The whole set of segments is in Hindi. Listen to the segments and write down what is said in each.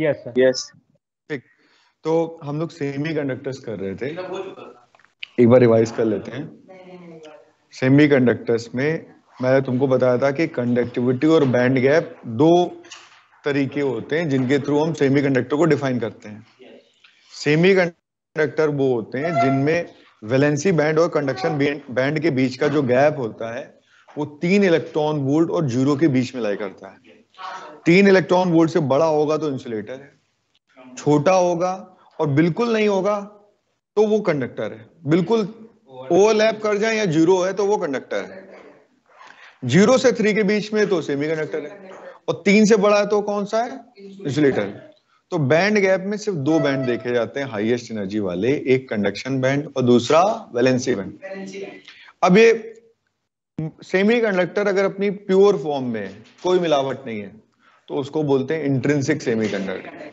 यस यस तो हम लोग सेमी कंडक्टर्स कर रहे थे एक बार रिवाइज कर लेते हैं सेमी कंडक्टर्स में मैंने तुमको बताया था कि कंडक्टिविटी और बैंड गैप दो तरीके होते हैं जिनके थ्रू हम सेमी कंडक्टर को डिफाइन करते हैं सेमी कंडक्टर वो होते हैं जिनमें वेलेंसी बैंड और कंडक्शन बैंड के बीच का जो गैप होता है वो तीन इलेक्ट्रॉन वोल्ट और जीरो के बीच में लाई करता है तीन इलेक्ट्रॉन वोल्ट से बड़ा होगा तो इंसुलेटर है छोटा होगा और बिल्कुल नहीं होगा तो वो कंडक्टर है बिल्कुल ओवरलैप कर जाए या जीरो है तो वो कंडक्टर है जीरो से थ्री के बीच में तो सेमी कंडक्टर है और तीन से बड़ा है तो कौन सा है इंसुलेटर तो बैंड गैप में सिर्फ दो बैंड देखे जाते हैं हाईएस्ट एनर्जी वाले एक कंडक्शन बैंड और दूसरा वैलेंसी बैंड अब ये सेमीकंडक्टर अगर अपनी प्योर फॉर्म में कोई मिलावट नहीं है तो उसको बोलते हैं इंट्रेंसिक सेमीकंडक्टर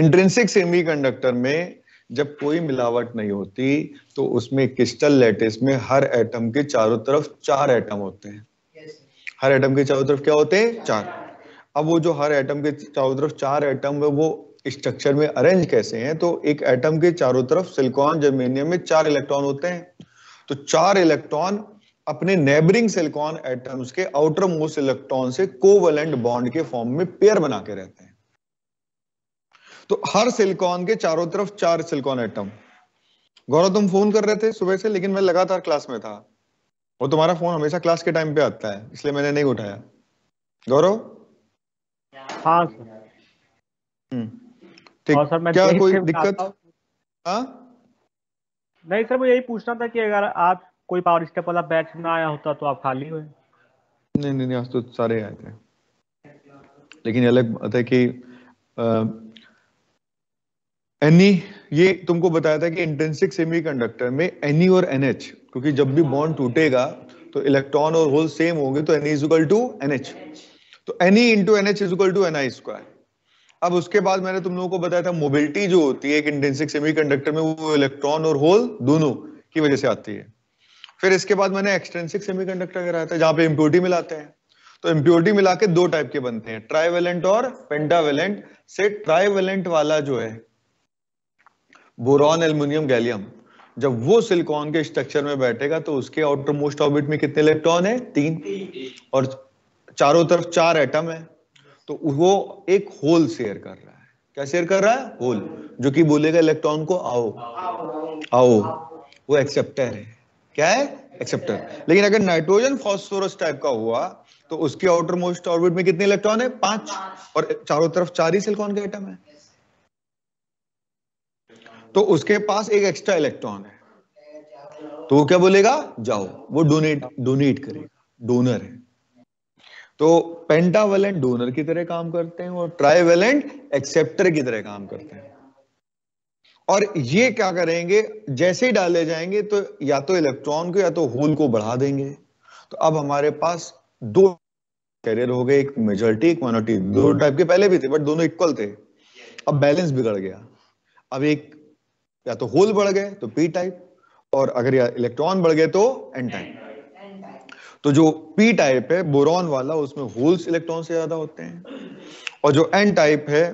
इंट्रेंसिक सेमीकंडक्टर में जब कोई मिलावट नहीं होती तो उसमें क्रिस्टल लेटिस में हर एटम के चारों तरफ चार एटम होते हैं हर एटम के चारों तरफ क्या होते हैं चार अब वो जो हर एटम के चारों तरफ चार एटम है वो स्ट्रक्चर में अरेंज कैसे हैं तो एक एटम के चारों तरफ सिलिकॉन जर्मेनियम में चार इलेक्ट्रॉन होते हैं तो चार इलेक्ट्रॉन अपने नेबरिंग सिलिकॉन एटम्स के आउटर मोस्ट इलेक्ट्रॉन से कोवलेंट बॉन्ड के फॉर्म में पेयर बना के रहते हैं तो हर सिलिकॉन के चारों तरफ चार सिलिकॉन एटम गौरव तुम फोन कर रहे थे सुबह से लेकिन मैं लगातार क्लास में था और तुम्हारा फोन हमेशा क्लास के टाइम पे आता है इसलिए मैंने नहीं उठाया गौरव हाँ हम्म, ठीक क्या कोई दिक्कत हाँ नहीं सर मैं यही पूछना था कि अगर आप कोई पावर स्टेप वाला बैच ना आया होता तो आप खाली हुए नहीं नहीं नहीं आज तो सारे आए थे लेकिन अलग बात है कि एनी e, ये तुमको बताया था कि इंटेंसिक सेमीकंडक्टर में एनी e और एनएच क्योंकि जब भी बॉन्ड टूटेगा तो इलेक्ट्रॉन और होल सेम होंगे तो एनी इजल टू एनएच तो n e into n h equal to n i square अब उसके बाद मैंने तुम लोगों को बताया था मोबिलिटी जो होती है एक इंटेंसिक सेमीकंडक्टर में वो इलेक्ट्रॉन और होल दोनों की वजह से आती है फिर इसके बाद मैंने एक्सटेंसिक सेमी कंडक्टर कराया था जहां पे इम्प्योरिटी मिलाते हैं तो इम्प्योरिटी मिला के दो टाइप के बनते हैं ट्राइवेलेंट और पेंटावेलेंट से ट्राइवेलेंट वाला जो है बोरॉन एल्यूमिनियम गैलियम जब वो सिलिकॉन के स्ट्रक्चर में बैठेगा तो उसके आउटर मोस्ट ऑर्बिट में कितने इलेक्ट्रॉन है तीन और चारों तरफ चार एटम है तो वो एक होल शेयर कर रहा है क्या शेयर कर रहा है होल जो कि बोलेगा इलेक्ट्रॉन को आओ आओ वो एक्सेप्टर है क्या है एक्सेप्टर लेकिन अगर नाइट्रोजन फॉस्फोरस टाइप का हुआ तो उसके आउटर मोस्ट ऑर्बिट में कितने इलेक्ट्रॉन है पांच और चारों तरफ चार ही सिलिकॉन के आइटम है तो उसके पास एक एक्स्ट्रा इलेक्ट्रॉन है तो वो क्या बोलेगा जाओ वो डोनेट डोनेट करेगा डोनर है तो पेंटावेलेंट डोनर की तरह काम करते हैं और ट्राइवेलेंट एक्सेप्टर की तरह काम करते हैं और ये क्या करेंगे जैसे ही डाले जाएंगे तो या तो इलेक्ट्रॉन को या तो होल को बढ़ा देंगे तो अब हमारे पास दो कैरियर हो गए एक मेजोरिटी एक माइनोरिटी दो टाइप के पहले भी थे बट दोनों इक्वल थे अब बैलेंस बिगड़ गया अब एक या तो होल बढ़ गए तो पी टाइप और अगर या इलेक्ट्रॉन बढ़ गए तो एन टाइप तो जो पी टाइप है बोरॉन वाला उसमें होल्स इलेक्ट्रॉन से ज्यादा होते हैं और जो एन टाइप है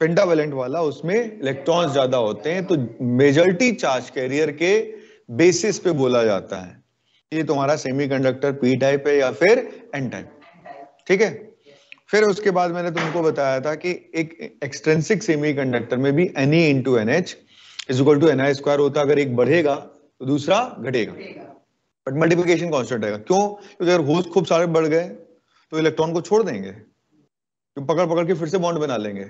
पेंटावेलेंट वाला उसमें इलेक्ट्रॉन्स ज्यादा होते हैं तो मेजोरिटी चार्ज कैरियर के बेसिस पे बोला जाता है ये तुम्हारा सेमीकंडक्टर पी टाइप है या फिर एन टाइप ठीक है फिर उसके बाद मैंने तुमको बताया था कि एक सेमी सेमीकंडक्टर में भी N E into N H is equal to N I square होता अगर एक बढ़ेगा तो दूसरा घटेगा बट मल्टीप्लीकेशन कॉन्स्टेंट रहेगा क्यों क्योंकि अगर होस्ट खूब सारे बढ़ गए तो इलेक्ट्रॉन को छोड़ देंगे तो पकड़ पकड़ के फिर से बॉन्ड बना लेंगे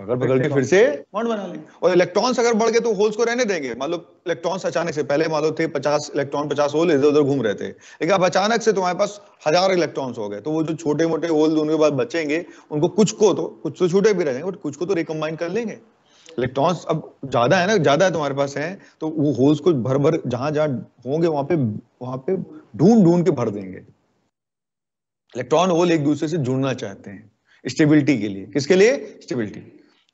अगर बदल के फिर से बॉन्ड बना लेंगे और इलेक्ट्रॉन्स अगर बढ़ गए तो होल्स को रहने देंगे मान लो इलेक्ट्रॉन्स अचानक से पहले मान लो थे पचास इलेक्ट्रॉन पचास होल इधर उधर घूम रहे थे लेकिन अब अचानक से तुम्हारे पास हजार इलेक्ट्रॉन्स हो गए तो वो जो छोटे मोटे होल उनके बाद बचेंगे उनको कुछ को तो कुछ तो छूटे भी रहेंगे बट कुछ को तो रिकम्बाइन कर लेंगे इलेक्ट्रॉन्स अब ज्यादा है ना ज्यादा है तुम्हारे पास है तो वो होल्स को भर भर जहां जहां होंगे वहां पे वहां पे ढूंढ ढूंढ के भर देंगे इलेक्ट्रॉन होल एक दूसरे से जुड़ना चाहते हैं स्टेबिलिटी के लिए किसके लिए स्टेबिलिटी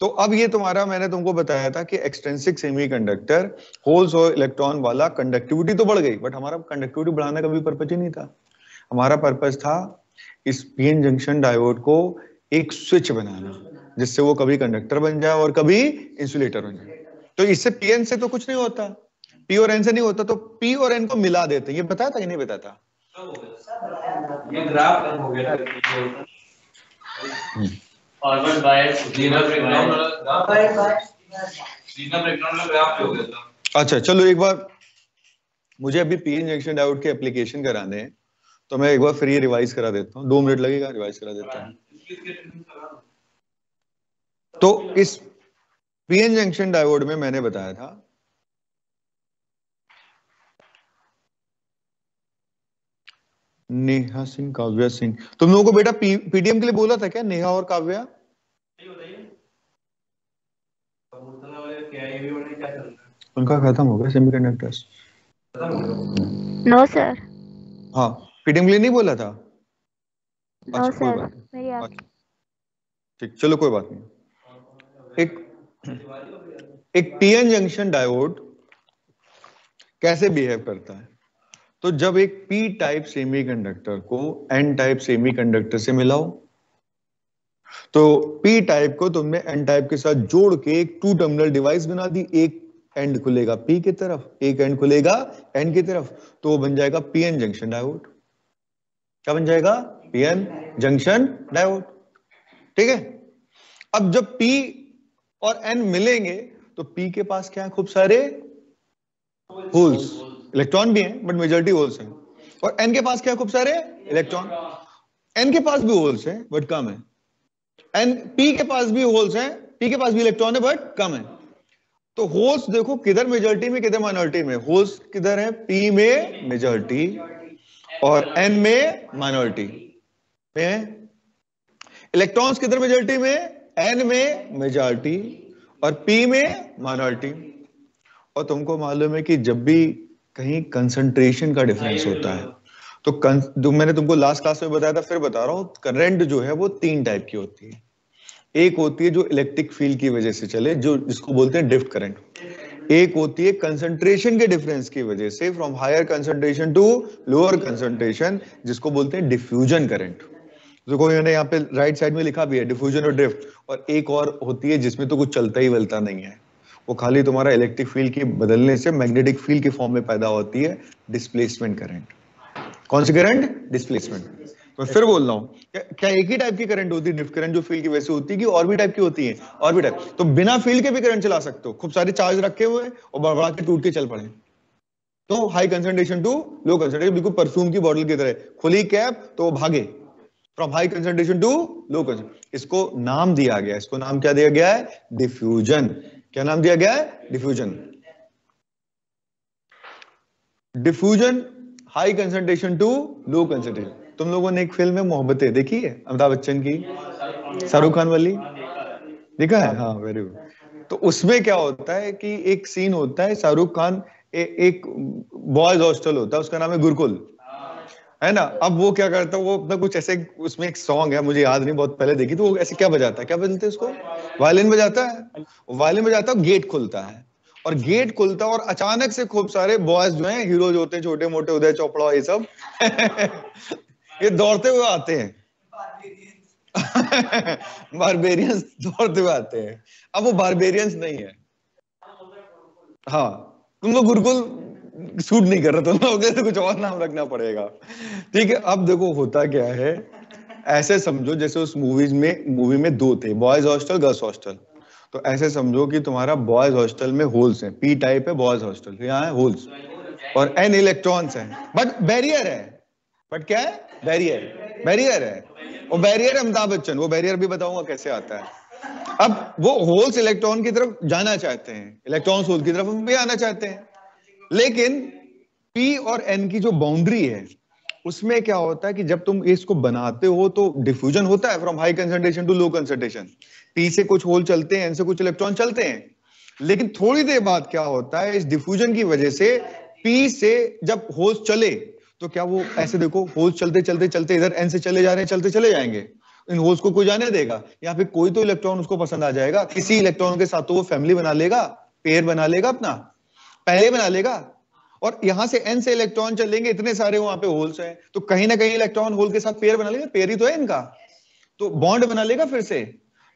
तो अब ये तुम्हारा मैंने तुमको बताया था कि एक्सटेंसिक सेमीकंडक्टर होल्स और इलेक्ट्रॉन वाला कंडक्टिविटी तो बढ़ गई बट हमारा कंडक्टिविटी बढ़ाने का भी पर्पज ही नहीं था हमारा पर्पज था इस पीएन जंक्शन डायोड को एक स्विच बनाना जिससे वो कभी कंडक्टर बन जाए और कभी इंसुलेटर बन जाए तो इससे पीएन से तो कुछ नहीं होता पी और एन से नहीं होता तो पी और एन को मिला देते ये बताया था कि नहीं बताया था फॉरवर्ड बाय गया था अच्छा चलो एक बार मुझे अभी पी इंजेक्शन डाउट के एप्लीकेशन कराने हैं तो मैं एक बार फिर ये रिवाइज करा देता हूँ दो मिनट लगेगा रिवाइज करा देता हूँ तो इस पीएन जंक्शन डायोड में मैंने बताया था नेहा सिंह काव्या सिंह तुम लोगों को बेटा पीडीएम के लिए बोला था क्या नेहा और काव्या उनका खत्म हो गया सेमीकंडक्टर्स नो सर हाँ पीटीएम लिए नहीं बोला था नो no, सर अच्छा, ठीक चलो कोई बात नहीं एक एक पीएन जंक्शन डायोड कैसे बिहेव करता है तो जब एक पी टाइप सेमीकंडक्टर को एन टाइप सेमीकंडक्टर से मिलाओ तो पी टाइप को तुमने एन टाइप के साथ जोड़ के एक टू टर्मिनल डिवाइस बना दी एक एंड खुलेगा पी की तरफ एक एंड खुलेगा एन की तरफ तो बन जाएगा पीएन जंक्शन डायोड क्या बन जाएगा पीएन जंक्शन डायोड ठीक है अब जब पी और एन मिलेंगे तो पी के पास क्या है खूब सारे होल्स इलेक्ट्रॉन भी हैं बट मेजोरिटी होल्स हैं और एन के पास क्या है खूब सारे इलेक्ट्रॉन एन के पास भी होल्स हैं बट कम है एंड पी के पास भी होल्स हैं पी के पास भी इलेक्ट्रॉन है बट कम है तो होल्स देखो किधर मेजोरिटी में किधर माइनॉरिटी में होल्स किधर है पी में मेजोरिटी और एन में माइनॉरिटी में इलेक्ट्रॉन्स किधर मेजोरिटी में एन में मेजोरिटी और पी में माइनॉरिटी और तुमको मालूम है कि जब भी कहीं कंसंट्रेशन का डिफरेंस होता है तो, तो मैंने तुमको लास्ट क्लास में बताया था फिर बता रहा हूं करंट जो है वो तीन टाइप की होती है एक होती है जो इलेक्ट्रिक फील्ड की वजह से चले जो जिसको बोलते हैं डिफ्ट करंट एक होती है कंसंट्रेशन के डिफरेंस की वजह से from higher concentration to lower concentration जिसको बोलते हैं डिफ्यूजन करंट जो कोई यहाँ पे राइट साइड में लिखा भी है डिफ्यूजन और ड्रिफ्ट और एक और होती है जिसमें तो कुछ चलता ही वलता नहीं है वो खाली तुम्हारा इलेक्ट्रिक फील्ड के बदलने से मैग्नेटिक फील्ड के फॉर्म में पैदा होती है डिस्प्लेसमेंट करंट कौन सी करंट डिस्प्लेसमेंट मैं तो फिर बोल रहा हूँ क्या, एक ही टाइप की करंट होती है निफ्ट करंट जो फील्ड की वैसे होती है कि और भी टाइप की होती है और भी टाइप तो बिना फील्ड के भी करंट चला सकते हो खूब सारे चार्ज रखे हुए और बड़बड़ा के टूट के चल पड़े तो high concentration to low concentration बिल्कुल परफ्यूम की बॉटल की तरह खुली कैप तो वो भागे from high concentration to low concentration इसको नाम दिया गया इसको नाम क्या दिया गया है डिफ्यूजन क्या नाम दिया गया है diffusion diffusion high concentration to low concentration तुम लोगों ने एक फिल्म है मोहब्बतें देखी है अमिताभ बच्चन की शाहरुख खान वाली देखा है हाँ वेरी गुड तो उसमें क्या होता है कि एक सीन होता है शाहरुख खान ए, एक बॉयज हॉस्टल होता है उसका नाम है गुरुकुल है ना अब वो क्या करता है वो अपना कुछ ऐसे उसमें एक सॉन्ग है मुझे याद नहीं बहुत पहले देखी तो वो ऐसे क्या बजाता है क्या बजते हैं उसको वायलिन बजाता है वायलिन बजाता है गेट खुलता है और गेट खुलता है और अचानक से खूब सारे बॉयज जो हैं हीरोज होते हैं छोटे मोटे उदय चोपड़ा ये सब ये दौड़ते हुए आते हैं बारबेरियंस दौड़ते हुए आते हैं अब वो बारबेरियंस नहीं है हाँ तुम लोग गुरुकुल सूट नहीं कर रहे तुम लोग तो कुछ और नाम रखना पड़ेगा ठीक है अब देखो होता क्या है ऐसे समझो जैसे उस मूवीज में मूवी में दो थे बॉयज हॉस्टल गर्ल्स हॉस्टल तो ऐसे समझो कि तुम्हारा बॉयज हॉस्टल में होल्स हैं पी टाइप है बॉयज हॉस्टल यहाँ है होल्स और एन इलेक्ट्रॉन्स हैं बट बैरियर है बट क्या है बैरियर बैरियर है वो बैरियर अमिताभ बच्चन वो बैरियर भी बताऊंगा कैसे आता है अब वो होल्स इलेक्ट्रॉन की तरफ जाना चाहते हैं इलेक्ट्रॉन होल्स की तरफ भी आना चाहते हैं लेकिन पी और एन की जो बाउंड्री है उसमें क्या होता है कि जब तुम इसको बनाते हो तो डिफ्यूजन होता है from high concentration to low concentration P से कुछ होल चलते हैं एन से कुछ इलेक्ट्रॉन चलते हैं लेकिन थोड़ी देर बाद क्या होता है इस डिफ्यूजन की वजह से पी से जब होल्स चले तो क्या वो ऐसे देखो होल्स चलते चलते चलते इधर एन से चले जा रहे हैं चलते चले जाएंगे इन होल्स को कोई जाने देगा या फिर कोई तो इलेक्ट्रॉन उसको पसंद आ जाएगा किसी इलेक्ट्रॉन के साथ तो वो फैमिली बना लेगा पेयर बना लेगा अपना पहले बना लेगा और यहां से एन से इलेक्ट्रॉन चलेंगे इतने सारे वहां पे होल्स हैं तो कहीं ना कहीं इलेक्ट्रॉन होल के साथ पेयर बना लेगा पेयर ही तो है इनका तो बॉन्ड बना लेगा फिर से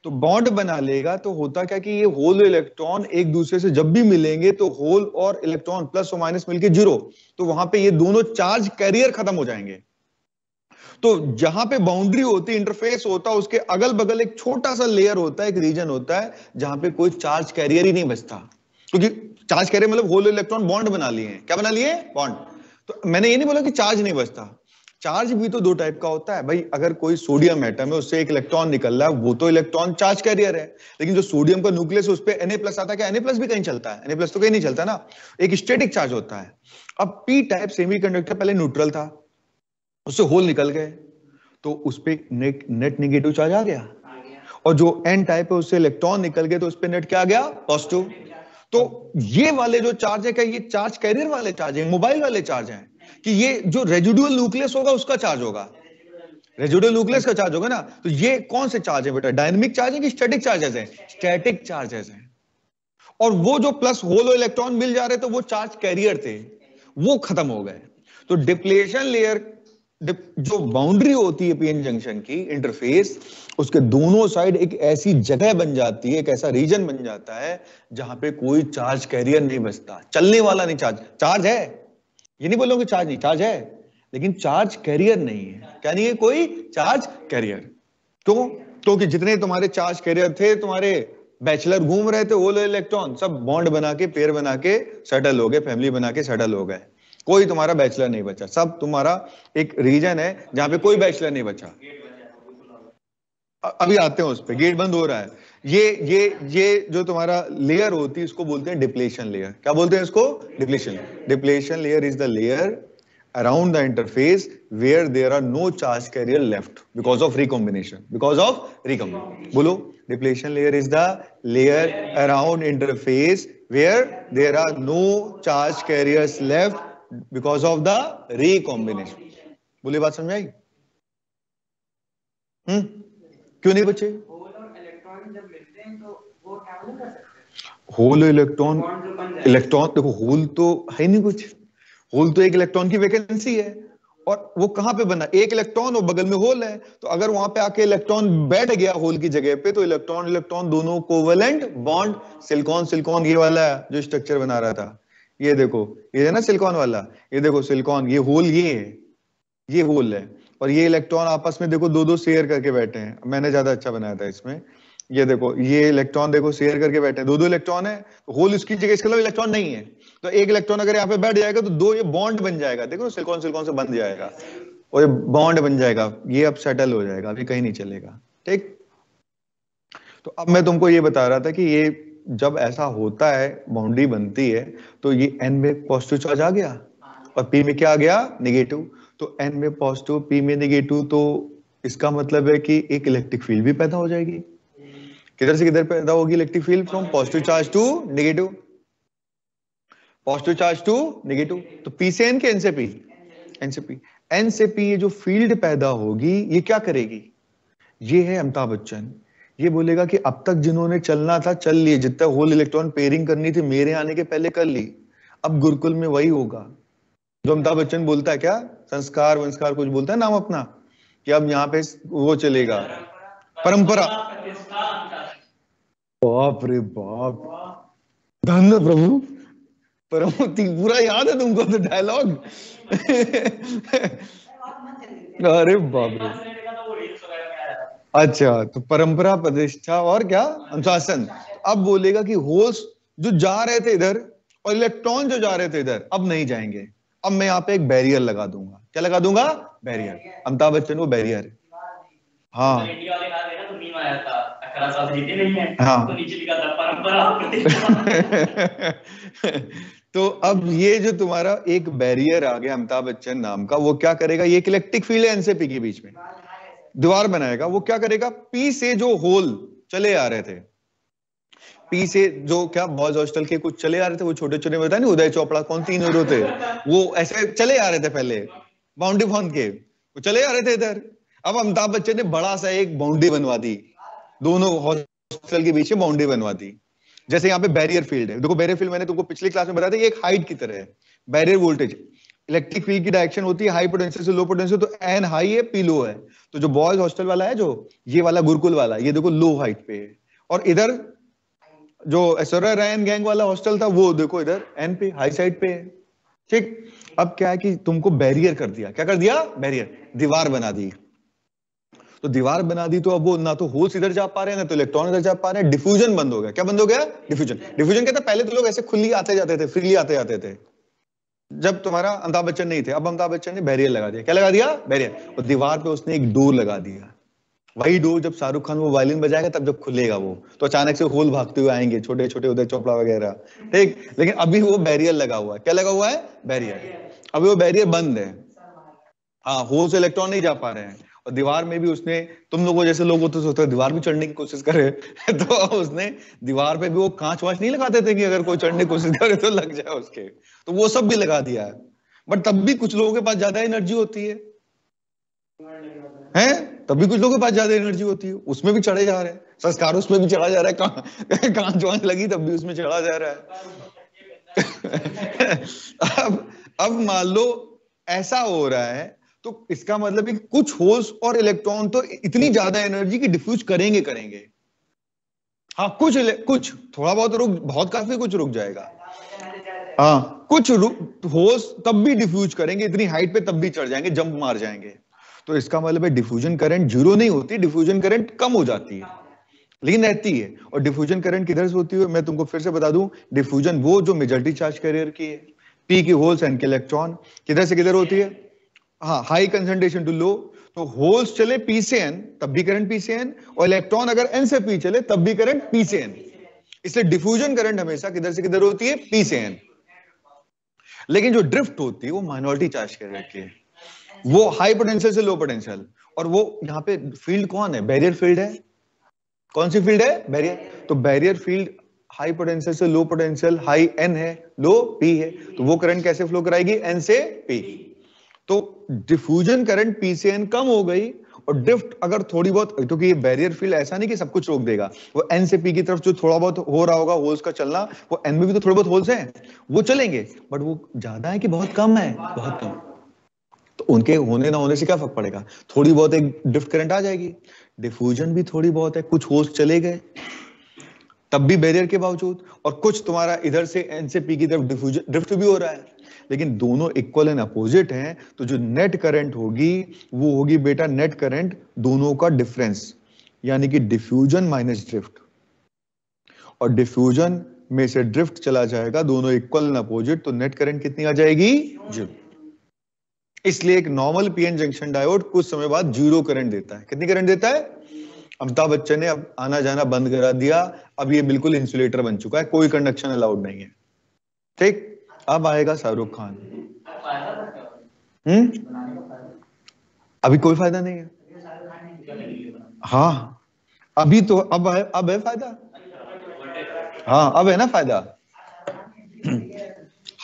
तो बॉन्ड बना लेगा तो होता क्या कि ये होल इलेक्ट्रॉन एक दूसरे से जब भी मिलेंगे तो होल और इलेक्ट्रॉन प्लस और माइनस मिलके जीरो तो वहां पे ये दोनों चार्ज कैरियर खत्म हो जाएंगे तो जहां पे बाउंड्री होती इंटरफेस होता उसके अगल बगल एक छोटा सा लेयर होता है एक रीजन होता है जहां पे कोई चार्ज कैरियर ही नहीं बचता क्योंकि चार्ज कैरियर मतलब होल इलेक्ट्रॉन बॉन्ड बना लिए क्या बना लिए बॉन्ड तो मैंने ये नहीं बोला कि चार्ज नहीं बचता चार्ज भी तो दो टाइप का होता है भाई अगर कोई सोडियम एटम है उससे एक इलेक्ट्रॉन निकल रहा है वो तो इलेक्ट्रॉन चार्ज कैरियर है लेकिन जो सोडियम का न्यूक्लियस उस पर एनए प्लस आता है एन ए प्लस भी कहीं चलता है एनए प्लस तो कहीं नहीं चलता ना एक स्टेटिक चार्ज होता है अब पी टाइप सेमीकंडक्टर पहले न्यूट्रल था उससे होल निकल गए तो उस पर नेट नेट निगेटिव चार्ज आ गया और जो एन टाइप है उससे इलेक्ट्रॉन निकल गए तो उस पर नेट क्या आ गया पॉजिटिव तो ये वाले जो चार्ज है क्या ये चार्ज कैरियर वाले चार्ज है मोबाइल वाले चार्ज हैं कि ये जो रेजिडुअल न्यूक्लियस होगा उसका चार्ज होगा रेजिडुअल न्यूक्लियस का चार्ज होगा ना तो ये कौन से चार्ज है बेटा डायनेमिक चार्ज है कि स्टैटिक चार्जेस हैं स्टैटिक चार्जेस हैं और वो जो प्लस होल इलेक्ट्रॉन मिल जा रहे थे वो चार्ज कैरियर थे वो खत्म हो गए तो डिप्लेशन लेयर जो बाउंड्री होती है पीएन जंक्शन की इंटरफेस उसके दोनों साइड एक ऐसी जगह बन जाती है एक ऐसा रीजन बन जाता है जहां पे कोई चार्ज कैरियर नहीं बचता चलने वाला नहीं चार्ज चार्ज है ये नहीं बोलोगे चार्ज नहीं चार्ज है लेकिन चार्ज कैरियर नहीं है क्या नहीं है कोई चार्ज कैरियर क्यों तो कि जितने तुम्हारे चार्ज कैरियर थे तुम्हारे बैचलर घूम रहे थे वो लो इलेक्ट्रॉन सब बॉन्ड बना के पेयर बना के सेटल हो गए फैमिली बना के सेटल हो गए कोई तुम्हारा बैचलर नहीं बचा सब तुम्हारा एक रीजन है जहां पे कोई बैचलर नहीं बचा अभी आते हैं उस पर गेट बंद हो रहा है ये ये ये जो तुम्हारा लेयर होती है इसको बोलते हैं डिप्लेशन लेयर क्या बोलते हैं इसको depletion depletion layer is the layer around the interface where there are no charge carrier left because of recombination because of recombination बोलो depletion layer is the layer around interface where there are no charge carrier left because of the recombination बोले बात समझ आई हम्म क्यों नहीं बच्चे होल इलेक्ट्रॉन इलेक्ट्रॉन देखो होल तो है नहीं कुछ होल तो एक इलेक्ट्रॉन की वैकेंसी है और वो कहां पे बना एक इलेक्ट्रॉन और बगल में होल है तो अगर वहां पे आके इलेक्ट्रॉन बैठ गया होल की जगह पे तो इलेक्ट्रॉन इलेक्ट्रॉन दोनों कोवेलेंट बॉन्ड सिलिकॉन सिलिकॉन ये वाला है जो स्ट्रक्चर बना रहा था ये देखो ये है ना सिलिकॉन वाला ये देखो सिलिकॉन ये होल ये है ये होल है और ये इलेक्ट्रॉन आपस में देखो दो दो शेयर करके बैठे हैं मैंने ज्यादा अच्छा बनाया था इसमें ये देखो ये इलेक्ट्रॉन देखो शेयर करके बैठे दो दो इलेक्ट्रॉन है होल इसकी जगह इसके अलावा इलेक्ट्रॉन नहीं है तो एक इलेक्ट्रॉन अगर यहाँ पे बैठ जाएगा तो दो ये बॉन्ड बन जाएगा देखो सिलकोन सिलिकॉन से बन जाएगा और ये बॉन्ड बन जाएगा ये अब सेटल हो जाएगा अभी कहीं नहीं चलेगा ठीक तो अब मैं तुमको ये बता रहा था कि ये जब ऐसा होता है बाउंड्री बनती है तो ये एन में पॉजिटिव चार्ज आ गया और पी में क्या आ गया निगेटिव तो एन में पॉजिटिव पी में निगेटिव तो इसका मतलब है कि एक इलेक्ट्रिक फील्ड भी पैदा हो जाएगी किधर से किधर पैदा होगी electric field from positive charge to negative positive charge to negative तो पी से एन के एन से एन से पी ये जो फील्ड पैदा होगी ये क्या करेगी ये है अमिताभ बच्चन ये बोलेगा कि अब तक जिन्होंने चलना था चल लिए जितना होल इलेक्ट्रॉन पेयरिंग करनी थी मेरे आने के पहले कर ली अब गुरुकुल में वही होगा जो अमिताभ बच्चन बोलता है क्या संस्कार वंस्कार कुछ बोलता है नाम अपना कि अब यहाँ पे वो चलेगा परंपरा बाप रे बाप धन्य प्रभु परमोति पूरा याद है तुमको तो डायलॉग अरे बाप रे अच्छा तो परंपरा प्रतिष्ठा और क्या अनुशासन अब बोलेगा कि होल्स जो जा रहे थे इधर और इलेक्ट्रॉन जो जा रहे थे इधर अब नहीं जाएंगे अब मैं यहाँ पे एक बैरियर लगा दूंगा क्या लगा दूंगा बैरियर अमिताभ बच्चन वो बैरियर हाँ तो नहीं है हाँ। तो नीचे परंपरा तो अब ये जो तुम्हारा एक बैरियर आ गया अमिताभ बच्चन नाम का वो क्या करेगा ये इलेक्ट्रिक फील्ड है एनसीपी के बीच में दीवार बनाएगा वो क्या करेगा पी से जो होल चले आ रहे थे पी से जो क्या बॉयज हॉस्टल के कुछ चले आ रहे थे वो छोटे छोटे बताए ना उदय चोपड़ा कौन तीन हीरो थे वो ऐसे चले आ रहे थे पहले बाउंड्री फोन के वो चले आ रहे थे इधर अब अमिताभ बच्चन ने बड़ा सा एक बाउंड्री बनवा दी दोनों हॉस्पिटल के बीच में बाउंड्री बनवा दी जैसे यहाँ पे बैरियर फील्ड है देखो बैरियर फील्ड मैंने तुमको पिछली क्लास में बताया था ये एक हाइट की तरह है बैरियर वोल्टेज इलेक्ट्रिक फील्ड की डायरेक्शन होती है हाई पोटेंशियल से लो पोटेंशियल तो एन हाई है पी लो है तो जो बॉयज हॉस्टल वाला है जो ये वाला गुरुकुल वाला ये देखो लो हाइट पे है और इधर जो एसोरा रैन गैंग वाला हॉस्टल था वो देखो इधर एन पे हाई साइड पे है ठीक अब क्या है कि तुमको बैरियर कर दिया क्या कर दिया बैरियर दीवार बना दी तो दीवार बना दी तो अब वो ना तो होल्स इधर जा पा रहे हैं ना तो इलेक्ट्रॉन इधर जा पा रहे हैं डिफ्यूजन बंद हो गया क्या बंद हो गया डिफ्यूजन डिफ्यूजन कहते पहले तो लोग ऐसे खुली आते जाते थे फ्रीली आते जाते थे जब तुम्हारा अमिताभ बच्चन नहीं थे अब अमिताभ बच्चन ने बैरियर लगा दिया क्या लगा दिया बैरियर और दीवार पे उसने एक डोर लगा दिया वही डोर जब शाहरुख खान वो वायलिन बजाएगा तब जब खुलेगा वो तो अचानक से होल भागते हुए आएंगे छोटे छोटे उदय चोपड़ा वगैरह ठीक लेकिन अभी वो बैरियर लगा हुआ है क्या लगा हुआ है बैरियर अभी वो बैरियर बंद है हाँ होल से इलेक्ट्रॉन नहीं जा पा रहे हैं दीवार में भी उसने तुम लोगों जैसे लोग होते सोचते दीवार भी चढ़ने की कोशिश करे तो उसने दीवार पे भी वो कांच वाच नहीं लगाते थे कि अगर कोई चढ़ने की कोशिश करे तो लग जाए उसके तो वो सब भी लगा दिया है बट तब भी कुछ लोगों के पास ज्यादा एनर्जी होती है हैं तब भी कुछ लोगों के पास ज्यादा एनर्जी होती है उसमें भी चढ़े जा रहे हैं संस्कार उसमें भी चढ़ा जा रहा है कांच वाच लगी तब भी उसमें चढ़ा जा रहा है अब अब मान लो ऐसा हो रहा है तो इसका मतलब है कुछ होल्स और इलेक्ट्रॉन तो इतनी ज्यादा एनर्जी की डिफ्यूज करेंगे करेंगे हाँ कुछ कुछ थोड़ा बहुत रुक बहुत काफी कुछ रुक जाएगा हाँ कुछ होल्स तब भी डिफ्यूज करेंगे इतनी हाइट पे तब भी चढ़ जाएंगे जंप मार जाएंगे तो इसका मतलब है डिफ्यूजन करंट जीरो नहीं होती डिफ्यूजन करंट कम हो जाती है लेकिन रहती है और डिफ्यूजन करंट किधर से होती है मैं तुमको फिर से बता दूं डिफ्यूजन वो जो मेजोरिटी चार्ज कैरियर की है पी की होल्स एंड के इलेक्ट्रॉन किधर से किधर होती है हाँ हाई कंसेंट्रेशन टू लो तो होल्स चले पी से एन तब भी करंट पी से एन और इलेक्ट्रॉन अगर एन से पी चले तब भी करंट पी से एन इसलिए डिफ्यूजन करंट हमेशा किधर से किधर होती है पी से एन लेकिन जो ड्रिफ्ट होती है वो माइनॉरिटी चार्ज कर रखी है वो हाई पोटेंशियल से लो पोटेंशियल और वो यहाँ पे फील्ड कौन है बैरियर फील्ड है कौन सी फील्ड है बैरियर तो बैरियर फील्ड हाई पोटेंशियल से लो पोटेंशियल हाई एन है लो पी है तो वो करंट कैसे फ्लो कराएगी एन से पी तो डिफ्यूजन करंट पीसीएन कम हो गई और डिफ्ट हम्म। अगर थोड़ी बहुत क्योंकि तो ये बैरियर फील्ड ऐसा नहीं कि सब कुछ रोक देगा वो एन से पी की तरफ जो थोड़ा बहुत हो रहा होगा होल्स का चलना वो एन में भी तो थोड़े बहुत होल्स हैं वो चलेंगे बट वो ज्यादा है कि बहुत कम है बहुत कम तो उनके होने ना होने से क्या फर्क पड़ेगा थोड़ी बहुत एक डिफ्ट करंट आ जाएगी डिफ्यूजन भी थोड़ी बहुत है कुछ होल्स चले गए तब भी बैरियर के बावजूद और कुछ तुम्हारा इधर से एन से पी की तरफ डिफ्यूजन ड्रिफ्ट भी हो रहा है लेकिन दोनों इक्वल एंड अपोजिट हैं तो जो नेट करंट होगी वो होगी बेटा नेट करंट दोनों का डिफरेंस यानी कि डिफ्यूजन माइनस ड्रिफ्ट और डिफ्यूजन में से ड्रिफ्ट चला जाएगा दोनों इक्वल एंड अपोजिट तो नेट करंट कितनी आ जाएगी जीरो इसलिए एक नॉर्मल पीएन जंक्शन डायोड कुछ समय बाद जीरो करंट देता है कितनी करंट देता है अमिताभ बच्चन ने अब आना जाना बंद करा दिया अब ये बिल्कुल इंसुलेटर बन चुका है कोई कंडक्शन अलाउड नहीं है ठीक अब आएगा शाहरुख खान हम्म अभी कोई फायदा नहीं है हाँ अभी तो अब है अब है फायदा हाँ अब है ना फायदा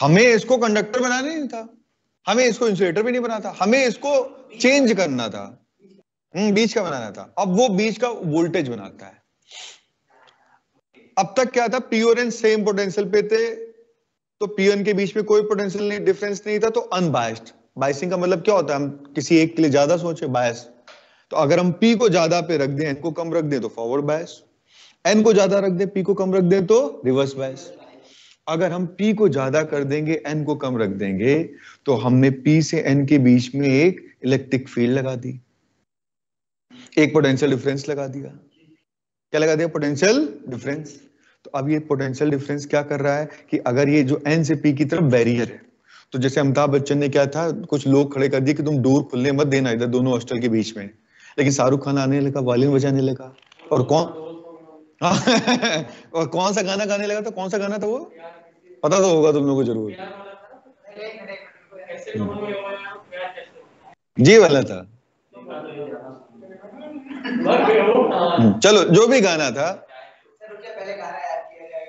हमें इसको कंडक्टर बनाना नहीं था हमें इसको इंसुलेटर भी नहीं बना था हमें इसको चेंज करना था हम्म, बीच का बनाना था अब वो बीच का वोल्टेज बनाता है अब तक क्या था प्योर एंड सेम पोटेंशियल पे थे तो पी एन के बीच में कोई पोटेंशियल नहीं डिफरेंस नहीं था तो अनबायस्ड बायसिंग का मतलब क्या होता है हम किसी एक के लिए ज्यादा सोचे बायस तो अगर हम पी को ज्यादा पे रख दें एन को कम रख दें तो फॉरवर्ड बायस एन को ज्यादा रख दें पी को कम रख दें तो रिवर्स बायस अगर हम पी को ज्यादा कर देंगे एन को कम रख देंगे तो हमने पी से एन के बीच में एक इलेक्ट्रिक फील्ड लगा दी एक पोटेंशियल डिफरेंस लगा दिया क्या लगा दिया पोटेंशियल डिफरेंस तो अब ये पोटेंशियल डिफरेंस क्या कर रहा है कि अगर ये जो एन से पी की तरफ बैरियर है तो जैसे अमिताभ बच्चन ने क्या था कुछ लोग खड़े कर दिए कि तुम डोर खुलने मत देना इधर दोनों हॉस्टल के बीच में लेकिन शाहरुख खान आने लगा वायलिन बजाने लगा और कौन और कौन सा गाना गाने लगा था कौन सा गाना था वो पता तो होगा तुम लोगों को जरूर जी वाला था हम्म, चलो जो भी गाना था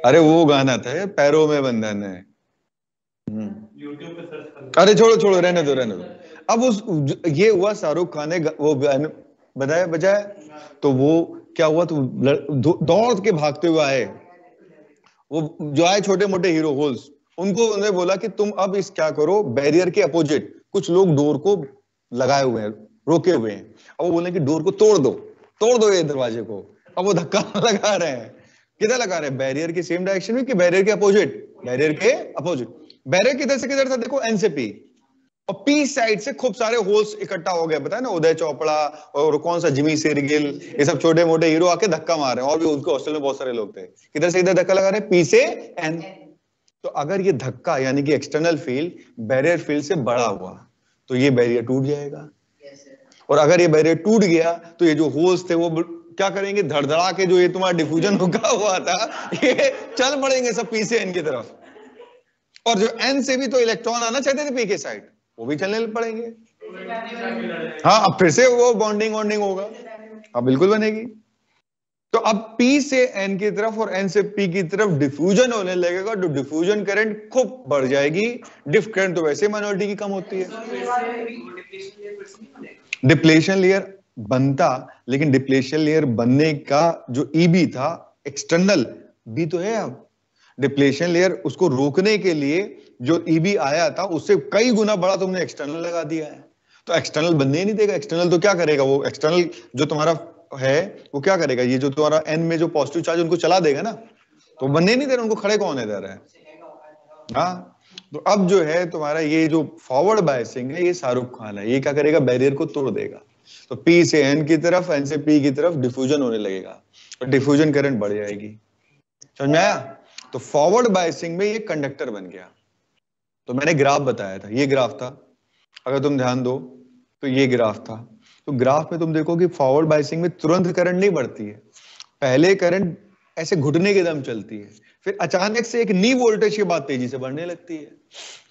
अरे वो गाना था पैरों में बंधन है हम्म। अरे छोड़ो छोड़ो रहने दो रहने दो अब उस ये हुआ शाहरुख खान ने वो बजाया बजाया तो वो क्या हुआ तो दौड़ के भागते हुए आए वो जो आए छोटे मोटे हीरो होल्स उनको उन्होंने बोला कि तुम अब इस क्या करो बैरियर के अपोजिट कुछ लोग डोर को लगाए हुए हैं रोके हुए हैं अब वो बोले कि डोर को तोड़ दो तोड़ दो ये दरवाजे को अब वो धक्का लगा रहे हैं किधर लगा रहे हैं बैरियर के सेम डायरेक्शन में कि बैरियर के अपोजिट बैरियर के अपोजिट बैरियर किधर से किधर था देखो एनसीपी और पी साइड से खूब सारे होल्स इकट्ठा हो गए बताया ना उदय चोपड़ा और कौन सा जिमी सेरगिल ये सब छोटे मोटे हीरो आके धक्का मार रहे हैं और भी उनके हॉस्टल में बहुत सारे लोग थे किधर से इधर धक्का लगा रहे हैं पी से एन तो अगर ये धक्का यानी कि एक्सटर्नल फील्ड बैरियर फील्ड से बड़ा हुआ तो ये बैरियर टूट जाएगा और अगर ये बैरियर टूट गया तो ये जो होल्स थे वो क्या करेंगे धड़धड़ा के जो ये तुम्हारा डिफ्यूजन रुका हुआ था ये चल पड़ेंगे सब पी से एन की तरफ और जो एन से भी तो इलेक्ट्रॉन आना चाहते थे पी के साइड वो भी चलने पड़ेंगे हाँ अब फिर से वो बॉन्डिंग वॉन्डिंग होगा अब बिल्कुल बनेगी तो अब P से N की तरफ और N से P की तरफ डिफ्यूजन होने लगेगा तो डिफ्यूजन करंट खूब बढ़ जाएगी डिफ करंट तो वैसे माइनॉरिटी की कम होती है डिप्लेशन लेयर बनता लेकिन डिप्लेशन लेयर बनने का जो ईबी e था एक्सटर्नल भी तो है अब डिप्लेशन लेयर उसको रोकने के लिए जो ईबी e आया था उससे कई गुना बड़ा तुमने एक्सटर्नल लगा दिया है तो एक्सटर्नल बनने नहीं देगा एक्सटर्नल तो क्या करेगा वो एक्सटर्नल जो तुम्हारा है वो क्या करेगा ये जो तुम्हारा एन में जो पॉजिटिव चार्ज उनको चला देगा ना तो बनने नहीं दे रहे उनको खड़े कौन है दे रहे हैं हाँ तो अब जो है तुम्हारा ये जो फॉरवर्ड बायसिंग है ये शाहरुख खान है ये क्या करेगा बैरियर को तोड़ देगा तो पी से एन की तरफ एन से पी की तरफ डिफ्यूजन होने लगेगा और डिफ्यूजन करंट बढ़ जाएगी समझ में आया तो फॉरवर्ड बायसिंग में ये कंडक्टर बन गया तो मैंने ग्राफ बताया था ये ग्राफ था अगर तुम ध्यान दो तो ये ग्राफ था तो ग्राफ में तुम देखो कि फॉरवर्ड बायसिंग में तुरंत करंट नहीं बढ़ती है पहले करंट ऐसे घुटने के दम चलती है फिर अचानक से एक नी वोल्टेज के बाद तेजी से बढ़ने लगती है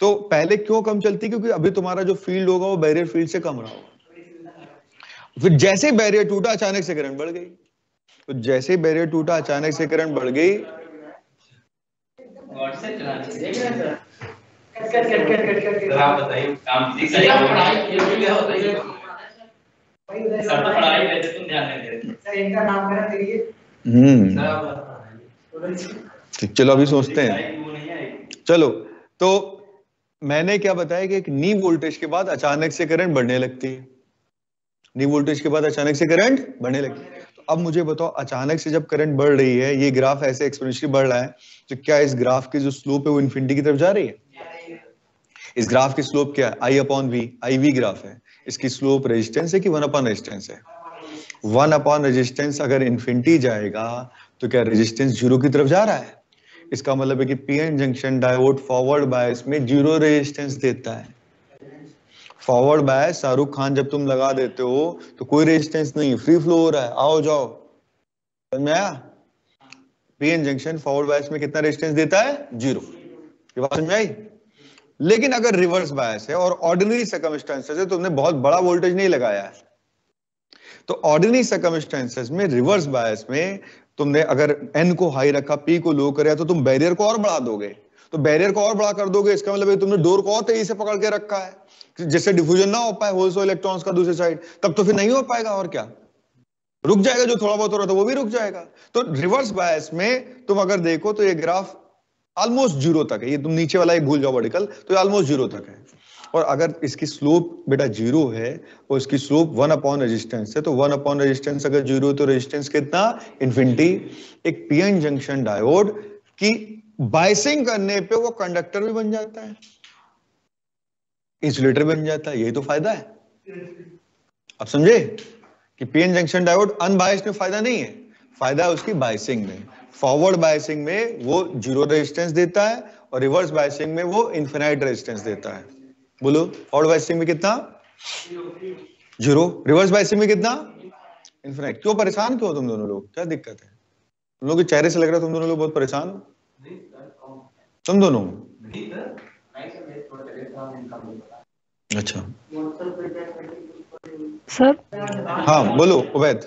तो पहले क्यों कम चलती है क्योंकि अभी तुम्हारा जो फील्ड होगा वो बैरियर फील्ड से कम रहा होगा फिर जैसे बैरियर टूटा अचानक से करंट बढ़ गई तो जैसे बैरियर टूटा अचानक से करंट बढ़ गई हम्म। तो चलो अभी सोचते हैं चलो तो मैंने क्या बताया कि एक नी वोल्टेज के बाद अचानक से करंट बढ़ने लगती है नी वोल्टेज के बाद अचानक से करंट बढ़ने लगी तो अब मुझे बताओ अचानक से जब करंट बढ़ रही है ये ग्राफ ऐसे एक्सपोनेंशियली बढ़ रहा है तो क्या इस ग्राफ की जो स्लोप है वो इन्फिनिटी की तरफ जा रही है इस ग्राफ की स्लोप क्या है I upon V I V graph है इसकी स्लोप रेजिस्टेंस है कि वन अपॉन रेजिस्टेंस है वन अपॉन रेजिस्टेंस अगर इन्फिनिटी जाएगा तो क्या रेजिस्टेंस जीरो की तरफ जा रहा है इसका मतलब है कि PN junction diode forward bias में जीरो रेजिस्टेंस देता है फॉरवर्ड बाय शाहरुख खान जब तुम लगा देते हो तो कोई रेजिस्टेंस नहीं फ्री फ्लो हो रहा है आओ जाओ समझ में आया पीएन जंक्शन फॉरवर्ड बायस में कितना रेजिस्टेंस देता है जीरो ये लेकिन अगर रिवर्स बायस है और ऑर्डिनरी सर्कमस्टेंसेज है तो तुमने बहुत बड़ा वोल्टेज नहीं लगाया है तो ऑर्डिनरी सर्कमस्टेंसेज में रिवर्स बायस में तुमने अगर एन को हाई रखा पी को लो कर तो तुम बैरियर को और बढ़ा दोगे तो बैरियर को और बड़ा कर दोगे इसका मतलब तुमने डोर को और तेजी से पकड़ के रखा है जिससे डिफ्यूजन ना हो पाए होल्स इलेक्ट्रॉन्स का दूसरी साइड तब तो फिर नहीं हो पाएगा और क्या रुक जाएगा जो थोड़ा बहुत हो रहा था वो भी रुक जाएगा तो रिवर्स बायस में तुम अगर देखो तो ये ग्राफ ऑलमोस्ट जीरो तक है ये तुम नीचे वाला एक भूल जाओ वर्टिकल तो ये ऑलमोस्ट जीरो तक है और अगर इसकी स्लोप बेटा जीरो है और इसकी स्लोप वन अपॉन रेजिस्टेंस है तो वन अपॉन रेजिस्टेंस अगर जीरो तो रेजिस्टेंस कितना इन्फिनिटी एक पीएन जंक्शन डायोड की बाइसिंग करने पे वो कंडक्टर भी बन जाता है इंसुलेटर बन जाता है यही तो फायदा है अब समझे कि पीएन जंक्शन डायोड अनबायस में फायदा नहीं है फायदा उसकी बाइसिंग में फॉरवर्ड बाइसिंग में वो जीरो रेजिस्टेंस देता है और रिवर्स बाइसिंग में वो इन्फिनाइट रेजिस्टेंस देता है बोलो फॉरवर्ड बाइसिंग में कितना जीरो रिवर्स बाइसिंग में कितना इन्फिनाइट क्यों परेशान क्यों तुम दोनों लोग क्या दिक्कत है तुम लोग के चेहरे से लग रहा है तुम दोनों लोग बहुत परेशान हो तुम दोनों अच्छा सर हाँ बोलो उबैद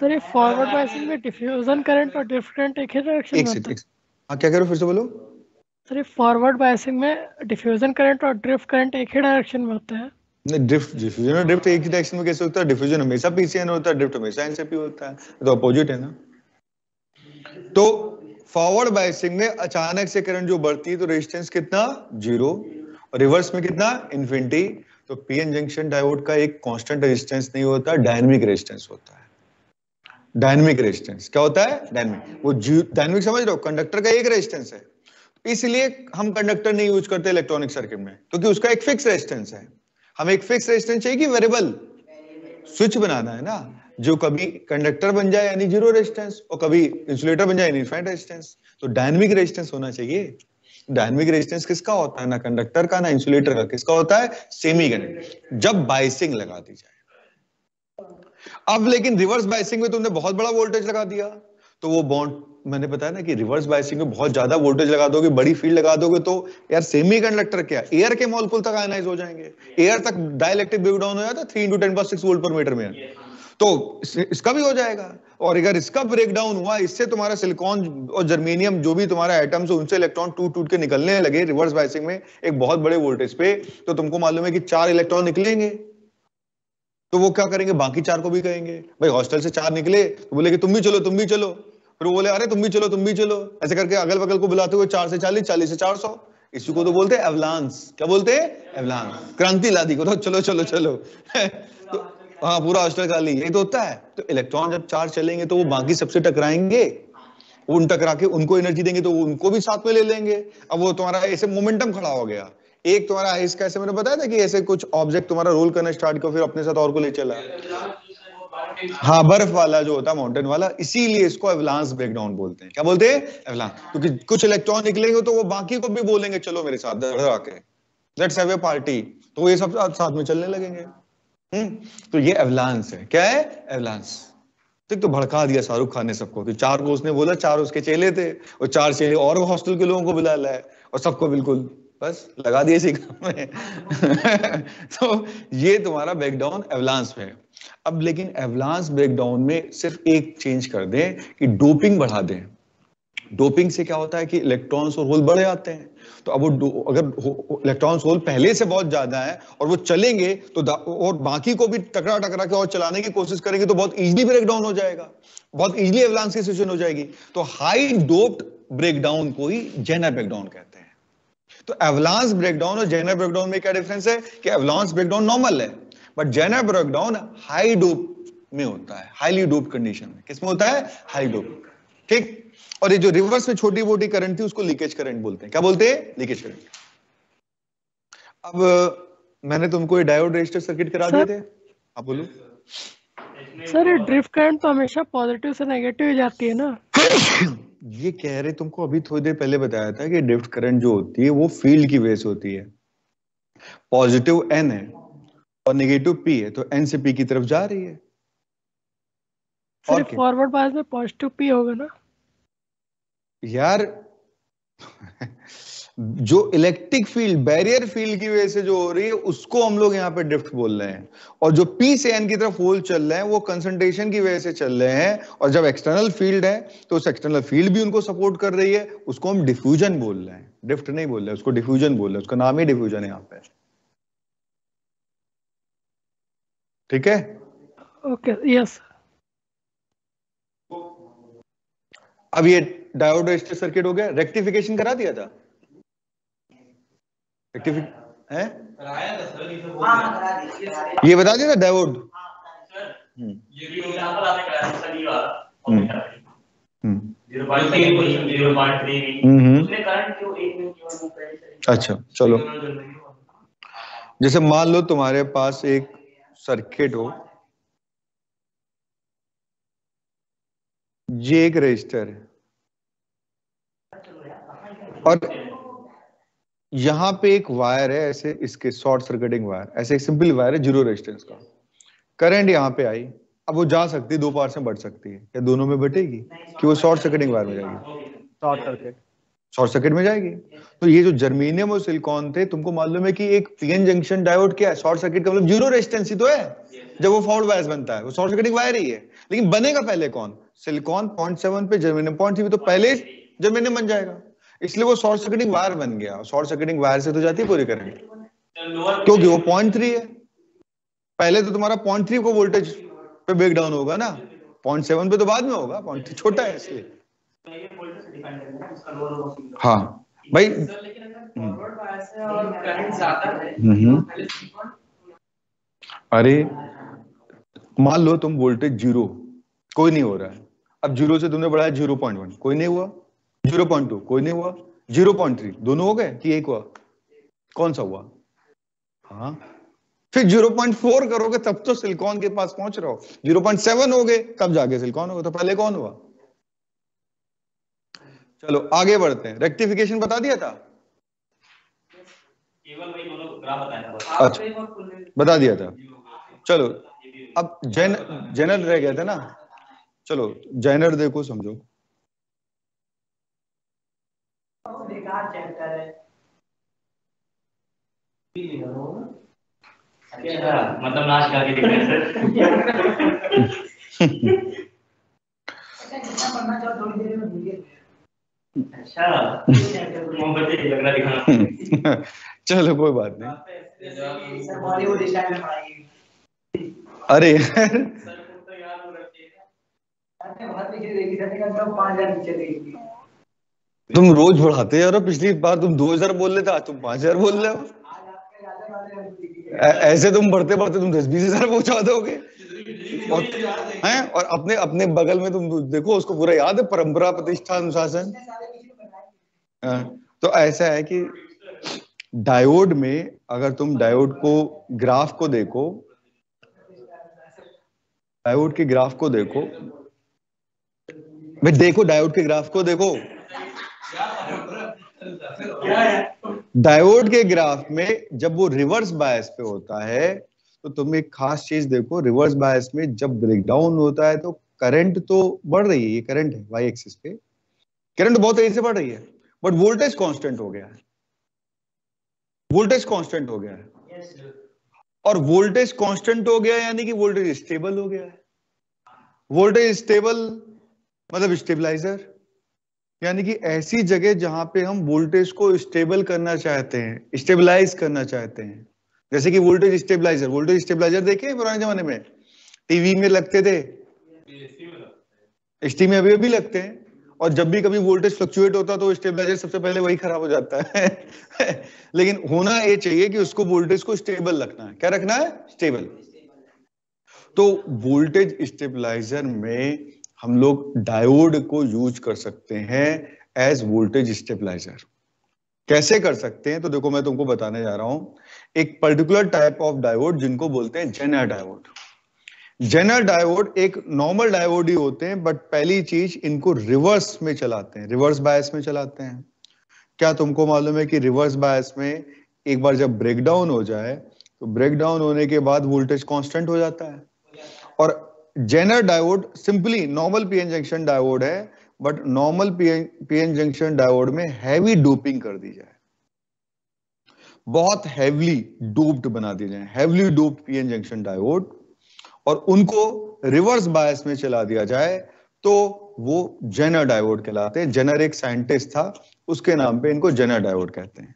सर ये फॉरवर्ड बायसिंग में डिफ्यूजन करंट और डिफरेंट एक ही डायरेक्शन में होता है हाँ क्या कह रहे हो फिर से बोलो सर ये फॉरवर्ड बायसिंग में डिफ्यूजन करंट और ड्रिफ्ट करंट एक ही डायरेक्शन में होता है नहीं ड्रिफ्ट डिफ्यूजन और ड्रिफ्ट एक ही डायरेक्शन में कैसे होता है डिफ्यूजन हमेशा पीसीएन होता है ड्रिफ्ट हमेशा एनसीपी होता है तो अपोजिट है ना तो फॉरवर्ड बाइसिंग में अचानक से करंट जो बढ़ती है तो रेजिस्टेंस कितना जीरो और रिवर्स में कितना इन्फिनिटी तो पीएन जंक्शन डायोड का एक कांस्टेंट रेजिस्टेंस नहीं होता डायनेमिक रेजिस्टेंस होता है डायनेमिक रेजिस्टेंस क्या होता है डायनेमिक वो डायनेमिक समझ लो कंडक्टर का एक रेजिस्टेंस है इसलिए हम कंडक्टर नहीं यूज करते इलेक्ट्रॉनिक सर्किट में क्योंकि उसका एक फिक्स रेजिस्टेंस है हमें एक फिक्स रेजिस्टेंस चाहिए कि वेरिएबल स्विच बनाना है ना जो कभी कंडक्टर बन जाए यानी जीरो रेजिस्टेंस और कभी इंसुलेटर बन जाए इनफाइट रेजिस्टेंस तो डायनेमिक रेजिस्टेंस होना चाहिए डायनेमिक रेजिस्टेंस किसका होता है ना कंडक्टर का ना इंसुलेटर का किसका होता है सेमी कंडक्टर जब बाइसिंग लगा दी जाए अब लेकिन रिवर्स बाइसिंग में तुमने बहुत बड़ा वोल्टेज लगा दिया तो वो बॉन्ड मैंने बताया ना कि रिवर्स बाइसिंग में बहुत ज्यादा वोल्टेज लगा दोगे बड़ी फील्ड लगा दोगे तो यार सेमी कंडक्टर क्या एयर के मॉलिक्यूल तक आयनाइज हो जाएंगे एयर तक डायलैक्ट्रिक ब्रेकडाउन हो जाता है थ्री इंटू टेन पर सिक्स वोल्ट पर मीटर में तो इसका भी हो जाएगा और अगर इसका ब्रेकडाउन हुआ इससे तुम्हारा सिलिकॉन और जर्मेनियम जो भी तुम्हारा एटम्स उनसे इलेक्ट्रॉन टूट टूट के निकलने लगे रिवर्स बाइसिंग में एक बहुत बड़े वोल्टेज पे तो तुमको मालूम है कि चार इलेक्ट्रॉन निकलेंगे तो वो क्या करेंगे बाकी चार को भी कहेंगे भाई हॉस्टल से चार निकले तो बोले कि तुम भी चलो तुम भी चलो फिर बोले अरे तुम भी चलो तुम भी चलो ऐसे करके अगल बगल को बुलाते हुए चार से चालीस चालीस से चार सौ इसी को तो बोलते हैं एवलांस क्या बोलते हैं एवलांस क्रांति लादी को तो चलो चलो चलो हाँ पूरा हॉस्टल खाली यही तो होता है तो इलेक्ट्रॉन जब चार्ज चलेंगे तो वो बाकी सबसे टकराएंगे उन टकरा के उनको एनर्जी देंगे तो वो उनको भी साथ में ले लेंगे अब वो तुम्हारा ऐसे मोमेंटम खड़ा हो गया एक तुम्हारा इसका ऐसे मैंने बताया था कि ऐसे कुछ ऑब्जेक्ट तुम्हारा रोल करना स्टार्ट किया फिर अपने साथ और को ले चला हाँ बर्फ वाला जो होता है माउंटेन वाला इसीलिए इसको एवलांस ब्रेकडाउन बोलते हैं क्या बोलते हैं एवलांस क्योंकि तो कुछ इलेक्ट्रॉन निकलेंगे तो वो बाकी को भी बोलेंगे चलो मेरे साथ पार्टी तो ये सब साथ में चलने लगेंगे हम्म, तो ये एवलांस है क्या है एवलांस देख तो भड़का दिया शाहरुख खान ने सबको तो चार को उसने बोला चार उसके चेले थे और चार चेले और हॉस्टल के लोगों को बुला लाए और सबको बिल्कुल बस लगा दिए इसी काम में तो ये तुम्हारा ब्रेकडाउन एवलांस में अब लेकिन एवलांस ब्रेकडाउन में सिर्फ एक चेंज कर दें कि डोपिंग बढ़ा दें डोपिंग से क्या होता है कि इलेक्ट्रॉन्स और होल बढ़ जाते हैं तो अब वो अगर इलेक्ट्रॉन होल पहले से बहुत ज्यादा है और वो चलेंगे तो और बाकी को भी टकरा टकरा के और चलाने की कोशिश करेंगे तो बहुत इजीली ब्रेकडाउन हो जाएगा बहुत इजीली एवलांस की सिचुएशन हो जाएगी तो हाई डोप्ड ब्रेकडाउन को ही जेनर ब्रेकडाउन कहते हैं तो एवलांस ब्रेकडाउन और जेनर ब्रेकडाउन में क्या डिफरेंस है कि एवलांस ब्रेकडाउन नॉर्मल है but Zener breakdown high dope में होता है हाईली डोप कंडीशन में किसमें होता है हाई डोप ठीक और ये जो रिवर्स में छोटी मोटी करंट थी उसको लीकेज करंट बोलते हैं क्या बोलते हैं लीकेज करंट अब मैंने तुमको ये डायोड रजिस्टर सर्किट करा दिए थे आप हाँ, बोलो सर ड्रिफ्ट करंट तो हमेशा पॉजिटिव से नेगेटिव जाती है ना ये कह रहे तुमको अभी थोड़ी देर पहले बताया था कि ड्रिफ्ट करंट जो होती है वो फील्ड की वजह से होती है पॉजिटिव एन है और नेगेटिव पी है तो एन से पी की तरफ जा रही है फॉरवर्ड पास में पॉजिटिव पी होगा ना यार जो इलेक्ट्रिक फील्ड बैरियर फील्ड की वजह से जो हो रही है उसको हम लोग यहाँ पे ड्रिफ्ट बोल रहे हैं और जो पी से एन की तरफ होल चल रहे हैं वो कंसंट्रेशन की वजह से चल रहे हैं और जब एक्सटर्नल फील्ड है तो उस एक्सटर्नल फील्ड भी उनको सपोर्ट कर रही है उसको हम डिफ्यूजन बोल रहे हैं ड्रिफ्ट नहीं बोल रहे उसको डिफ्यूजन बोल रहे हैं उसका नाम ही डिफ्यूजन है यहाँ पे ठीक है ओके यस अब ये डायोड रजिस्टर सर्किट हो गया रेक्टिफिकेशन करा दिया था हाँ, ये बता दिया हम्म। था डायोड हम्म। हम्म। अच्छा चलो तो जैसे मान लो तुम्हारे पास एक सर्किट हो ये एक रजिस्टर है और यहां पे एक वायर है ऐसे इसके शॉर्ट सर्किटिंग वायर ऐसे एक सिंपल वायर है जीरो रेजिस्टेंस का करंट यहाँ पे आई अब वो जा सकती है दो पार्ट में बढ़ सकती है या दोनों में बटेगी कि वो शॉर्ट सर्किटिंग वायर में जाएगी शॉर्ट सर्किट शॉर्ट सर्किट में जाएगी तो ये जो जर्मीनियम और सिलिकॉन थे तुमको मालूम है कि एक पीएन जंक्शन डायोड क्या है शॉर्ट सर्किट का मतलब जीरो रेजिस्टेंस ही तो है जब वो फॉल्ट वायर बनता है वो शॉर्ट सर्किटिंग वायर ही है लेकिन बनेगा पहले कौन सिलिकॉन पॉइंट पे जर्मीनियम पॉइंट थ्री तो पहले जर्मीनियम बन जाएगा इसलिए वो शॉर्ट सर्किटिंग वायर बन गया शॉर्ट सर्किटिंग वायर से तो जाती है पूरी करेंट क्योंकि वो पॉइंट थ्री है पहले तो तुम्हारा पॉइंट थ्री को वोल्टेज पे ब्रेक डाउन होगा ना पॉइंट सेवन पे तो बाद में होगा पॉइंट थ्री छोटा है इसलिए हाँ भाई हम्म। हम्म। अरे मान लो तुम वोल्टेज जीरो कोई नहीं हो रहा है अब जीरो से तुमने बढ़ाया जीरो पॉइंट वन कोई नहीं हुआ जीरो पॉइंट टू कोई नहीं हुआ जीरो पॉइंट थ्री दोनों हो गए कि एक हुआ कौन सा हुआ हाँ फिर जीरो पॉइंट फोर करोगे तब तो सिलिकॉन के पास पहुंच रहे हो जीरो पॉइंट सेवन हो गए तब जाके सिलिकॉन हो गए तो पहले कौन हुआ चलो आगे बढ़ते हैं रेक्टिफिकेशन बता दिया था अच्छा बता दिया था चलो अब जेन जनरल रह गया था ना चलो जेनर देखो समझो चार चैप्टर है अच्छा, मतलब अच्छा, अच्छा, रहा है अच्छा दिखाना चलो कोई बात नहीं अरे सर तो याद हो अरे बहुत पीछे देखी थी कल तो 5000 नीचे देखी तुम रोज बढ़ाते यार पिछली बार तुम दो हजार बोल रहे थे तुम पांच हजार बोल रहे हो ऐसे तुम बढ़ते बढ़ते तुम दस बीस हजार पहुंचा दोगे और हैं और अपने अपने बगल में तुम देखो उसको पूरा याद है परंपरा प्रतिष्ठा अनुशासन हाँ, तो ऐसा है कि डायोड में अगर तुम डायोड को ग्राफ को देखो डायोड के ग्राफ को देखो भाई देखो डायोड के ग्राफ को देखो डायोड के ग्राफ में जब वो रिवर्स बायस पे होता है तो तुम एक खास चीज देखो रिवर्स बायस में जब ब्रेकडाउन होता है तो करंट तो बढ़ रही है ये करंट है वाई एक्सिस पे करंट बहुत तेजी से बढ़ रही है बट वोल्टेज कांस्टेंट हो गया है वोल्टेज कांस्टेंट हो गया है yes, और वोल्टेज कांस्टेंट हो गया यानी कि वोल्टेज स्टेबल हो गया है वोल्टेज स्टेबल मतलब स्टेबलाइजर यानी कि ऐसी जगह जहां पे हम वोल्टेज को स्टेबल करना चाहते हैं स्टेबलाइज करना चाहते हैं जैसे कि वोल्टेज स्टेबलाइजर वोल्टेज स्टेबलाइजर देखे पुराने जमाने में टीवी में लगते थे एस में अभी अभी लगते हैं और जब भी कभी वोल्टेज फ्लक्चुएट होता तो स्टेबलाइजर सबसे पहले वही खराब हो जाता है लेकिन होना ये चाहिए कि उसको वोल्टेज को स्टेबल रखना है क्या रखना है स्टेबल तो वोल्टेज स्टेबलाइजर में हम लोग डायोड को यूज कर सकते हैं एज वोल्टेज स्टेबलाइजर कैसे कर सकते हैं तो देखो मैं तुमको बताने जा रहा हूं एक पर्टिकुलर टाइप ऑफ डायोड जिनको बोलते हैं जेनर डायोड जेनर डायोड एक नॉर्मल डायोड ही होते हैं बट पहली चीज इनको रिवर्स में चलाते हैं रिवर्स बायस में चलाते हैं क्या तुमको मालूम है कि रिवर्स बायस में एक बार जब ब्रेकडाउन हो जाए तो ब्रेकडाउन होने के बाद वोल्टेज कांस्टेंट हो जाता है और Zener diode simply normal PN junction diode है but normal PN junction diode में हैवी डोपिंग कर दी जाए बहुत हैवली डोप्ड बना दिए जाए heavily doped PN junction diode और उनको रिवर्स बायस में चला दिया जाए तो वो जेनर डायोड कहलाते हैं जेनर एक साइंटिस्ट था उसके नाम पे इनको जेनर डायोड कहते हैं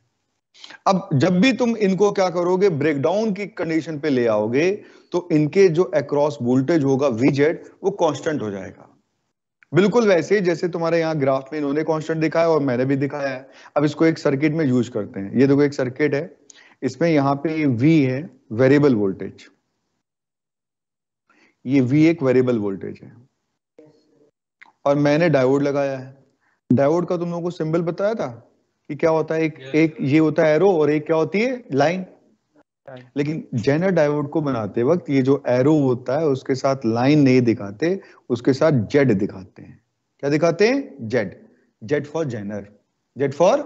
अब जब भी तुम इनको क्या करोगे ब्रेकडाउन की कंडीशन पे ले आओगे तो इनके जो अक्रॉस वोल्टेज होगा वीजेड वो कांस्टेंट हो जाएगा बिल्कुल वैसे ही जैसे तुम्हारे यहाँ ग्राफ में इन्होंने कांस्टेंट दिखाया और मैंने भी दिखाया है अब इसको एक सर्किट में यूज करते हैं ये देखो एक सर्किट है इसमें यहाँ पे वी है वेरिएबल वोल्टेज ये वी एक वेरिएबल वोल्टेज है और मैंने डायोड लगाया है डायोड का तुम लोगों को सिंबल बताया था कि क्या होता है एक एक ये होता है एरो और एक क्या होती है लाइन लेकिन जेनर डायोड को बनाते वक्त ये जो एरो होता है उसके साथ लाइन नहीं दिखाते उसके साथ जेड दिखाते हैं क्या दिखाते हैं Z Z for Zener Z for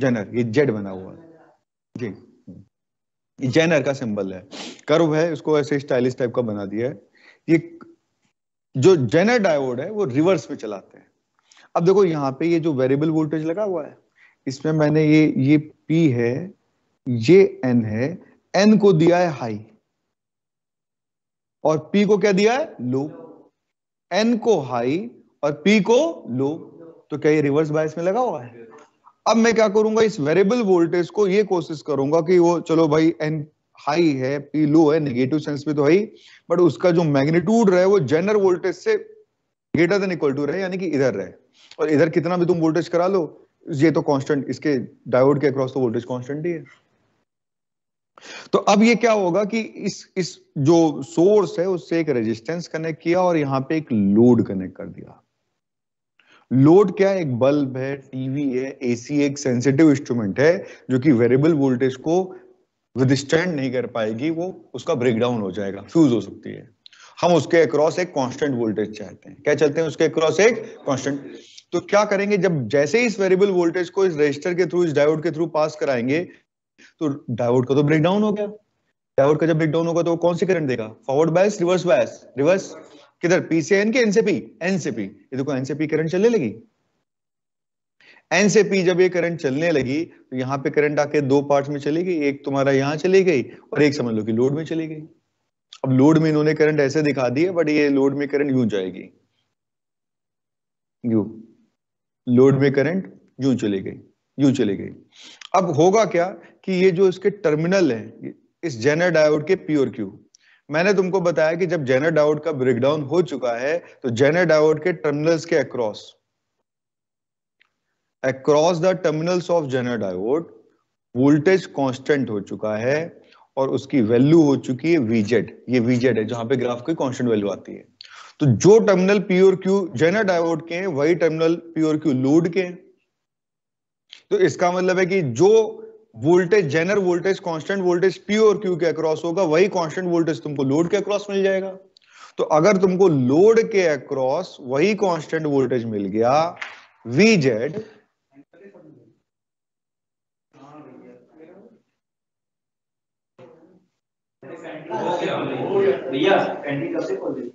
Zener ये जेड बना हुआ है जी जेनर का सिंबल है कर्व है इसको ऐसे स्टाइलिश टाइप का बना दिया है ये जो जेनर डायोड है वो रिवर्स में चलाते हैं अब देखो यहाँ पे ये जो वेरिएबल वोल्टेज लगा हुआ है इसमें मैंने ये ये पी है ये एन है एन को दिया है हाई और पी को क्या दिया है लो एन को हाई और पी को लो तो क्या ये रिवर्स बायस में लगा हुआ है अब मैं क्या करूंगा इस वेरिएबल वोल्टेज को ये कोशिश करूंगा कि वो चलो भाई एन हाई है पी लो है नेगेटिव सेंस में तो हाई बट उसका जो मैग्नीट्यूड रहे वो जनरल वोल्टेज से ग्रेटर देन इक्वल टू रहे यानी कि इधर रहे और इधर कितना भी तुम वोल्टेज करा लो ये तो कांस्टेंट इसके डायोड के अक्रॉस तो वोल्टेज कांस्टेंट ही है तो अब ये क्या होगा कि इस इस जो सोर्स है उससे एक रेजिस्टेंस कनेक्ट किया और यहां पे एक लोड कनेक्ट कर दिया लोड क्या है एक बल्ब है टीवी है एसी एक सेंसिटिव इंस्ट्रूमेंट है जो कि वेरिएबल वोल्टेज को विदस्टैंड नहीं कर पाएगी वो उसका ब्रेकडाउन हो जाएगा फ्यूज हो सकती है हम उसके अक्रॉस एक कांस्टेंट वोल्टेज चाहते हैं क्या चलते हैं उसके अक्रॉस एक कांस्टेंट तो क्या करेंगे जब जैसे ही इस वेरिएबल वोल्टेज को इस रजिस्टर के थ्रू इस डायोड के थ्रू पास कराएंगे तो डायोड का तो ब्रेकडाउन हो गया डायोड का जब ब्रेकडाउन होगा तो वो कौन सी करंट देगा forward bias reverse bias reverse किधर पीसीएन के एनसीपी एनसीपी ये देखो एनसीपी करंट चलने लगी एनसीपी जब ये करंट चलने लगी तो यहां पे करंट आके दो पार्ट्स में चली गई एक तुम्हारा यहां चली गई और एक समझ लो कि लोड में चली गई अब लोड में इन्होंने करंट ऐसे दिखा दी बट ये लोड में करंट यूं जाएगी यू लोड में करंट यू चली गई यू चली गई अब होगा क्या कि ये जो इसके टर्मिनल हैं इस जेनर डायोड के प्योर क्यू मैंने तुमको बताया कि जब जेनर डायोड का ब्रेकडाउन हो चुका है तो जेनर डायोड के टर्मिनल्स के across across the terminals of Zener diode voltage constant हो चुका है और उसकी वैल्यू हो चुकी है वीजेड ये वीजेड है जहां पे ग्राफ की कांस्टेंट वैल्यू आती है तो जो टर्मिनल पी और क्यू जेनर डायोड के हैं वही टर्मिनल पी और क्यू लोड के हैं तो इसका मतलब है कि जो voltage Zener voltage constant voltage P और क्यू के अक्रॉस होगा वही कांस्टेंट वोल्टेज तुमको लोड के अक्रॉस मिल जाएगा तो अगर तुमको लोड के अक्रॉस वही कांस्टेंट वोल्टेज मिल गया जेड भैया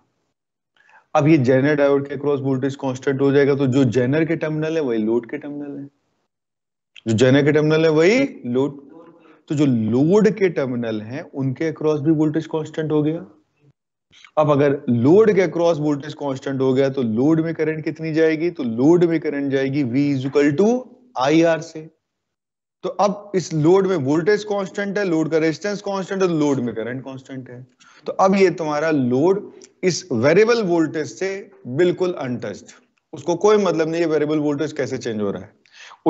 अब ये जेनर डायोड के क्रॉस वोल्टेज कांस्टेंट हो जाएगा तो जो जेनर के टर्मिनल है वही लोड के टर्मिनल है जो जेनर के टर्मिनल है वही लोड तो जो लोड के टर्मिनल है उनके अक्रॉस भी वोल्टेज कॉन्स्टेंट हो गया अब अगर लोड के अक्रॉस वोल्टेज कॉन्स्टेंट हो गया तो लोड में करंट कितनी जाएगी तो लोड में करंट जाएगी V equal to I R से तो अब इस लोड में वोल्टेज कांस्टेंट है लोड का रेजिस्टेंस कांस्टेंट है तो लोड में करंट कांस्टेंट है तो अब ये तुम्हारा लोड इस वेरिएबल वोल्टेज से बिल्कुल अनटच्ड उसको कोई मतलब नहीं है वेरिएबल वोल्टेज कैसे चेंज हो रहा है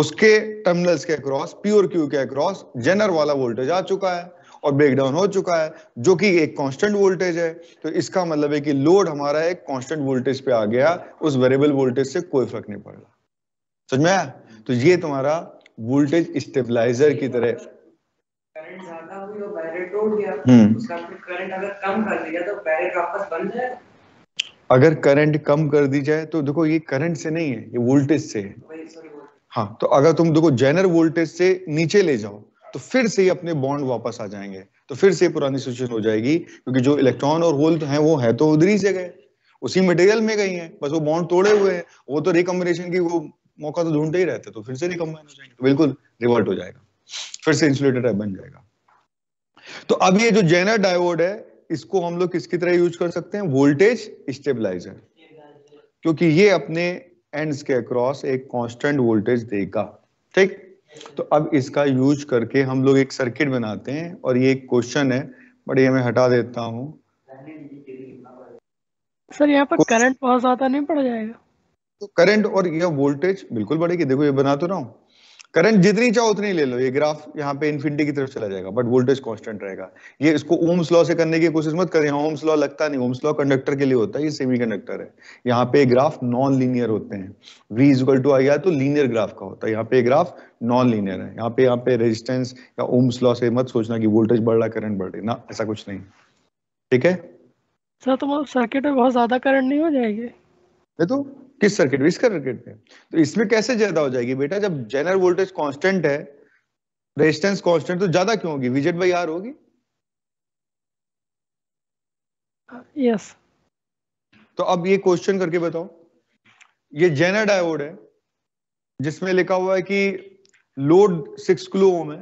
उसके टर्मिनल्स के अक्रॉस प्योर क्यू के अक्रॉस जेनर वाला वोल्टेज आ चुका है और ब्रेकडाउन हो चुका है जो कि एक कांस्टेंट वोल्टेज है तो इसका मतलब है कि लोड हमारा एक कांस्टेंट वोल्टेज पे आ गया उस वेरिएबल वोल्टेज से कोई फर्क नहीं पड़ रहा समझ में आया तो ये तुम्हारा वोल्टेज स्टेबलाइजर की तरह जो बैरेट रोड गया उसका करंट अगर कम कर दिया तो बैरेट वापस बन जाएगा अगर करंट कम कर दी जाए तो देखो ये करंट से नहीं है ये वोल्टेज से है हाँ तो अगर तुम देखो जेनर वोल्टेज से नीचे ले जाओ तो फिर से ही अपने बॉन्ड वापस आ जाएंगे तो फिर से पुरानी सिचुएशन हो जाएगी क्योंकि जो इलेक्ट्रॉन और होल हैं वो है तो उधर ही से गए उसी मटेरियल में गई हैं बस वो बॉन्ड तोड़े हुए हैं वो तो रिकम्बिनेशन की वो मौका तो ढूंढते ही रहते तो फिर से रिकम्बाइन हो जाएंगे तो बिल्कुल रिवर्ट हो जाएगा फिर से इंसुलेटेड बन जाएगा तो अब ये जो जेनर डायोड है इसको हम लोग किसकी तरह यूज कर सकते हैं वोल्टेज स्टेबलाइजर क्योंकि ये अपने एंड्स के अक्रॉस एक कांस्टेंट वोल्टेज देगा ठीक तो अब इसका यूज करके हम लोग एक सर्किट बनाते हैं और ये एक क्वेश्चन है बट ये मैं हटा देता हूँ सर यहाँ पर करंट बहुत ज्यादा नहीं पड़ जाएगा तो करंट और यह वोल्टेज बिल्कुल बढ़ेगी देखो ये बना तो रहा हूँ करंट जितनी चाहो उतनी ले लो ये ग्राफ यहाँ पे इन्फिनिटी की तरफ चला जाएगा बट वोल्टेज कांस्टेंट रहेगा ये इसको ओम्स लॉ से करने की कोशिश मत करें यहाँ ओम्स लॉ लगता नहीं ओम्स लॉ कंडक्टर के लिए होता है ये सेमी कंडक्टर है यहाँ पे ग्राफ नॉन लीनियर होते हैं वी इजल टू आ गया तो लीनियर ग्राफ का होता है यहाँ पे ग्राफ नॉन लीनियर है यहाँ पे यहाँ पे रेजिस्टेंस या ओम्स लॉ से मत सोचना की वोल्टेज बढ़ रहा करंट बढ़ रही ना ऐसा कुछ नहीं ठीक है सर तो सर्किट में बहुत ज्यादा करंट नहीं हो जाएगी तो किस सर्किट में इसका सर्किट में तो इसमें कैसे ज्यादा हो जाएगी बेटा जब जनरल वोल्टेज कांस्टेंट है रेजिस्टेंस कांस्टेंट तो ज्यादा क्यों होगी विजेट बाई आर होगी यस तो अब ये क्वेश्चन करके बताओ ये जेनर डायोड है जिसमें लिखा हुआ है कि लोड सिक्स किलो ओम है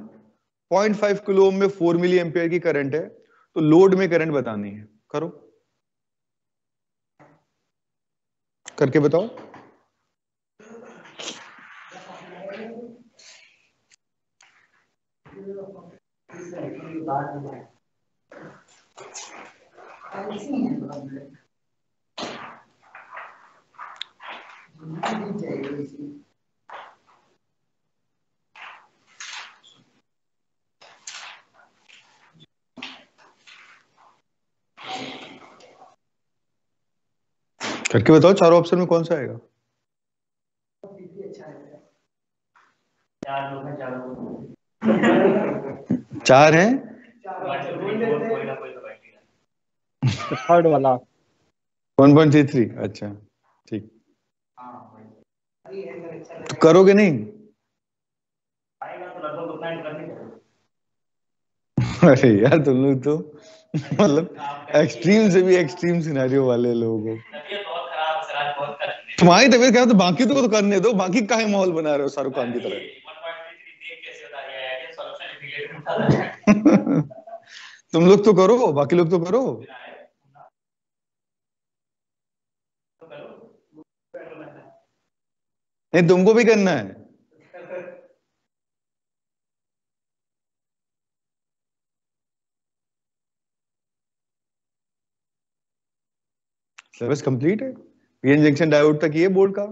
पॉइंट फाइव किलो ओम में फोर मिली एम्पेयर की करंट है तो लोड में करंट बतानी है करो करके बताओ Thank you. करके बताओ चारों ऑप्शन में कौन सा आएगा चार है थर्ड वाला वन पॉइंट थ्री थ्री अच्छा ठीक तो करोगे नहीं अरे यार तुम लोग तो मतलब एक्सट्रीम से भी एक्सट्रीम सिनेरियो वाले लोगों को तुम्हारी तबीयत खराब तो बाकी तो करने दो बाकी का माहौल बना रहे हो शाहरुख खान की तरह तुम लोग तो करो बाकी लोग तो करो नहीं तुमको भी करना है सर्विस कंप्लीट है पीएन जंक्शन डायोड तक ये बोर्ड का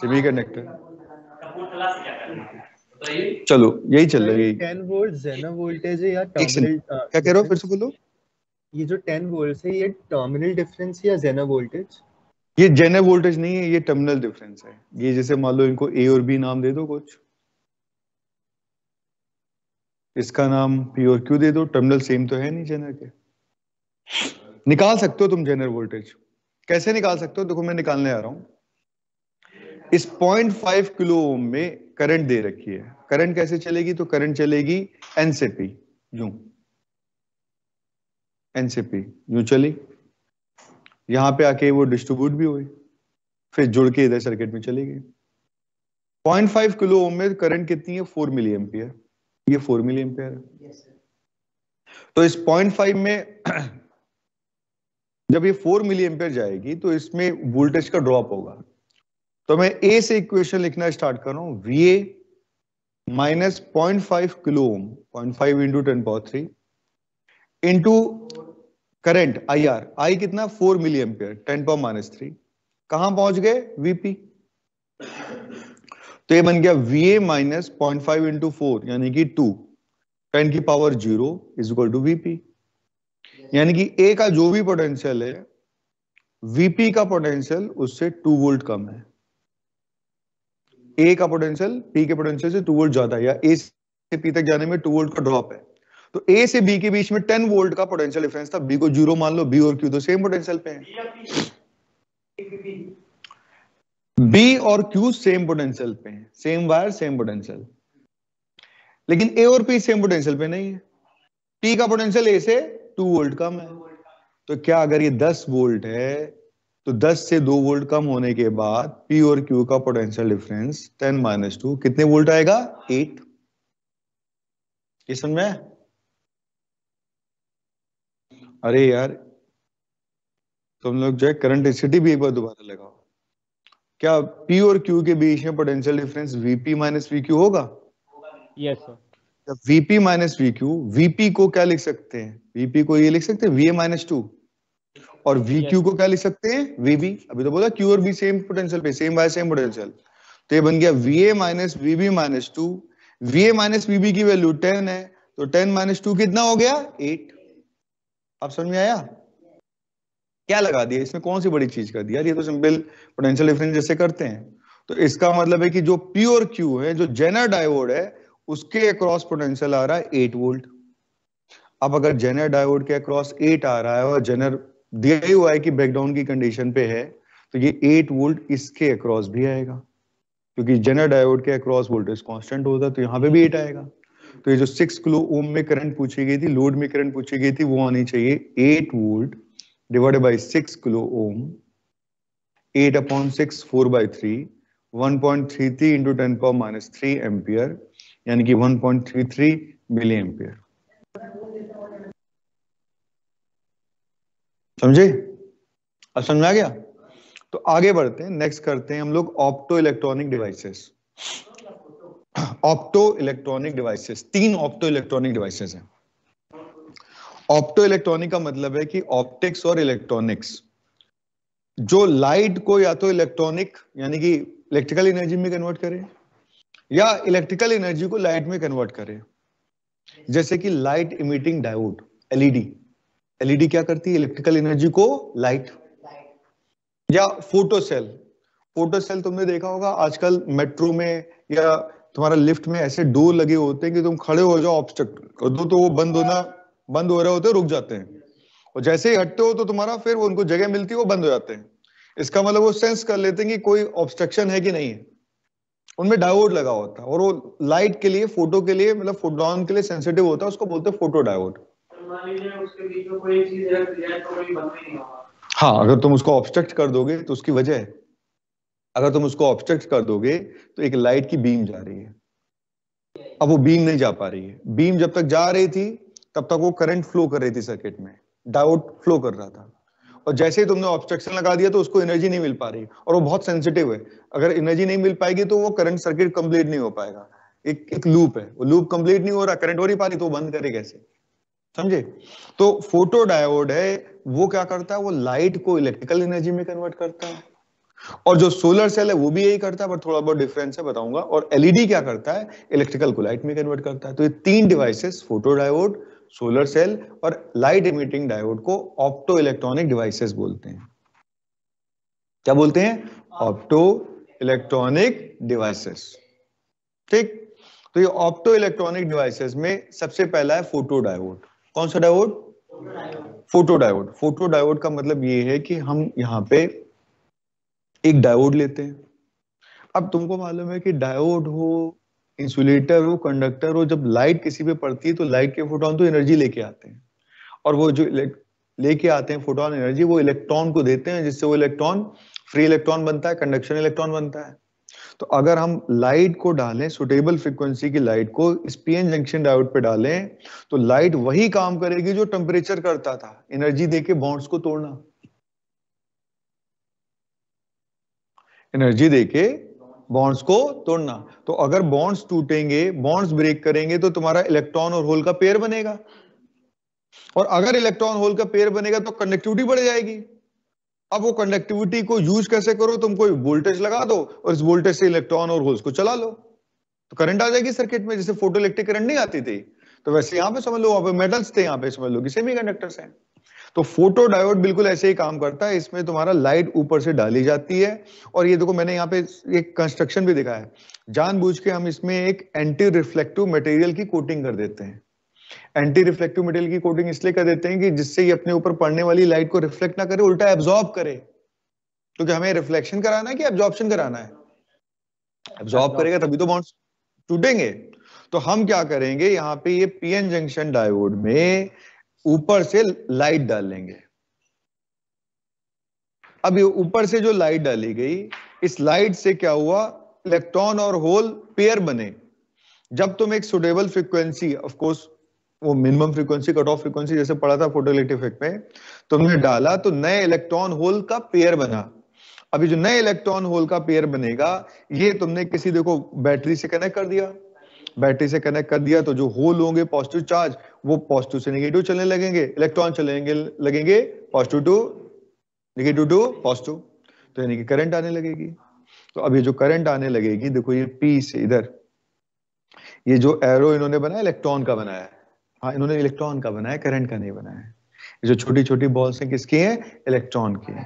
सेमी कनेक्टर चलो यही चल रहा है यही टेन वोल्ट है वोल्टेज है या टर्मिनल क्या कह रहे हो फिर से बोलो ये जो 10 वोल्ट है ये टर्मिनल डिफरेंस या जेना वोल्टेज ये जेना वोल्टेज नहीं है ये टर्मिनल डिफरेंस है ये जैसे मान लो इनको ए और बी नाम दे दो कुछ इसका नाम पी और क्यू दे दो टर्मिनल सेम तो है नहीं जेना के निकाल सकते हो तुम जेनर वोल्टेज कैसे निकाल सकते हो देखो मैं निकालने आ रहा हूं इस पॉइंट फाइव किलो ओम में करंट दे रखी है करंट कैसे चलेगी तो करंट चलेगी एन से पी यू एन से पी यू चली यहां पे आके वो डिस्ट्रीब्यूट भी हुई फिर जुड़ के इधर सर्किट में चली गई पॉइंट फाइव किलो ओम में करंट कितनी है फोर मिली एम्पियर ये फोर मिली एम्पियर है yes, तो इस पॉइंट फाइव में जब ये फोर मिली एम्पेयर जाएगी तो इसमें वोल्टेज का ड्रॉप होगा तो मैं ए से इक्वेशन लिखना स्टार्ट कर रहा हूं V A minus point five kilo ohm point five into ten point three into current I R I कितना four milliampere ten power minus three कहां पहुंच गए वीपी तो ये बन गया V A minus point five into four यानी कि टू टेन की power zero is equal to VP यानी कि ए का जो भी पोटेंशियल है वीपी का पोटेंशियल उससे टू वोल्ट कम है ए का पोटेंशियल पी के पोटेंशियल से टू वोल्ट ज्यादा है या ए से पी तक जाने में टू वोल्ट का ड्रॉप है तो ए से बी के बीच में टेन वोल्ट का पोटेंशियल डिफरेंस था बी को जीरो मान लो बी और क्यू तो सेम पोटेंशियल पे है बी और क्यू सेम पोटेंशियल पे है सेम वायर सेम पोटेंशियल लेकिन ए और पी सेम पोटेंशियल पे नहीं है पी का पोटेंशियल ए से टू वोल्ट कम है तो क्या अगर ये दस वोल्ट है तो दस से दो वोल्ट कम होने के बाद पी और क्यू का potential difference ten minus two कितने वोल्ट आएगा एट ये समझ में अरे यार तुम लोग जो है करंट स्थिति भी एक बार दोबारा लगाओ क्या पी और क्यू के बीच में potential difference VP minus V Q होगा yes yes, sir VP minus V Q VP को क्या लिख सकते हैं वीपी को ये लिख सकते हैं वीए माइनस टू और वी क्यू को क्या लिख सकते हैं वीबी अभी तो बोला क्यू और बी सेम पोटेंशियल पे सेम वाई सेम पोटेंशियल तो ये बन गया VA minus VB minus two V A minus VB की वैल्यू टेन है तो टेन माइनस टू कितना हो गया एट आप समझ में आया क्या लगा दिया इसमें कौन सी बड़ी चीज कर दिया ये तो सिंपल पोटेंशियल डिफरेंस जैसे करते हैं तो इसका मतलब है कि जो प्योर क्यू है जो जेनर डायोड है उसके अक्रॉस पोटेंशियल आ रहा है एट वोल्ट अब अगर जेनर डायोड के अक्रॉस एट आ रहा है और जेनर दिया ही हुआ है कि ब्रेकडाउन की कंडीशन पे है तो ये एट वोल्ट इसके अक्रॉस भी आएगा क्योंकि जेनर डायोड के अक्रॉस वोल्टेज कॉन्स्टेंट होता है तो यहाँ पे भी एट आएगा तो ये जो सिक्स किलो ओम में करंट पूछी गई थी लोड में करंट पूछी गई थी वो आनी चाहिए eight volt divided by six kilo ohm eight upon six four by three one point three three into ten power minus three ampere यानी कि 1.33 मिली एम्पियर समझे अब समझ आ गया तो आगे बढ़ते हैं नेक्स्ट करते हैं हम लोग optoelectronic devices optoelectronic devices तीन ऑप्टो इलेक्ट्रॉनिक डिवाइसेस हैं ऑप्टो इलेक्ट्रॉनिक का मतलब है कि ऑप्टिक्स और इलेक्ट्रॉनिक्स जो लाइट को या तो इलेक्ट्रॉनिक यानी कि इलेक्ट्रिकल एनर्जी में कन्वर्ट करें या इलेक्ट्रिकल एनर्जी को लाइट में कन्वर्ट करें जैसे कि light emitting diode LED LED क्या करती है इलेक्ट्रिकल एनर्जी को लाइट या फोटोसेल फोटोसेल तुमने देखा होगा आजकल मेट्रो में या तुम्हारा लिफ्ट में ऐसे डोर लगे होते हैं कि तुम खड़े हो जाओ ऑब्स्ट्रक्ट कर दो तो वो बंद होना बंद हो रहे होते रुक जाते हैं और जैसे ही हटते हो तो तुम्हारा फिर उनको जगह मिलती है वो बंद हो जाते हैं इसका मतलब वो सेंस कर लेते हैं कि कोई ऑब्स्ट्रक्शन है कि नहीं है उनमें डायोड लगा होता है और वो लाइट के लिए फोटो के लिए मतलब फोटोन के लिए सेंसिटिव होता है उसको बोलते हैं फोटो डायोड हाँ अगर तुम उसको ऑब्स्ट्रक्ट कर दोगे तो उसकी वजह है अगर तुम उसको ऑब्स्ट्रक्ट कर दोगे तो एक लाइट की बीम जा रही है अब वो बीम नहीं जा पा रही है बीम जब तक जा रही थी तब तक वो करंट फ्लो कर रही थी सर्किट में डायोड फ्लो कर रहा था और जैसे ही तुमने ऑब्स्ट्रक्शन लगा दिया तो उसको एनर्जी नहीं मिल पा रही और वो बहुत सेंसिटिव है अगर एनर्जी नहीं मिल पाएगी तो वो करंट सर्किट कंप्लीट नहीं हो पाएगा एक एक लूप है वो लूप कंप्लीट नहीं हो रहा करंट हो नहीं पा रही तो बंद करे कैसे समझे तो फोटो डायोड है वो क्या करता है वो लाइट को इलेक्ट्रिकल एनर्जी में कन्वर्ट करता है और जो सोलर सेल है वो भी यही करता है पर थोड़ा बहुत डिफरेंस है बताऊंगा और एलईडी क्या करता है इलेक्ट्रिकल को लाइट में कन्वर्ट करता है तो ये तीन devices photodiode solar cell और लाइट इमिटिंग डायोड को ऑप्टो इलेक्ट्रॉनिक डिवाइसेस बोलते हैं क्या बोलते हैं ऑप्टो इलेक्ट्रॉनिक डिवाइसेस ठीक तो ये ऑप्टो इलेक्ट्रॉनिक डिवाइसेस में सबसे पहला है फोटो डायोड कौन सा diode photodiode photodiode का मतलब ये है कि हम यहां पे एक डायोड लेते हैं अब तुमको मालूम है कि डायोड हो इंसुलेटर हो कंडक्टर हो जब लाइट किसी पे पड़ती है तो लाइट के फोटोन तो एनर्जी लेके आते हैं और वो जो लेके आते हैं फोटोन एनर्जी वो इलेक्ट्रॉन को देते हैं जिससे वो इलेक्ट्रॉन फ्री इलेक्ट्रॉन बनता है कंडक्शन इलेक्ट्रॉन बनता है तो अगर हम लाइट को डालें सुटेबल फ्रिक्वेंसी की लाइट को स्पीएन जंक्शन डायोड पे डालें तो लाइट वही काम करेगी जो टेम्परेचर करता था एनर्जी देके बॉन्ड्स को तोड़ना एनर्जी देके बॉन्ड्स को तोड़ना तो अगर बॉन्ड्स टूटेंगे बॉन्ड्स ब्रेक करेंगे तो तुम्हारा इलेक्ट्रॉन और होल का पेयर बनेगा और अगर इलेक्ट्रॉन होल का पेयर बनेगा तो कंडक्टिविटी बढ़ जाएगी अब वो कंडक्टिविटी को यूज कैसे करो तुम कोई वोल्टेज लगा दो और इस वोल्टेज से इलेक्ट्रॉन और होल्स को चला लो तो करंट आ जाएगी सर्किट में जैसे फोटो इलेक्ट्रिक करंट नहीं आती थी तो वैसे यहां पे समझ लो पे मेटल्स थे यहाँ पे समझ लो कि सेमी कंडक्टर्स हैं तो फोटो डायोड बिल्कुल ऐसे ही काम करता है इसमें तुम्हारा लाइट ऊपर से डाली जाती है और ये देखो मैंने यहाँ पे एक कंस्ट्रक्शन भी दिखाया है जानबूझ के हम इसमें एक एंटी रिफ्लेक्टिव मटेरियल की कोटिंग कर देते हैं एंटी रिफ्लेक्टिव मटेरियल की कोटिंग इसलिए कर देते हैं कि जिससे ये अपने ऊपर पड़ने वाली लाइट को रिफ्लेक्ट ना करे उल्टा एब्जॉर्ब करे क्योंकि तो हमें रिफ्लेक्शन कराना है कि एब्जॉर्बन कराना है एब्जॉर्ब करेगा तभी तो बॉन्ड्स टूटेंगे तो हम क्या करेंगे यहाँ पे ये पीएन जंक्शन डायोड में ऊपर से लाइट डालेंगे अब ये ऊपर से जो लाइट डाली गई इस लाइट से क्या हुआ इलेक्ट्रॉन और होल पेयर बने जब तुम एक सुटेबल फ्रीक्वेंसी ऑफ कोर्स वो minimum frequency cut off frequency जैसे पढ़ा था फोटोलेट इफेक्ट में तुमने डाला तो नए इलेक्ट्रॉन होल का पेयर बना अभी जो नए इलेक्ट्रॉन होल का पेयर बनेगा ये तुमने किसी देखो बैटरी से कनेक्ट कर दिया बैटरी से कनेक्ट कर दिया तो जो होल होंगे पॉजिटिव चार्ज वो पॉजिटिव से निगेटिव चलने लगेंगे इलेक्ट्रॉन चलेंगे लगेंगे positive to negative to positive तो यानी कि करंट आने लगेगी तो अब ये जो करंट आने लगेगी देखो ये पी से इधर ये जो एरो इन्होंने बनाया इलेक्ट्रॉन का बनाया हाँ इन्होंने इलेक्ट्रॉन का बनाया करंट का नहीं बनाया ये जो छोटी छोटी बॉल्स हैं किसकी हैं इलेक्ट्रॉन की है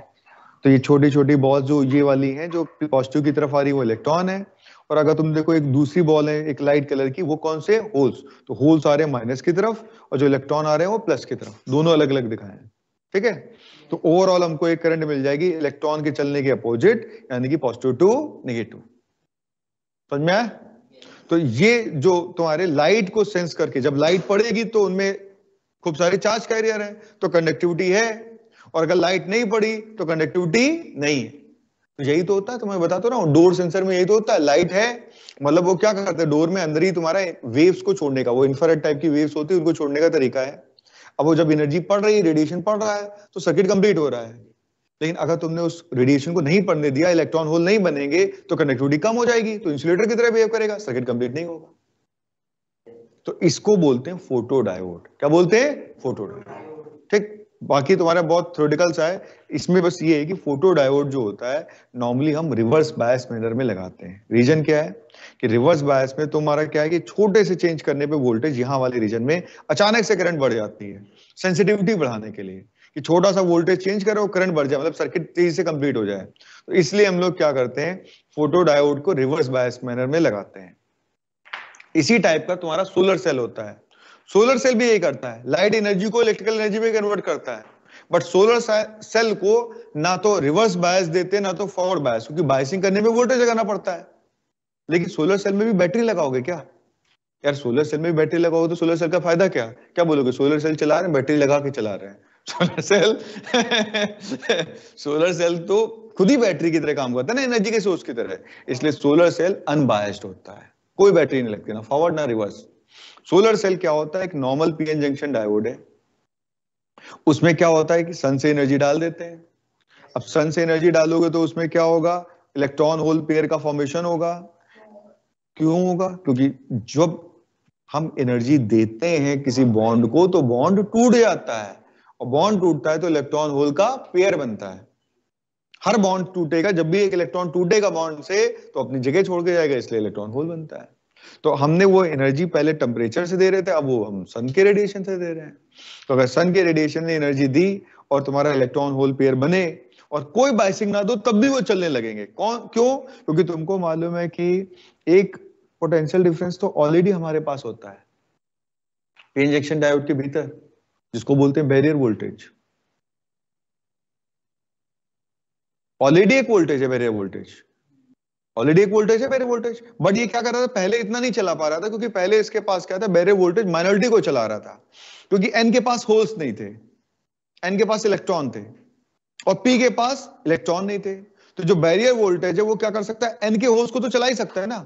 तो ये छोटी छोटी बॉल्स जो ये वाली हैं जो पॉजिटिव की तरफ आ रही है वो इलेक्ट्रॉन है और अगर तुम देखो एक दूसरी बॉल है एक लाइट कलर की वो कौन से होल्स तो होल्स आ रहे हैं माइनस की तरफ और जो इलेक्ट्रॉन आ रहे हैं वो प्लस की तरफ दोनों अलग अलग दिखाए ठीक है तो ओवरऑल हमको एक करंट मिल जाएगी इलेक्ट्रॉन के चलने के अपोजिट यानी कि पॉजिटिव टू निगेटिव समझ में आया तो ये जो तुम्हारे लाइट को सेंस करके जब लाइट पड़ेगी तो उनमें खूब सारे चार्ज कैरियर हैं तो कंडक्टिविटी है और अगर लाइट नहीं पड़ी तो कंडक्टिविटी नहीं है तो यही तो होता है तो मैं बताता तो रहा हूँ डोर सेंसर में यही तो होता है लाइट है मतलब वो क्या करते हैं डोर में अंदर ही तुम्हारा वेव्स को छोड़ने का वो इंफ्रारेड टाइप की वेव्स होती है उनको छोड़ने का तरीका है अब वो जब एनर्जी पड़ रही है रेडिएशन पड़ रहा है तो सर्किट कंप्लीट हो रहा है लेकिन अगर तुमने उस रेडिएशन को नहीं पढ़ने दिया इलेक्ट्रॉन होल नहीं बनेंगे तो कनेक्टिविटी कम हो जाएगी तो इंसुलेटर की तरह बिहेव करेगा सर्किट कंप्लीट नहीं होगा तो इसको बोलते हैं फोटो डायोड क्या बोलते हैं फोटो डायोड ठीक बाकी तुम्हारा बहुत थ्योरेटिकल सा है इसमें बस ये है कि फोटो डायोड जो होता है नॉर्मली हम रिवर्स बायस मिरर में लगाते हैं रीजन क्या है कि रिवर्स बायस में तुम्हारा क्या है कि छोटे से चेंज करने पे वोल्टेज यहाँ वाले रीजन में अचानक से करंट बढ़ जाती है सेंसिटिविटी बढ़ाने के लिए कि छोटा सा वोल्टेज चेंज करे और करंट बढ़ जाए मतलब सर्किट तेजी से कंप्लीट हो जाए तो इसलिए हम लोग क्या करते हैं फोटो डायोड को रिवर्स बायस मैनर में लगाते हैं इसी टाइप का तुम्हारा सोलर सेल होता है सोलर सेल भी यही करता है लाइट एनर्जी को इलेक्ट्रिकल एनर्जी में कन्वर्ट करता है बट सोलर सेल को ना तो रिवर्स बायस देते ना तो फॉरवर्ड बायस क्योंकि बायसिंग करने में वोल्टेज लगाना पड़ता है लेकिन सोलर सेल में भी बैटरी लगाओगे क्या यार सोलर सेल में भी बैटरी लगाओगे तो सोलर सेल का फायदा क्या क्या बोलोगे सोलर सेल चला रहे हैं बैटरी लगा के चला रहे हैं सोलर सेल सोलर सेल तो खुद ही बैटरी की तरह काम करता है ना एनर्जी के सोर्स की तरह इसलिए सोलर सेल अनबायस्ड होता है कोई बैटरी नहीं लगती ना फॉरवर्ड ना रिवर्स सोलर सेल क्या होता है एक नॉर्मल पीएन जंक्शन डायोड है उसमें क्या होता है कि सन से एनर्जी डाल देते हैं अब सन से एनर्जी डालोगे तो उसमें क्या होगा इलेक्ट्रॉन होल पेयर का फॉर्मेशन होगा क्यों होगा क्योंकि जब हम एनर्जी देते हैं किसी बॉन्ड को तो बॉन्ड टूट जाता है और बॉन्ड टूटता है तो इलेक्ट्रॉन होल का पेयर बनता है हर बॉन्ड टूटेगा जब भी एक इलेक्ट्रॉन टूटेगा बॉन्ड से तो अपनी जगह छोड़ के जाएगा इसलिए इलेक्ट्रॉन होल बनता है तो हमने वो एनर्जी पहले टेम्परेचर से दे रहे थे अब वो हम सन के रेडिएशन से दे रहे हैं तो अगर सन के रेडिएशन ने एनर्जी दी और तुम्हारा इलेक्ट्रॉन होल पेयर बने और कोई बाइसिंग ना दो तब भी वो चलने लगेंगे कौन क्यों क्योंकि तुमको मालूम है कि एक पोटेंशियल डिफरेंस तो ऑलरेडी हमारे पास होता है इंजेक्शन डायोड के भीतर जिसको बोलते हैं बैरियर वोल्टेज ऑलरेडी एक वोल्टेज है बैरियर वोल्टेज ऑलरेडी एक वोल्टेज है बेरे वोल्टेज बट ये क्या कर रहा था पहले इतना नहीं चला पा रहा था क्योंकि पहले इसके पास क्या था बेरे वोल्टेज माइनॉरिटी को चला रहा था क्योंकि एन के पास होल्स नहीं थे एन के पास इलेक्ट्रॉन थे और पी के पास इलेक्ट्रॉन नहीं थे तो जो बैरियर वोल्टेज है वो क्या कर सकता है एन के होल्स को तो चला ही सकता है ना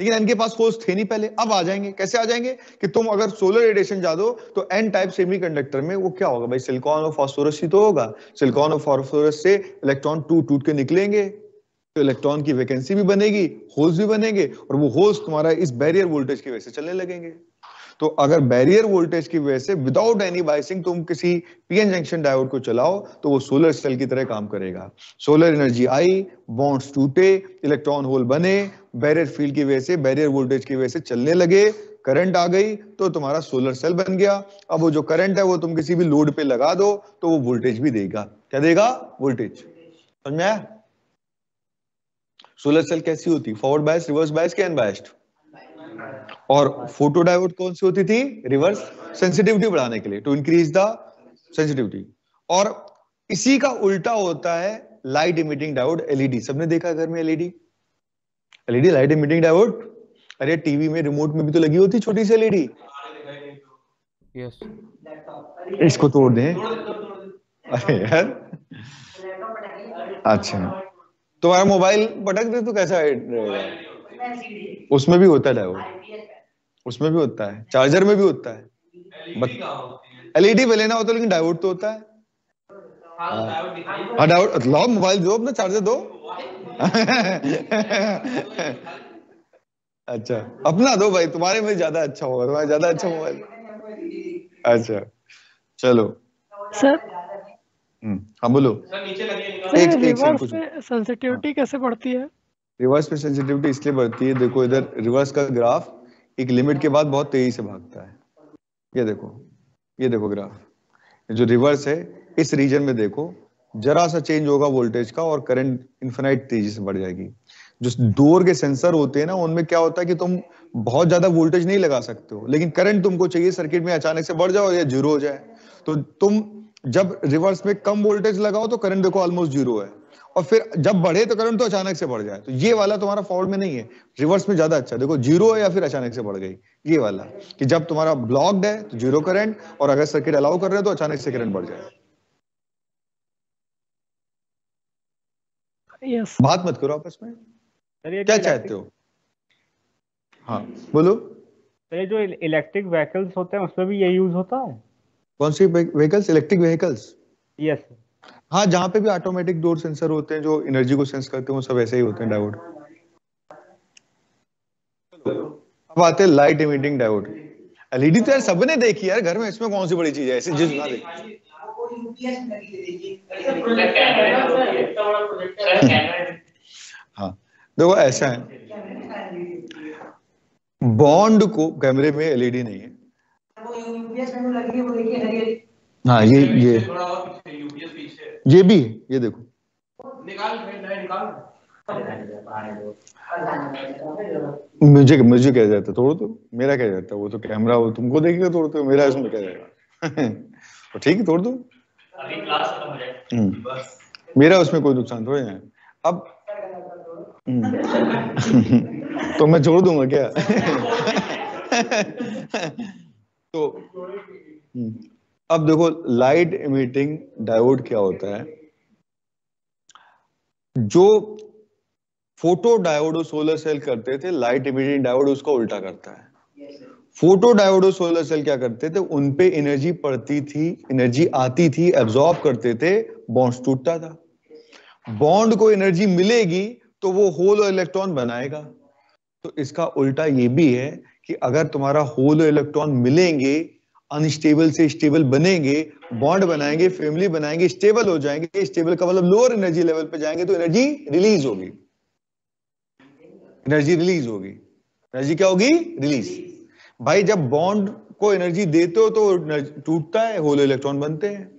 लेकिन एन के पास होल्स थे नहीं पहले अब आ जाएंगे कैसे आ जाएंगे कि तुम अगर सोलर रेडिएशन जा दो तो एन टाइप सेमीकंडक्टर में वो क्या होगा भाई सिलिकॉन और फास्फोरस ही तो होगा सिलिकॉन और फास्फोरस से इलेक्ट्रॉन टूट टूट के निकलेंगे तो इलेक्ट्रॉन की वैकेंसी भी बनेगी होल्स भी बनेंगे और वो होल्स तुम्हारा इस बैरियर वोल्टेज की वजह से चलने लगेंगे तो अगर बैरियर वोल्टेज की वजह से विदाउट एनी बाइसिंग तुम किसी पीएन जंक्शन डायोड को चलाओ तो वो सोलर सेल की तरह काम करेगा सोलर एनर्जी आई बॉन्ड्स टूटे इलेक्ट्रॉन होल बने बैरियर फील्ड की वजह से बैरियर वोल्टेज की वजह से चलने लगे करंट आ गई तो तुम्हारा सोलर सेल बन गया अब वो जो करंट है वो तुम किसी भी लोड पे लगा दो तो वो वोल्टेज भी देगा क्या देगा वोल्टेज समझ में आया सोलर सेल कैसी होती फॉरवर्ड बायस रिवर्स बायस के अनबायस्ड और फोटो डायोड कौन सी होती थी रिवर्स सेंसिटिविटी बढ़ाने के लिए टू इंक्रीज द सेंसिटिविटी और इसी का उल्टा होता है लाइट इमिटिंग डायोड एलईडी सबने देखा घर में LED LED light emitting diode अरे टीवी में रिमोट में भी तो लगी होती छोटी सी एलईडी यस e इसको तोड़ दें अरे यार अच्छा तुम्हारा तो मोबाइल पटक दे तो कैसा रहेगा उसमें भी होता है वो उसमें भी होता है चार्जर में भी होता है एलईडी भले लेना होता तो लेकिन डायोड तो होता है हाँ, हाँ।, हाँ डायोड लाओ मोबाइल दो अपना चार्जर दो अच्छा अपना दो भाई तुम्हारे में ज्यादा अच्छा होगा तुम्हारा ज्यादा अच्छा मोबाइल अच्छा चलो सर हम्म, हाँ बोलो एक एक सेंसिटिविटी हाँ। कैसे बढ़ती है रिवर्स पे सेंसिटिविटी इसलिए बढ़ती है देखो इधर रिवर्स का ग्राफ एक लिमिट के बाद बहुत तेजी से भागता है ये देखो ये देखो ग्राफ जो रिवर्स है इस रीजन में देखो जरा सा चेंज होगा वोल्टेज का और करंट इन्फिनाइट तेजी से बढ़ जाएगी जो डोर के सेंसर होते हैं ना उनमें क्या होता है कि तुम बहुत ज्यादा वोल्टेज नहीं लगा सकते हो लेकिन करंट तुमको चाहिए सर्किट में अचानक से बढ़ जाओ या जीरो हो जाए तो तुम जब रिवर्स में कम वोल्टेज लगाओ तो करंट देखो ऑलमोस्ट जीरो है और फिर जब बढ़े तो करंट तो अचानक से बढ़ जाए तो ये वाला तुम्हारा फॉल्ट में नहीं है रिवर्स में ज्यादा अच्छा देखो जीरो है या फिर अचानक से बढ़ गई ये वाला कि जब तुम्हारा ब्लॉक्ड है तो जीरो करंट और अगर सर्किट अलाउ कर रहे हो तो अचानक से करंट बढ़ जाए yes. बात मत करो आपस में क्या चाहते हो हाँ बोलो जो इलेक्ट्रिक व्हीकल्स होते हैं उसमें भी ये यूज होता है कौन सी व्हीकल्स इलेक्ट्रिक व्हीकल्स यस हाँ जहाँ पे भी ऑटोमेटिक डोर सेंसर होते हैं जो एनर्जी को सेंस करते हैं वो सब ऐसे ही होते हैं डायोड अब आते हैं लाइट इमिटिंग डायोड एलईडी तो यार सबने देखी यार घर में इसमें कौन सी बड़ी चीज है ऐसी जिस ना हाँ, देखी हाँ।, हाँ देखो ऐसा है बॉन्ड को कैमरे में एलईडी नहीं है हाँ ये ये ये भी ये देखो निकाल मुझे मुझे क्या जाता है थोड़ा तो मेरा कह जाता है वो तो कैमरा वो तुमको देखेगा थोड़ा तो मेरा इसमें कह जाएगा तो ठीक है तोड़ दो अभी क्लास हम्म। मेरा उसमें कोई नुकसान थोड़ी है अब तो मैं छोड़ दूंगा क्या तो हम्म। अब देखो लाइट इमिटिंग डायोड क्या होता है जो फोटो डायोडो सोलर सेल करते थे लाइट इमिटिंग डायोड उसका उल्टा करता है फोटो डायोडो सोलर सेल क्या करते थे उनपे एनर्जी पड़ती थी एनर्जी आती थी एब्जॉर्ब करते थे बॉन्ड टूटता था बॉन्ड को एनर्जी मिलेगी तो वो होल और इलेक्ट्रॉन बनाएगा तो इसका उल्टा ये भी है कि अगर तुम्हारा होलो इलेक्ट्रॉन मिलेंगे अनस्टेबल से स्टेबल बनेंगे बॉन्ड बनाएंगे फैमिली बनाएंगे स्टेबल हो जाएंगे स्टेबल का मतलब लोअर एनर्जी लेवल पे जाएंगे तो एनर्जी रिलीज होगी एनर्जी रिलीज होगी एनर्जी क्या होगी रिलीज भाई जब बॉन्ड को एनर्जी देते हो तो टूटता है होल इलेक्ट्रॉन बनते हैं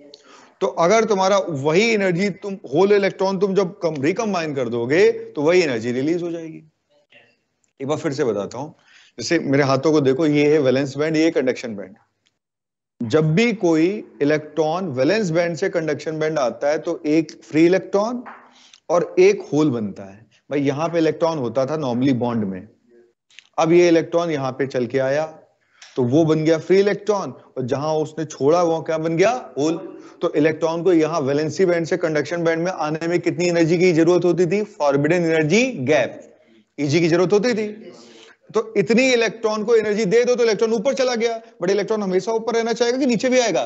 तो अगर तुम्हारा वही एनर्जी तुम होल इलेक्ट्रॉन तुम जब कम रिकम्बाइन कर दोगे तो वही एनर्जी रिलीज हो जाएगी एक बार फिर से बताता हूं जैसे मेरे हाथों को देखो ये है वैलेंस बैंड ये कंडक्शन बैंड जब भी कोई इलेक्ट्रॉन वैलेंस बैंड से कंडक्शन बैंड आता है तो एक फ्री इलेक्ट्रॉन और एक होल बनता है भाई यहां पे इलेक्ट्रॉन होता था नॉर्मली बॉन्ड में अब ये इलेक्ट्रॉन यहां पे चल के आया तो वो बन गया फ्री इलेक्ट्रॉन और जहां उसने छोड़ा वो क्या बन गया होल तो इलेक्ट्रॉन को यहां वैलेंसी बैंड से कंडक्शन बैंड में आने में कितनी एनर्जी की जरूरत होती थी फॉरबिडन एनर्जी गैप ईजी की जरूरत होती थी तो इतनी इलेक्ट्रॉन को एनर्जी दे दो तो इलेक्ट्रॉन ऊपर चला गया बट इलेक्ट्रॉन हमेशा ऊपर रहना चाहेगा कि नीचे भी आएगा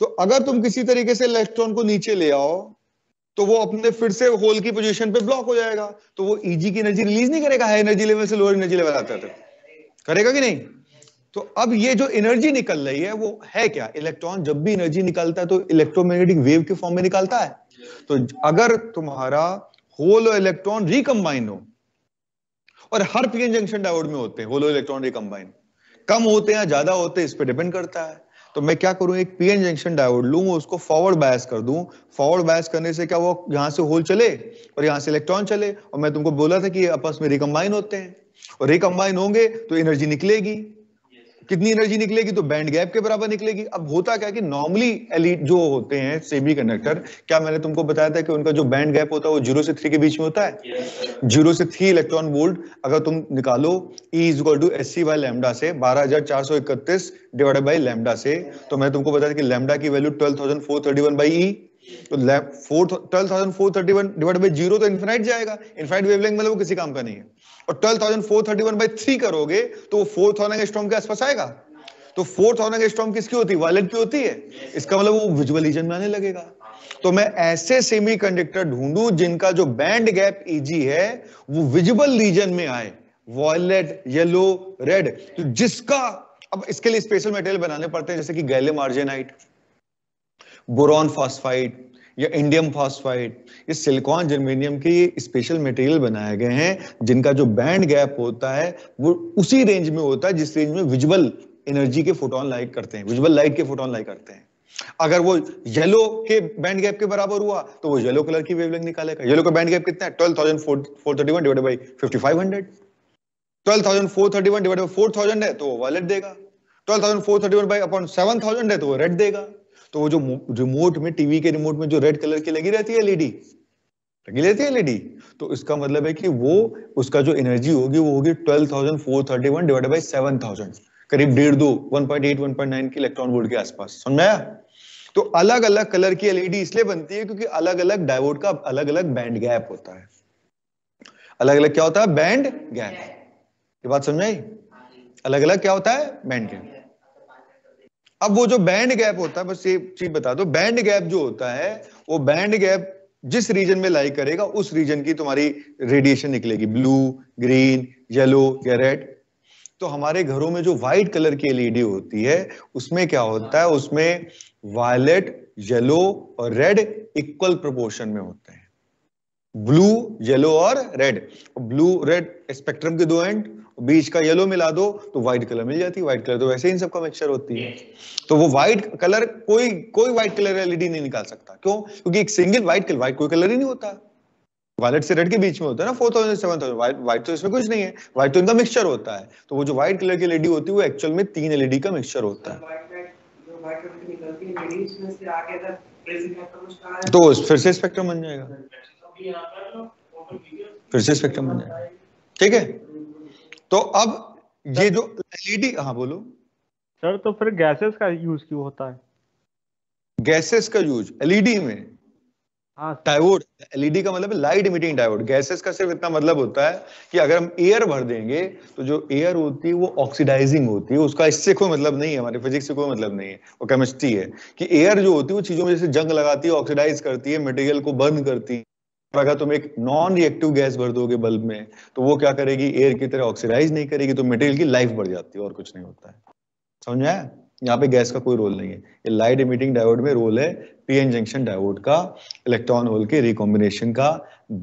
तो अगर तुम किसी तरीके से इलेक्ट्रॉन को नीचे ले आओ तो वो अपने फिर से होल की पोजीशन पे ब्लॉक हो जाएगा तो वो ईजी की एनर्जी रिलीज नहीं करेगा हाई एनर्जी लेवल से लोअर एनर्जी लेवल आता है करेगा कि नहीं तो अब ये जो एनर्जी निकल रही है वो है क्या इलेक्ट्रॉन जब भी एनर्जी निकलता है तो इलेक्ट्रोमैग्नेटिक वेव के फॉर्म में निकलता है तो अगर तुम्हारा होल और इलेक्ट्रॉन रिकम्बाइन हो और हर पीएन जंक्शन डायोड में होते हैं होलो इलेक्ट्रॉन रिकम्बाइन कम होते हैं या ज्यादा होते हैं इस पर डिपेंड करता है तो मैं क्या करूं एक पीएन जंक्शन डायोड लू उसको फॉरवर्ड बायस कर दूं फॉरवर्ड बायस करने से क्या वो यहां से होल चले और यहां से इलेक्ट्रॉन चले और मैं तुमको बोला था कि आपस में रिकम्बाइन होते हैं और रिकम्बाइन होंगे तो एनर्जी निकलेगी कितनी एनर्जी निकलेगी तो बैंड गैप के बराबर निकलेगी अब होता क्या कि नॉर्मली एलिट जो होते हैं सेमी कंडक्टर क्या मैंने तुमको बताया था कि उनका जो बैंड गैप होता है वो जीरो से थ्री के बीच में होता है जीरो से थ्री इलेक्ट्रॉन वोल्ट अगर तुम निकालो E is equal to S C by lambda से बारह हजार चार सौ इकतीस डिवाइडेड बाई लेमडा से तो मैं तुमको बताया कि लेमडा की value twelve thousand four thirty one by E तो फोर जीरो तो इन्फिनाइट जाएगा इन्फिनाइट वेवलेंथ मतलब वो किसी काम का नहीं है और twelve thousand four thirty one by three करोगे तो वो फोर थाउजेंड स्टॉम के आसपास आएगा तो फोर थाउजेंड स्टॉम किसकी होती है वायलेट की होती है इसका मतलब वो विजुअल रीजन में आने लगेगा तो मैं ऐसे सेमीकंडक्टर ढूंढूं जिनका जो बैंड गैप ईजी है वो विजुअल रीजन में आए वॉयलेट येलो रेड तो जिसका अब इसके लिए स्पेशल मटेरियल बनाने पड़ते हैं जैसे कि गैले मार्जेनाइट बोरॉन फॉस्फाइड या इंडियम फॉस्फाइड ये सिलिकॉन जर्मेनियम के ये स्पेशल मटेरियल बनाए गए हैं जिनका जो बैंड गैप होता है वो उसी रेंज में होता है जिस रेंज में विजुअल एनर्जी के फोटोन लाइक करते हैं विजुअल लाइट के फोटोन लाइक करते हैं अगर वो येलो के बैंड गैप के बराबर हुआ तो वो येलो कलर की वेवलेंथ निकालेगा येलो का बैंड गैप कितना है twelve thousand four thirty one divide by fifty five hundred twelve thousand four thirty one divide by four thousand है तो वो वायलेट देगा twelve thousand four thirty one by upon seven thousand है तो वो रेड देगा तो वो जो रिमोट में टीवी के रिमोट में जो रेड कलर की लगी रहती है एलईडी लगी रहती है एलईडी तो इसका मतलब है कि वो उसका जो एनर्जी होगी वो होगी twelve thousand four thirty one divide by seven thousand करीब डेढ़ दो one point eight one point nine के इलेक्ट्रॉन वोल्ट के आसपास समझ में आया तो अलग अलग कलर की एलईडी इसलिए बनती है क्योंकि अलग अलग डायोड का अलग अलग बैंड गैप होता है अलग अलग क्या होता है बैंड गैप ये बात समझ में आई हाँ अलग अलग क्या होता है बैंड गैप अब वो जो बैंड गैप होता है बस ये चीज बता दो बैंड गैप जो होता है वो बैंड गैप जिस रीजन में लाइक करेगा उस रीजन की तुम्हारी रेडिएशन निकलेगी ब्लू ग्रीन येलो या रेड तो हमारे घरों में जो व्हाइट कलर की एलईडी होती है उसमें क्या होता है उसमें वायलेट येलो और रेड इक्वल प्रोपोर्शन में होता है ब्लू येलो और रेड ब्लू रेड स्पेक्ट्रम के दो एंड बीच का येलो मिला दो तो व्हाइट कलर मिल जाती है व्हाइट कलर तो वैसे ही इन सबका मिक्सचर होती है तो वो व्हाइट कलर कोई कोई व्हाइट कलर एलईडी नहीं निकाल सकता क्यों क्योंकि एक सिंगल व्हाइट कलर व्हाइट कोई कलर ही नहीं होता वायलेट से रेड के बीच में होता है ना four thousand seven thousand white तो इसमें कुछ नहीं है व्हाइट तो इनका मिक्सचर होता है तो वो जो व्हाइट कलर की एलईडी होती है वो एक्चुअल में तीन एलईडी का मिक्सचर होता है तो फिर से स्पेक्ट्रम बन जाएगा फिर से स्पेक्ट्रम बन जाए ठीक है तो अब ये जो एलईडी हाँ बोलो सर तो फिर गैसेस का यूज क्यों होता है गैसेस का यूज एलईडी में डायोड हाँ, एलईडी का मतलब लाइट इमिटिंग डायोड गैसेस का सिर्फ इतना मतलब होता है कि अगर हम एयर भर देंगे तो जो एयर होती है वो ऑक्सीडाइजिंग होती है उसका इससे कोई मतलब नहीं है हमारे फिजिक्स से कोई मतलब नहीं है वो केमिस्ट्री है कि एयर जो होती है वो चीजों में जैसे जंग लगाती है ऑक्सीडाइज करती है मटेरियल को बर्न करती और अगर तुम एक नॉन रिएक्टिव गैस भर दोगे बल्ब में तो वो क्या करेगी एयर की तरह ऑक्सीडाइज नहीं करेगी तो मटेरियल की लाइफ बढ़ जाती है और कुछ नहीं होता है समझ आया यहाँ पे गैस का कोई रोल नहीं है ये लाइट इमिटिंग डायोड में रोल है पीएन जंक्शन डायोड का इलेक्ट्रॉन होल के रिकॉम्बिनेशन का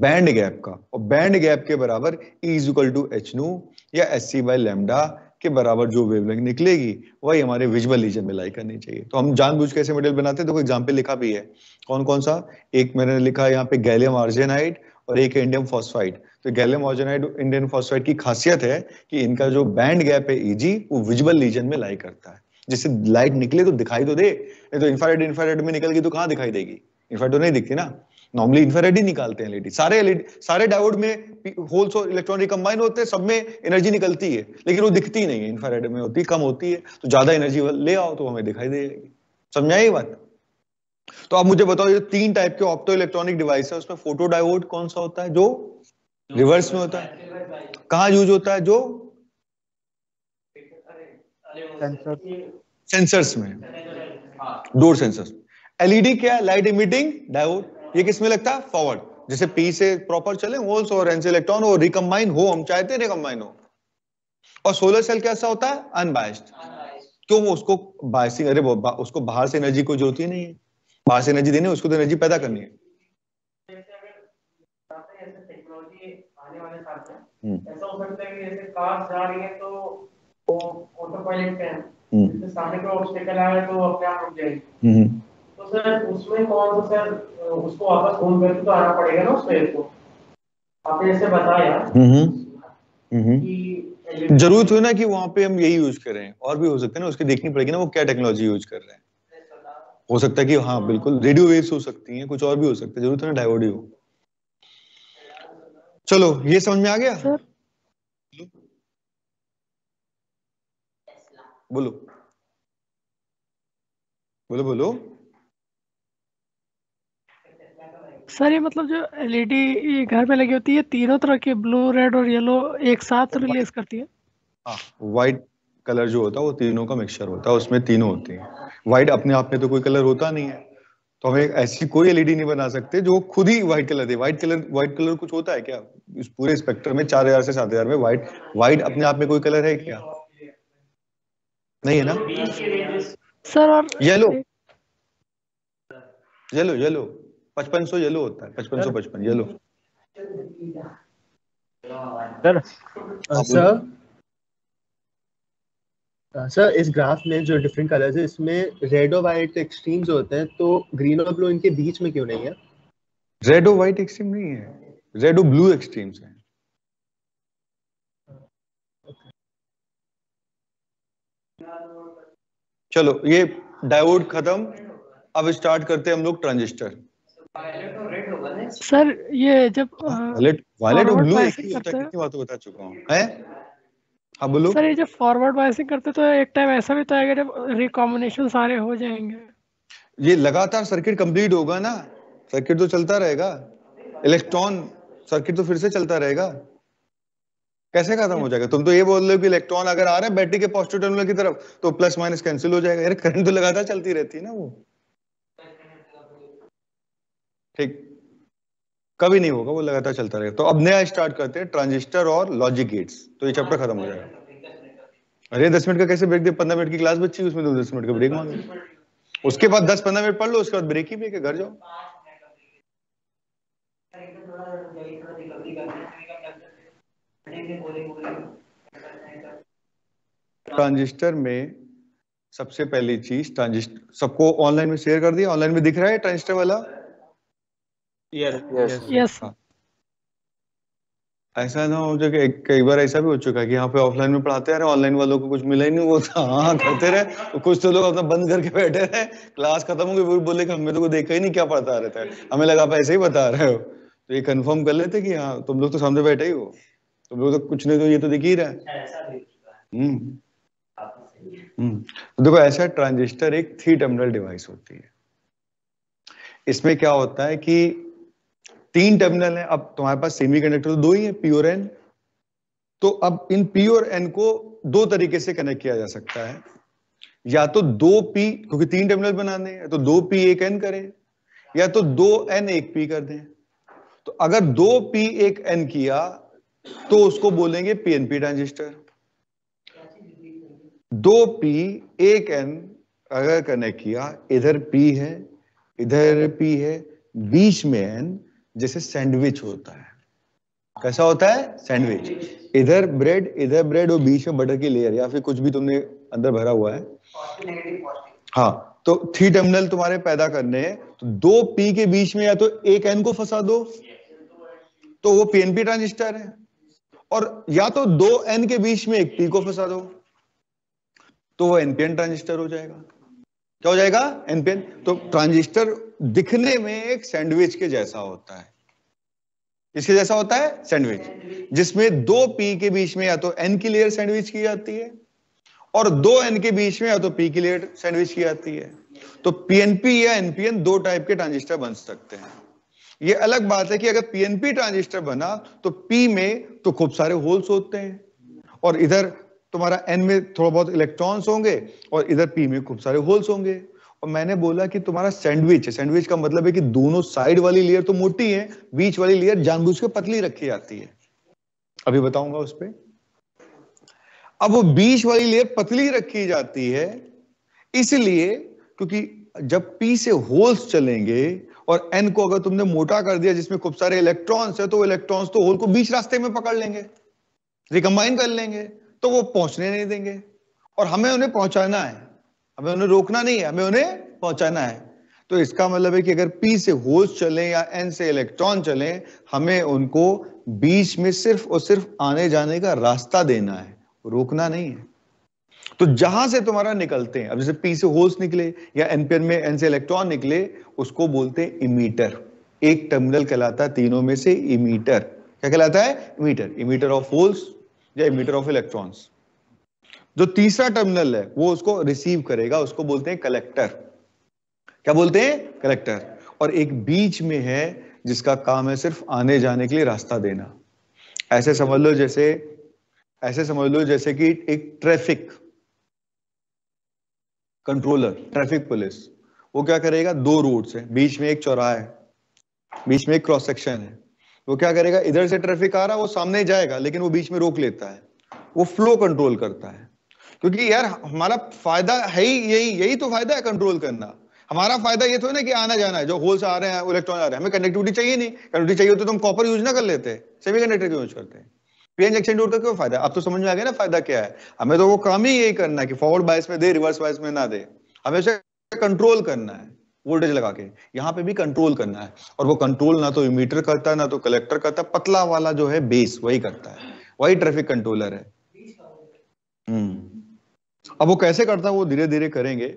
बैंड गैप का और बैंड गैप के बराबर इज इक्वल टू एच नू या एस सी बाई लेमडा के बराबर जो वेवलेंथ निकलेगी वही हमारे विजुअल रीजन में लाई करनी चाहिए तो हम जानबूझ ऐसे मटेरियल बनाते हैं देखो एग्जाम्पल लिखा भी है कौन कौन सा एक मैंने लिखा है यहाँ पे गैलियम आर्जेनाइड और एक इंडियम फॉस्फाइड तो गैलियम आर्जेनाइड इंडियम फॉस्फाइड की खासियत है कि इनका जो बैंड गैप है ईजी e वो विजुअल रीजन में लाई करता है जिससे लाइट निकले तो दिखाई तो दे नहीं तो इंफ्रारेड इंफ्रारेड में निकलगी तो कहाँ दिखाई देगी इंफ्रारेड तो नहीं दिखती ना नॉर्मली इंफ्रारेड ही निकालते हैं एलईडी सारे एलईडी सारे डायोड में होल्स और इलेक्ट्रॉन रिकम्बाइन होते हैं सब में एनर्जी निकलती है लेकिन वो दिखती नहीं है इंफ्रारेड में होती कम होती है तो ज्यादा एनर्जी ले आओ तो हमें दिखाई दे जाएगी बात तो आप मुझे बताओ ये तीन टाइप के ऑप्टो इलेक्ट्रॉनिक डिवाइस है उसमें फोटो डायोड कौन सा होता है जो रिवर्स में होता है कहा यूज होता है जो सेंसर्स में डोर सेंसर्स एलईडी क्या है लाइट इमिटिंग डायोड ये किसमें लगता है फॉरवर्ड जैसे पी से प्रॉपर चले होल्स और एन से इलेक्ट्रॉन और रिकम्बाइन हो हम चाहते हैं रिकम्बाइन हो और सोलर सेल कैसा होता है अनबायस्ड क्यों उसको बायसिंग अरे बा, उसको बाहर से एनर्जी को जरूरत ही नहीं है बाहर से एनर्जी देनी है उसको तो एनर्जी पैदा करनी है हम्म। हम्म। ऐसा हो सकता है कि जैसे कार जा रही तो हम्म। है तो ऑटो पायलट पे है सामने कोई ऑब्स्टेकल आया तो अपने आप रुक जाएगी तो सर उसमें कौन सा सर उसको वापस फोन करके तो आना पड़ेगा ना उस मेल को आपने जैसे बताया कि जरूरत हुई ना कि वहाँ पे हम यही यूज करें और भी हो सकता है ना उसकी देखनी पड़ेगी ना वो क्या टेक्नोलॉजी यूज कर रहे हैं हो सकता है कि हाँ बिल्कुल रेडियो वेव्स हो सकती हैं कुछ और भी हो सकता है जरूरत है ना डायोड हो चलो ये समझ में आ गया सर बोलो बोलो बोलो सर ये मतलब जो एलईडी e घर में लगी होती है तीनों तरह के ब्लू रेड और येलो एक साथ रिलीज करती है व्हाइट कलर जो होता है वो तीनों का मिक्सचर होता है उसमें तीनों होती है व्हाइट अपने आप में तो कोई कलर होता नहीं है तो हम एक ऐसी कोई एलईडी e नहीं बना सकते जो खुद ही व्हाइट कलर दे व्हाइट कलर व्हाइट कलर कुछ होता है क्या इस पूरे स्पेक्ट्रम में चार हजार से सात हजार में व्हाइट व्हाइट अपने आप में कोई कलर है क्या नहीं है ना सर और येलो येलो येलो पचपन सौ येलो होता है पचपन सौ पचपन येलो सर सर सर इस ग्राफ में जो डिफरेंट कलर्स है इसमें रेड और वाइट एक्सट्रीम्स होते हैं तो ग्रीन और ब्लू इनके बीच में क्यों नहीं है रेड और वाइट एक्सट्रीम नहीं है रेड और ब्लू एक्सट्रीम्स है चलो ये डायोड खत्म अब स्टार्ट करते हैं हम लोग ट्रांजिस्टर सर ये जब वायलेट हाँ, वायलेट हाँ, और ब्लू कितनी बात बता चुका हूँ है हाँ बोलो सर ये जब फॉरवर्ड बायसिंग करते तो एक टाइम ऐसा भी तो आएगा जब रिकॉम्बिनेशन सारे हो जाएंगे ये लगातार सर्किट कंप्लीट होगा ना सर्किट तो चलता रहेगा इलेक्ट्रॉन सर्किट तो फिर से चलता रहेगा कैसे खत्म हो जाएगा तुम तो ये बोल रहे हो कि इलेक्ट्रॉन अगर आ रहे हैं बैटरी के पॉजिटिव टर्मिनल की तरफ तो प्लस माइनस कैंसिल हो जाएगा यार करंट तो लगातार चलती रहती है ना वो ठीक कभी नहीं होगा वो लगातार चलता रहेगा तो अब नया स्टार्ट करते हैं ट्रांजिस्टर और लॉजिक गेट्स तो ये चैप्टर खत्म हो जाएगा अरे दस मिनट का कैसे ब्रेक दे पंद्रह मिनट की क्लास बच्ची उसमें तो दस मिनट का ब्रेक मांगे उसके बाद दस पंद्रह मिनट पढ़ लो उसके बाद ब्रेक ही ब्रेक घर जाओ ट्रांजिस्टर में सबसे पहली चीज ट्रांजिस्टर सबको ऑनलाइन में शेयर कर दिया ऑनलाइन में दिख रहा है ट्रांजिस्टर वाला हाँ। ऐसा ना हो जाए कई बार ऐसा भी हो चुका है कि यहाँ पे ऑफलाइन में पढ़ाते रहे ऑनलाइन वालों को कुछ मिला ही नहीं वो था तो हाँ करते रहे तो कुछ तो लोग अपना बंद करके बैठे रहे क्लास खत्म हो गई वो बोले कि हमें तो को देखा ही नहीं क्या पढ़ता रहता है हमें लगा आप ऐसे ही बता रहे हो तो ये कंफर्म कर लेते कि हाँ तुम लोग तो सामने बैठे ही हो तुम लोग तो कुछ नहीं तो ये तो दिख ही रहा है हम्म, तो हम्म। देखो ऐसा ट्रांजिस्टर एक थ्री टर्मिनल डिवाइस होती है इसमें क्या होता है कि तीन टर्मिनल है अब तुम्हारे पास सेमी कंडक्टर तो दो ही है पी और एन तो अब इन पी और एन को दो तरीके से कनेक्ट किया जा सकता है या तो दो पी क्योंकि तीन टर्मिनल बनाने हैं तो दो पी एक एन करें या तो दो एन एक पी कर दें तो अगर दो पी एक एन किया तो उसको बोलेंगे पीएनपी ट्रांजिस्टर दो पी एक एन अगर कनेक्ट किया इधर पी है इधर पी है बीच में एन जैसे सैंडविच होता है कैसा होता है सैंडविच इधर ब्रेड इधर ब्रेड और बीच में बटर की लेयर या फिर कुछ भी तुमने अंदर भरा हुआ है हाँ तो थ्री टर्मिनल तुम्हारे पैदा करने हैं तो दो पी के बीच में या तो एक एन को फंसा दो तो वो पीएनपी ट्रांजिस्टर है और या तो दो एन के बीच में एक पी को फंसा दो तो वो एनपीएन ट्रांजिस्टर हो जाएगा क्या हो जाएगा एनपीएन तो ट्रांजिस्टर दिखने में एक सैंडविच के जैसा होता है इसके जैसा होता है सैंडविच जिसमें दो पी के बीच में या तो एन की लेयर सैंडविच की जाती है और दो एन के बीच में या तो पी की लेयर सैंडविच की जाती है तो पीएनपी या एनपीएन दो टाइप के ट्रांजिस्टर बन सकते हैं ये अलग बात है कि अगर पीएनपी ट्रांजिस्टर बना तो पी में तो खूब सारे होल्स होते हैं और इधर तुम्हारा एन में थोड़ा बहुत इलेक्ट्रॉन्स होंगे और इधर पी में खूब सारे होल्स होंगे और मैंने बोला कि तुम्हारा सैंडविच है सैंडविच का मतलब है कि दोनों साइड वाली लेयर तो मोटी है बीच वाली लेयर जानबूझ के पतली रखी जाती है अभी बताऊंगा उस पर अब वो बीच वाली लेयर पतली रखी जाती है इसलिए क्योंकि जब पी से होल्स चलेंगे और एन को अगर तुमने मोटा कर दिया जिसमें खूब सारे इलेक्ट्रॉन्स है तो इलेक्ट्रॉन्स तो होल को बीच रास्ते में पकड़ लेंगे रिकम्बाइन कर लेंगे तो वो पहुंचने नहीं देंगे और हमें उन्हें पहुंचाना है हमें उन्हें रोकना नहीं है हमें उन्हें पहुंचाना है तो इसका मतलब है कि अगर पी से होल्स चले या एन से इलेक्ट्रॉन चले हमें उनको बीच में सिर्फ और सिर्फ आने जाने का रास्ता देना है रोकना नहीं है तो जहां से तुम्हारा निकलते हैं अब जैसे पी से होल्स निकले या एनपीएन में एन से इलेक्ट्रॉन निकले उसको बोलते हैं इमीटर एक टर्मिनल कहलाता है तीनों में से इमीटर क्या कहलाता है इमीटर इमीटर ऑफ होल्स या इमिटर ऑफ इलेक्ट्रॉन्स जो तीसरा टर्मिनल है वो उसको रिसीव करेगा उसको बोलते हैं कलेक्टर क्या बोलते हैं कलेक्टर और एक बीच में है जिसका काम है सिर्फ आने जाने के लिए रास्ता देना ऐसे समझ लो जैसे ऐसे समझ लो जैसे कि एक ट्रैफिक कंट्रोलर ट्रैफिक पुलिस वो क्या करेगा दो रूट है बीच में एक चौराहा है बीच में एक क्रॉस सेक्शन है वो क्या करेगा इधर से ट्रैफिक आ रहा है वो सामने जाएगा लेकिन वो बीच में रोक लेता है वो फ्लो कंट्रोल करता है क्योंकि यार हमारा फायदा है ही यही यही तो फायदा है कंट्रोल करना हमारा फायदा ये तो ना कि आना जाना है जो होल्स आ रहे हैं इलेक्ट्रॉन आ रहे हैं हमें कनेक्टिविटी चाहिए नहीं कनेक्टिविटी चाहिए होती तो हम कॉपर यूज ना कर लेते सेमी कंडक्टर क्यों यूज करते हैं जंक्शन का क्यों फायदा आप तो समझ में आ गया ना फायदा क्या है हमें तो वो काम ही यही करना है कि फॉरवर्ड बायस में दे रिवर्स बायस में ना दे हमें उसे कंट्रोल करना है वोल्टेज लगा के यहाँ पे भी कंट्रोल करना है और वो कंट्रोल ना तो मीटर करता है ना तो कलेक्टर करता है पतला वाला जो है बेस वही करता है वही ट्रैफिक कंट्रोलर है हम्म। अब वो कैसे करता है वो धीरे धीरे करेंगे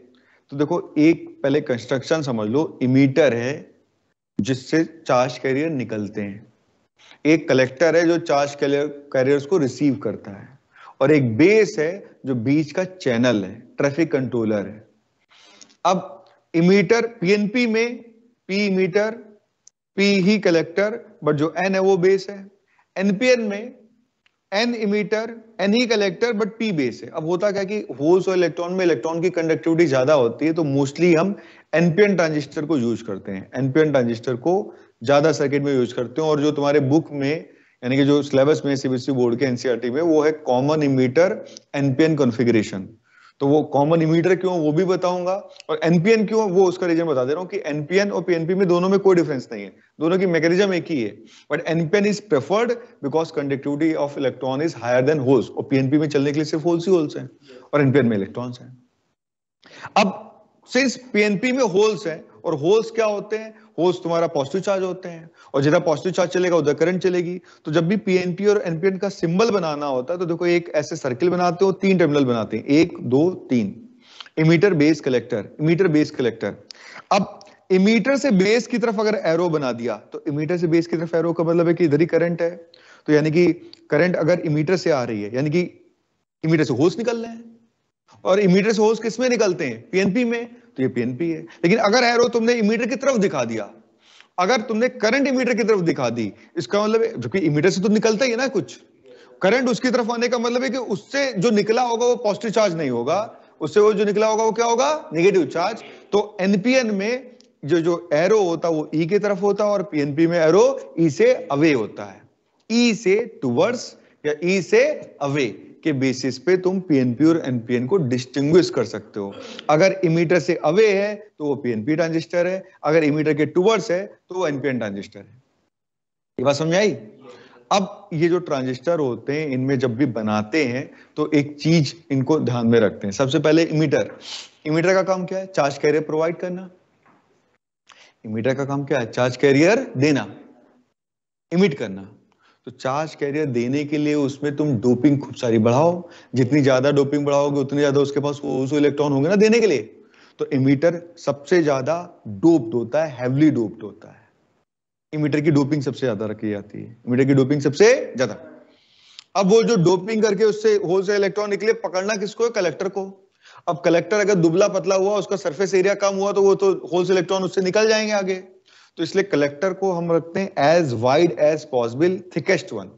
तो देखो एक पहले कंस्ट्रक्शन समझ लो इमीटर है जिससे चार्ज कैरियर निकलते हैं एक कलेक्टर है जो चार्ज कैरियर कैरियर्स को रिसीव करता है और एक बेस है जो बीच का चैनल है ट्रैफिक कंट्रोलर है अब इमीटर पीएनपी में पी मीटर पी ही कलेक्टर बट जो एन है वो बेस है एनपीएन में एन इमीटर एन ही कलेक्टर बट पी बेस है अब होता क्या कि होल्स और इलेक्ट्रॉन में इलेक्ट्रॉन की कंडक्टिविटी ज्यादा होती है तो मोस्टली हम एनपीएन ट्रांजिस्टर को यूज करते हैं एनपीएन ट्रांजिस्टर को ज्यादा सर्किट में यूज करते हैं और जो तुम्हारे बुक में यानी कि जो सिलेबस में सीबीएसई बोर्ड के एनसीआरटी e में वो है कॉमन इमीटर एनपीएन कॉन्फिग्रेशन तो वो कॉमन इमीटर क्यों वो भी बताऊंगा और एनपीएन क्यों वो उसका रीजन बता दे रहा हूँ कि एनपीएन और पीएनपी में दोनों में कोई डिफरेंस नहीं है दोनों की मैकेनिज्म एक ही है but NPN is preferred because conductivity of electron is higher than holes और पीएनपी में चलने के लिए सिर्फ होल्स ही होल्स हैं और एनपीएन में इलेक्ट्रॉन्स हैं अब सिंस पीएनपी में होल्स हैं और होल्स क्या होते हैं होल्स तुम्हारा पॉजिटिव चार्ज होते हैं और जितना पॉजिटिव चार्ज चलेगा उधर करंट चलेगी तो जब भी पीएनपी और एनपीएन का सिंबल बनाना होता है तो देखो एक ऐसे सर्किल बनाते हो तीन टर्मिनल बनाते हैं एक दो तीन emitter base collector emitter base collector अब इमीटर से बेस की तरफ अगर एरो बना दिया तो इमीटर से बेस की तरफ एरो का मतलब है कि इधर ही करंट है तो यानी कि करंट अगर इमीटर से आ रही है यानी कि इमीटर से होल्स निकल रहे हैं और इमीटर से होल्स किसमें निकलते हैं पीएनपी में तो ये पीएनपी है लेकिन अगर एरो तुमने इमीटर की तरफ दिखा दिया अगर तुमने करंट इमीटर की तरफ दिखा दी इसका मतलब जो कि इमीटर से तो निकलता ही है ना कुछ करंट उसकी तरफ आने का मतलब है कि उससे जो निकला होगा वो पॉजिटिव चार्ज नहीं होगा उससे वो जो निकला होगा वो क्या होगा निगेटिव चार्ज तो एनपीएन में जो जो एरो होता है वो ई e की तरफ होता है और पीएनपी में एरो ई e से अवे होता है ई e से टूवर्ड्स या ई e से अवे के बेसिस पे तुम पीएनपी और एनपीएन को डिस्टिंग कर सकते हो अगर इमीटर से अवे है तो वो पीएनपी ट्रांजिस्टर है अगर इमीटर के टूवर्ड्स है तो वो एनपीएन ट्रांजिस्टर है ये बात समझ आई अब ये जो ट्रांजिस्टर होते हैं इनमें जब भी बनाते हैं तो एक चीज इनको ध्यान में रखते हैं सबसे पहले इमीटर इमीटर का काम क्या है चार्ज कैरियर प्रोवाइड करना इमीटर का काम क्या है चार्ज कैरियर देना इमिट करना तो चार्ज कैरियर देने के लिए उसमें तुम डोपिंग खूब सारी बढ़ाओ जितनी ज्यादा डोपिंग बढ़ाओगे उतने ज्यादा उसके पास इलेक्ट्रॉन होंगे ना देने के लिए तो इमीटर सबसे ज्यादा डोप्ड होता है हैवली डोप्ड होता है इमीटर की डोपिंग सबसे ज्यादा रखी जाती है इमीटर की डोपिंग सबसे ज्यादा अब वो जो डोपिंग करके उससे होल से इलेक्ट्रॉन निकले पकड़ना किसको है कलेक्टर को अब कलेक्टर अगर दुबला पतला हुआ उसका सरफेस एरिया कम हुआ तो वो तो होल से इलेक्ट्रॉन उससे निकल जाएंगे आगे तो इसलिए कलेक्टर को हम रखते हैं as wide as possible thickest one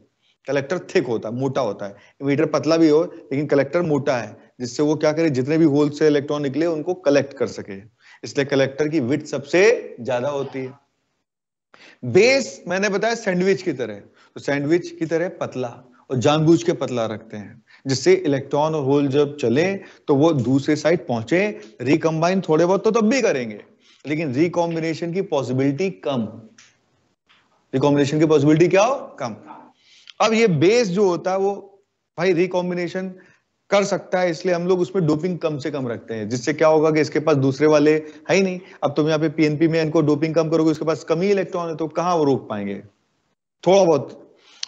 collector thick होता है मोटा होता है मीटर पतला भी हो लेकिन कलेक्टर मोटा है जिससे वो क्या करे जितने भी होल से इलेक्ट्रॉन निकले उनको कलेक्ट कर सके इसलिए कलेक्टर की विथ सबसे ज्यादा होती है बेस मैंने बताया सैंडविच की तरह तो सैंडविच की तरह पतला और जानबूझ के पतला रखते हैं जिससे इलेक्ट्रॉन और होल जब चले तो वो दूसरे साइड पहुंचे रिकम्बाइन थोड़े बहुत तो तब भी करेंगे लेकिन रिकॉम्बिनेशन की पॉसिबिलिटी कम रिकॉम्बिनेशन की पॉसिबिलिटी क्या हो कम अब ये बेस जो होता है वो भाई रिकॉम्बिनेशन कर सकता है इसलिए हम लोग उसमें डोपिंग कम से कम रखते हैं जिससे क्या होगा कि इसके पास दूसरे वाले है ही नहीं अब तुम यहाँ पे पीएनपी में इनको डोपिंग कम करोगे उसके पास कम ही इलेक्ट्रॉन है तो कहाँ वो रोक पाएंगे थोड़ा बहुत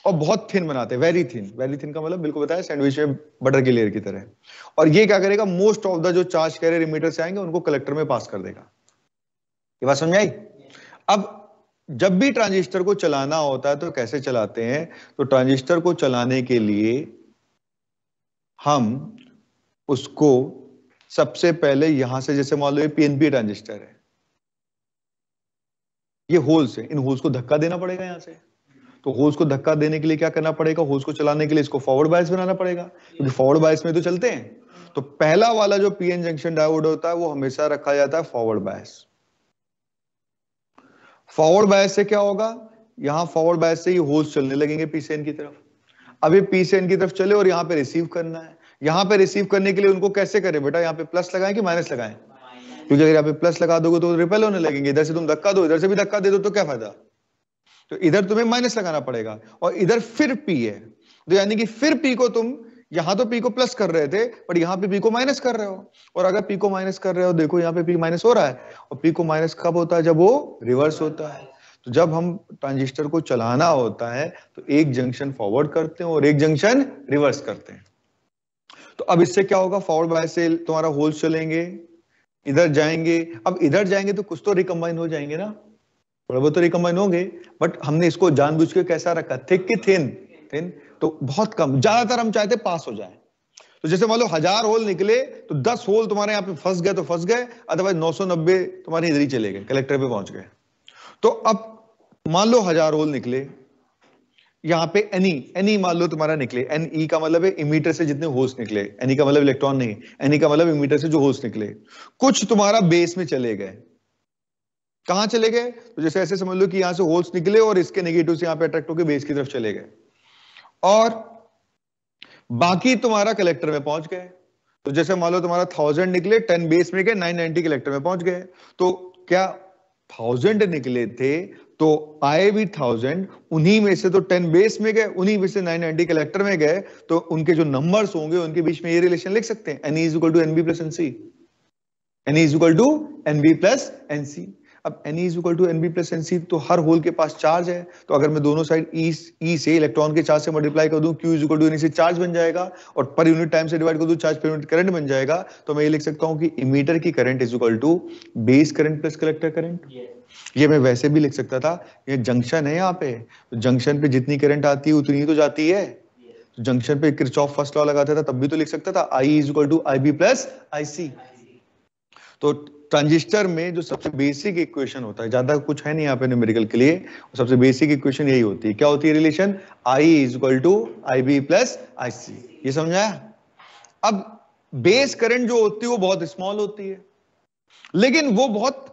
और बहुत थिन बनाते हैं वेरी थिन वेरी थिन का मतलब बिल्कुल बताया सैंडविच में बटर के लेयर की तरह और ये क्या करेगा मोस्ट ऑफ द जो चार्ज कैरियर इमीटर से आएंगे उनको कलेक्टर में पास कर देगा ये बात समझ आई अब जब भी ट्रांजिस्टर को चलाना होता है तो कैसे चलाते हैं तो ट्रांजिस्टर को चलाने के लिए हम उसको सबसे पहले यहां से जैसे मान लो ये पीएनपी ट्रांजिस्टर है ये होल्स है इन होल्स को धक्का देना पड़ेगा यहां से तो होल्स को धक्का देने के लिए क्या करना पड़ेगा होल्स को चलाने के लिए इसको फॉरवर्ड बायस बनाना पड़ेगा क्योंकि फॉरवर्ड बायस में तो चलते हैं तो पहला वाला जो पीएन जंक्शन डायोड होता है वो हमेशा रखा जाता है फॉरवर्ड बायस फॉरवर्ड बायस से क्या होगा यहां फॉरवर्ड बायस से ये होल्स चलने लगेंगे पीसीएन की तरफ अब ये पीसीएन की तरफ चले और यहां पे रिसीव करना है यहां पे रिसीव करने के लिए उनको कैसे करें बेटा यहां पे प्लस लगाएं कि माइनस लगाएं क्योंकि अगर यहां पे प्लस लगा दोगे तो रिपेल होने लगेंगे इधर से तुम धक्का दो इधर से भी धक्का दे दो तो क्या फायदा तो इधर तुम्हें माइनस लगाना पड़ेगा और इधर फिर पी है तो यानी कि फिर पी को तुम यहां तो पी को प्लस कर रहे थे बट यहाँ पे पी को माइनस कर रहे हो और अगर पी को माइनस कर रहे हो देखो यहाँ पे पी माइनस हो रहा है और पी को माइनस कब होता है जब वो रिवर्स होता है तो जब हम ट्रांजिस्टर को चलाना होता है तो एक जंक्शन फॉरवर्ड करते हैं और एक जंक्शन रिवर्स करते हैं तो अब इससे क्या होगा फॉरवर्ड बाय से तुम्हारा होल्स चलेंगे इधर जाएंगे अब इधर जाएंगे तो कुछ तो रिकम्बाइन हो जाएंगे ना थोड़ा बहुत तो रिकम्बाइन होंगे बट हमने इसको जानबूझ के कैसा रखा थिक की थिन थिन तो बहुत कम ज्यादातर हम चाहते पास हो जाए तो जैसे मान लो हजार होल निकले तो दस होल तुम्हारे यहाँ पे फंस गए तो फंस गए अदरवाइज नौ सौ नब्बे तुम्हारे इधर ही चले गए कलेक्टर पे पहुंच गए तो अब मान लो हजार होल निकले यहाँ पे एनी एनी मान लो तुम्हारा निकले एन ई e का मतलब है इमीटर से जितने होल्स निकले एनी e का मतलब इलेक्ट्रॉन नहीं एनी e का मतलब इमीटर से जो होल्स निकले कुछ तुम्हारा बेस में चले गए कहा चले गए तो जैसे ऐसे समझ लो कि यहां से होल्स निकले और इसके नेगेटिव से यहाँ पे अट्रैक्ट होकर बेस की तरफ चले गए और बाकी तुम्हारा कलेक्टर में पहुंच गए तो जैसे मान लो तुम्हारा थाउजेंड निकले टेन बेस में गए नाइन नाइनटी कलेक्टर में पहुंच गए तो क्या थाउजेंड निकले थे तो आए भी थाउजेंड उन्हीं में से तो टेन बेस में गए उन्हीं में से नाइन नाइनटी कलेक्टर में गए तो उनके जो नंबर्स होंगे उनके बीच में ये रिलेशन लिख सकते हैं N is equal to NB plus N C N is equal to NB plus NC अब N is equal to N B plus N C तो हर होल के पास चार्ज है तो अगर मैं दोनों साइड ई ई से इलेक्ट्रॉन के चार्ज से मल्टीप्लाई कर दूं Q is equal to NE से चार्ज बन जाएगा और पर यूनिट टाइम से डिवाइड कर दूं चार्ज पर यूनिट करंट बन जाएगा तो मैं ये लिख सकता हूँ कि इमीटर की current is equal to base current plus collector current ये मैं वैसे भी लिख सकता था ये जंक्शन है यहाँ पे तो जंक्शन पे जितनी करंट आती है उतनी तो जाती है तो जंक्शन पे क्रिचॉफ फर्स्ट लॉ लगाता था तब भी तो लिख सकता था I is equal to I B plus I C तो ट्रांजिस्टर में जो सबसे बेसिक इक्वेशन होता है ज्यादा कुछ है नहीं यहाँ पे न्यूमेरिकल के लिए सबसे बेसिक इक्वेशन यही होती है क्या होती है relation I is equal to I B plus I C ये समझाया अब बेस करंट जो होती है वो बहुत स्मॉल होती है लेकिन वो बहुत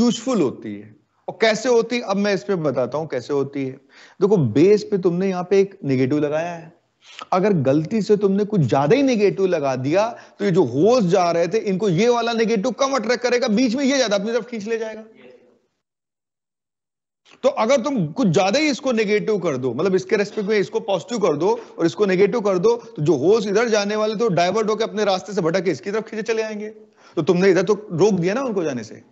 यूजफुल होती है और कैसे होती है अब मैं इस पर बताता हूं कैसे होती है देखो बेस पे तुमने यहाँ पे एक निगेटिव लगाया है अगर गलती से तुमने कुछ ज्यादा ही नेगेटिव लगा दिया तो ये जो होस जा रहे थे इनको ये वाला नेगेटिव कम अट्रैक्ट करेगा बीच में ये ज्यादा अपनी तरफ खींच ले जाएगा तो अगर तुम कुछ ज्यादा ही इसको नेगेटिव कर दो मतलब इसके रेस्पेक्ट में इसको पॉजिटिव कर दो और इसको नेगेटिव कर दो तो जो होस इधर जाने वाले तो डाइवर्ट होकर अपने रास्ते से भटक के इसकी तरफ खींचे चले आएंगे तो तुमने इधर तो रोक दिया ना उनको जाने से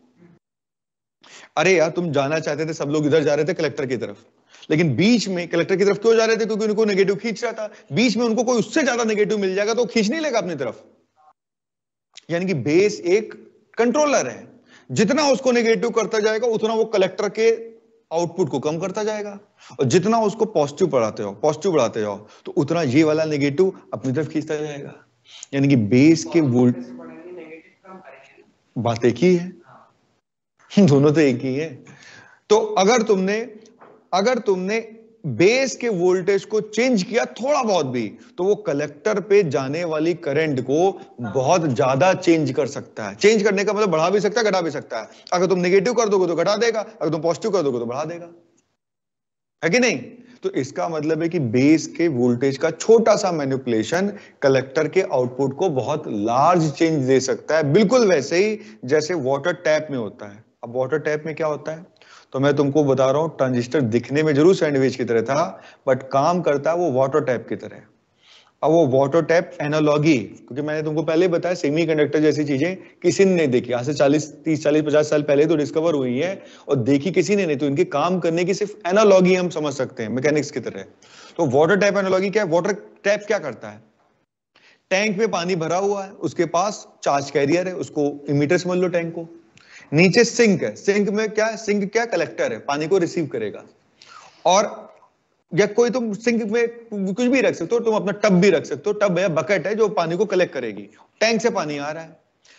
अरे यार तुम जाना चाहते थे सब लोग इधर जा रहे थे कलेक्टर की तरफ लेकिन बीच में कलेक्टर की तरफ क्यों जा रहे थे क्योंकि उनको नेगेटिव खींच रहा था बीच में उनको कोई उससे ज्यादा नेगेटिव मिल जाएगा तो खींच नहीं लेगा अपनी तरफ यानी कि बेस एक कंट्रोलर है जितना उसको नेगेटिव करता जाएगा उतना वो कलेक्टर के आउटपुट को कम करता जाएगा और जितना उसको पॉजिटिव बढ़ाते जाओ पॉजिटिव बढ़ाते जाओ तो उतना ये वाला नेगेटिव अपनी तरफ खींचता जाएगा यानी कि बेस के वोल्ट बात एक ही है दोनों तो एक ही है तो अगर तुमने अगर तुमने बेस के वोल्टेज को चेंज किया थोड़ा बहुत भी तो वो कलेक्टर पे जाने वाली करंट को बहुत ज्यादा चेंज कर सकता है चेंज करने का मतलब बढ़ा भी सकता है घटा भी सकता है अगर तुम नेगेटिव कर दोगे तो घटा देगा अगर तुम पॉजिटिव कर दोगे तो बढ़ा देगा है कि नहीं तो इसका मतलब है कि बेस के वोल्टेज का छोटा सा मैनिपुलेशन कलेक्टर के आउटपुट को बहुत लार्ज चेंज दे सकता है बिल्कुल वैसे ही जैसे वाटर टैप में होता है अब वाटर टैप में क्या होता है तो मैं तुमको बता रहा हूँ ट्रांजिस्टर दिखने में जरूर सैंडविच की तरह था बट काम करता है वो वाटर टैप की तरह अब वो वाटर टैप एनोलॉगी क्योंकि मैंने तुमको पहले ही बताया सेमी कंडक्टर जैसी चीजें किसी ने नहीं देखी आज से 40 30 40 50 साल पहले तो डिस्कवर हुई है और देखी किसी ने नहीं तो इनके काम करने की सिर्फ एनोलॉगी हम समझ सकते हैं मैकेनिक्स की तरह तो वाटर टैप एनोलॉगी क्या है वाटर टैप क्या करता है टैंक में पानी भरा हुआ है उसके पास चार्ज कैरियर है उसको इमीटर समझ लो टैंक को नीचे सिंक है सिंक में क्या है सिंक क्या कलेक्टर है पानी को रिसीव करेगा और या कोई तुम सिंक में कुछ भी रख सकते हो तुम अपना टब भी रख सकते हो टब या बकेट है जो पानी को कलेक्ट करेगी टैंक से पानी आ रहा है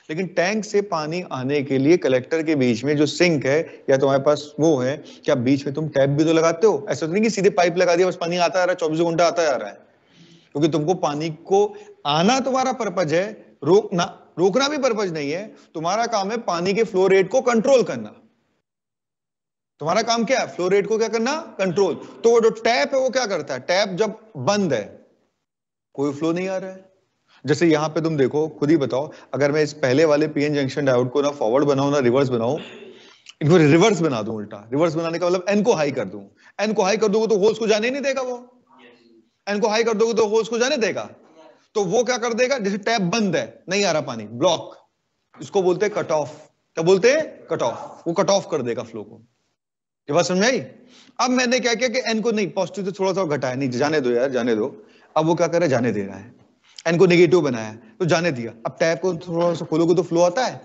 लेकिन टैंक से पानी आने के लिए कलेक्टर के बीच में जो सिंक है या तुम्हारे पास वो है क्या बीच में तुम टैप भी तो लगाते हो ऐसा तो नहीं कि सीधे पाइप लगा दिया बस पानी आता आ रहा है चौबीसों घंटा आता जा रहा है क्योंकि तुमको पानी को आना तुम्हारा पर्पज है रोकना रोकना भी पर्पज नहीं है तुम्हारा काम है पानी के फ्लो रेट को कंट्रोल करना तुम्हारा काम क्या है फ्लो रेट को क्या करना कंट्रोल तो वो जो टैप है वो क्या करता है टैप जब बंद है कोई फ्लो नहीं आ रहा है जैसे यहां पे तुम देखो खुद ही बताओ अगर मैं इस पहले वाले पीएन जंक्शन डायोड को ना फॉरवर्ड बनाऊ ना रिवर्स बनाऊ इनको रिवर्स बना दू उल्टा रिवर्स बनाने का मतलब एन को हाई कर दू एन को तो हाई कर दोगे तो होल्स को जाने नहीं देगा वो एन को हाई कर दोगे तो होल्स को जाने देगा तो वो क्या कर देगा जैसे टैप बंद है नहीं आ रहा पानी ब्लॉक इसको बोलते हैं कट ऑफ क्या बोलते हैं कट ऑफ वो कट ऑफ कर देगा फ्लो को ये बात समझ आई अब मैंने क्या किया कि एन को नहीं पॉजिटिव से थोड़ा सा घटाया नहीं जाने दो यार जाने दो अब वो क्या कर रहा है जाने दे रहा है एन को नेगेटिव बनाया तो जाने दिया अब टैप को थोड़ा सा खोलोगे तो फ्लो आता है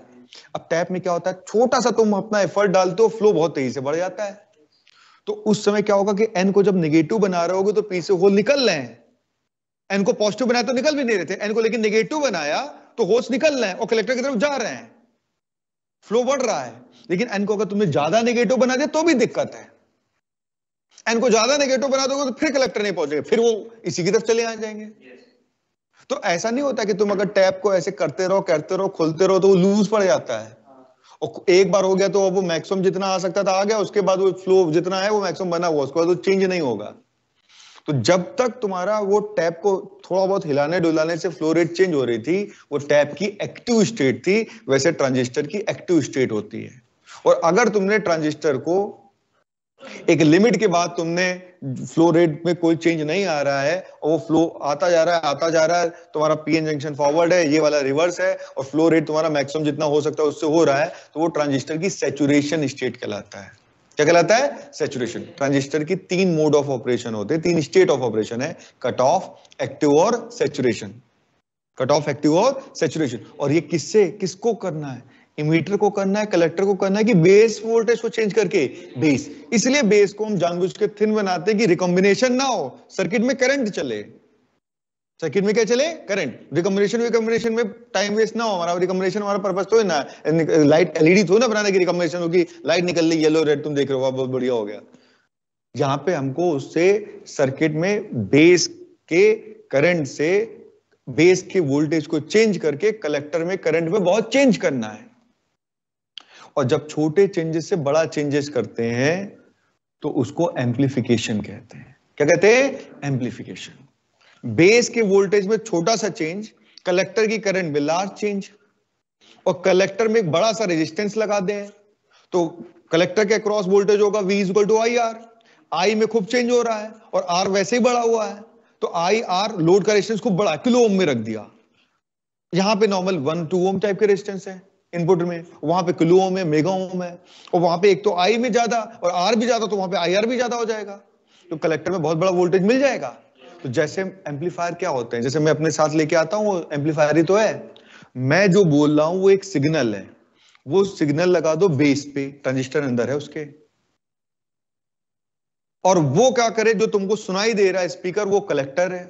अब टैप में क्या होता है छोटा सा तुम अपना एफर्ट डालते हो फ्लो बहुत तेजी से बढ़ जाता है तो उस समय क्या होगा कि एन को जब निगेटिव बना रहे हो तो पी से होल निकल रहे हैं एन को पॉजिटिव बनाया तो निकल भी नहीं रहे थे एन को लेकिन नेगेटिव बनाया तो होस्ट निकल रहे हैं और कलेक्टर की तरफ जा रहे हैं फ्लो बढ़ रहा है लेकिन एन को अगर तुमने ज्यादा नेगेटिव बना दिया तो भी दिक्कत है एन को ज्यादा नेगेटिव बना दोगे तो फिर कलेक्टर नहीं पहुंचेंगे फिर वो इसी की तरफ चले आ जाएंगे तो ऐसा नहीं होता कि तुम अगर टैप को ऐसे करते रहो करते रहो खोलते रहो तो वो लूज पड़ जाता है हाँ। और एक बार हो गया तो अब वो मैक्सिमम जितना आ सकता था आ गया उसके बाद वो फ्लो जितना है वो मैक्सिमम बना हुआ उसके बाद वो चेंज नहीं होगा तो जब तक तुम्हारा वो टैप को थोड़ा बहुत हिलाने डुलाने से फ्लो रेट चेंज हो रही थी वो टैप की एक्टिव स्टेट थी वैसे ट्रांजिस्टर की एक्टिव स्टेट होती है और अगर तुमने ट्रांजिस्टर को एक लिमिट के बाद तुमने फ्लो रेट में कोई चेंज नहीं आ रहा है और वो फ्लो आता जा रहा है आता जा रहा है तुम्हारा पीएन जंक्शन फॉरवर्ड है ये वाला रिवर्स है और फ्लो रेट तुम्हारा मैक्सिमम जितना हो सकता है उससे हो रहा है तो वो ट्रांजिस्टर की सेचुरेशन स्टेट कहलाता है क्या कहलाता है सेचुरेशन ट्रांजिस्टर की तीन मोड ऑफ ऑपरेशन होते हैं तीन स्टेट ऑफ ऑपरेशन है कट ऑफ एक्टिव और सेचुरेशन कट ऑफ एक्टिव और सेचुरेशन और ये किससे किसको करना है इमीटर को करना है कलेक्टर को करना है कि बेस वोल्टेज को चेंज करके बेस इसलिए बेस को हम जानबूझ के थिन बनाते हैं कि रिकॉम्बिनेशन ना हो सर्किट में करंट चले सर्किट में क्या चले करंट रिकम्बिनेशन रिकम्बिनेशन में टाइम वेस्ट ना हो हमारा रिकम्बिनेशन हमारा पर्पज तो है ना लाइट एलईडी तो ना बनाने की रिकम्बिनेशन होगी लाइट निकल रही येलो रेड तुम देख रहे हो बहुत बढ़िया हो गया जहां पे हमको उससे सर्किट में बेस के करंट से बेस के वोल्टेज को चेंज करके कलेक्टर में करंट में बहुत चेंज करना है और जब छोटे चेंजेस से बड़ा चेंजेस करते हैं तो उसको एम्प्लीफिकेशन कहते हैं क्या कहते हैं एम्प्लीफिकेशन बेस के वोल्टेज में छोटा सा चेंज कलेक्टर की करंट में लार्ज चेंज और कलेक्टर में एक बड़ा सा रेजिस्टेंस लगा दे तो कलेक्टर के अक्रॉस वोल्टेज होगा V equal to I R I में खूब चेंज हो रहा है और आर वैसे ही बड़ा हुआ है तो आई आर लोड का रेजिस्टेंस खूब बड़ा किलो ओम में रख दिया यहां पे normal one two ohm type के रेजिस्टेंस है इनपुट में वहां पे किलो ओम है मेगा ओम है और वहां पे एक तो आई में ज्यादा और आर भी ज्यादा तो वहां पे आई आर भी ज्यादा हो जाएगा तो कलेक्टर में बहुत बड़ा वोल्टेज मिल जाएगा तो जैसे एम्पलीफायर क्या होते हैं जैसे मैं अपने साथ लेके आता हूँ एम्पलीफायर ही तो है मैं जो बोल रहा हूँ वो एक सिग्नल है वो सिग्नल लगा दो बेस पे ट्रांजिस्टर अंदर है उसके और वो क्या करे जो तुमको सुनाई दे रहा है स्पीकर वो कलेक्टर है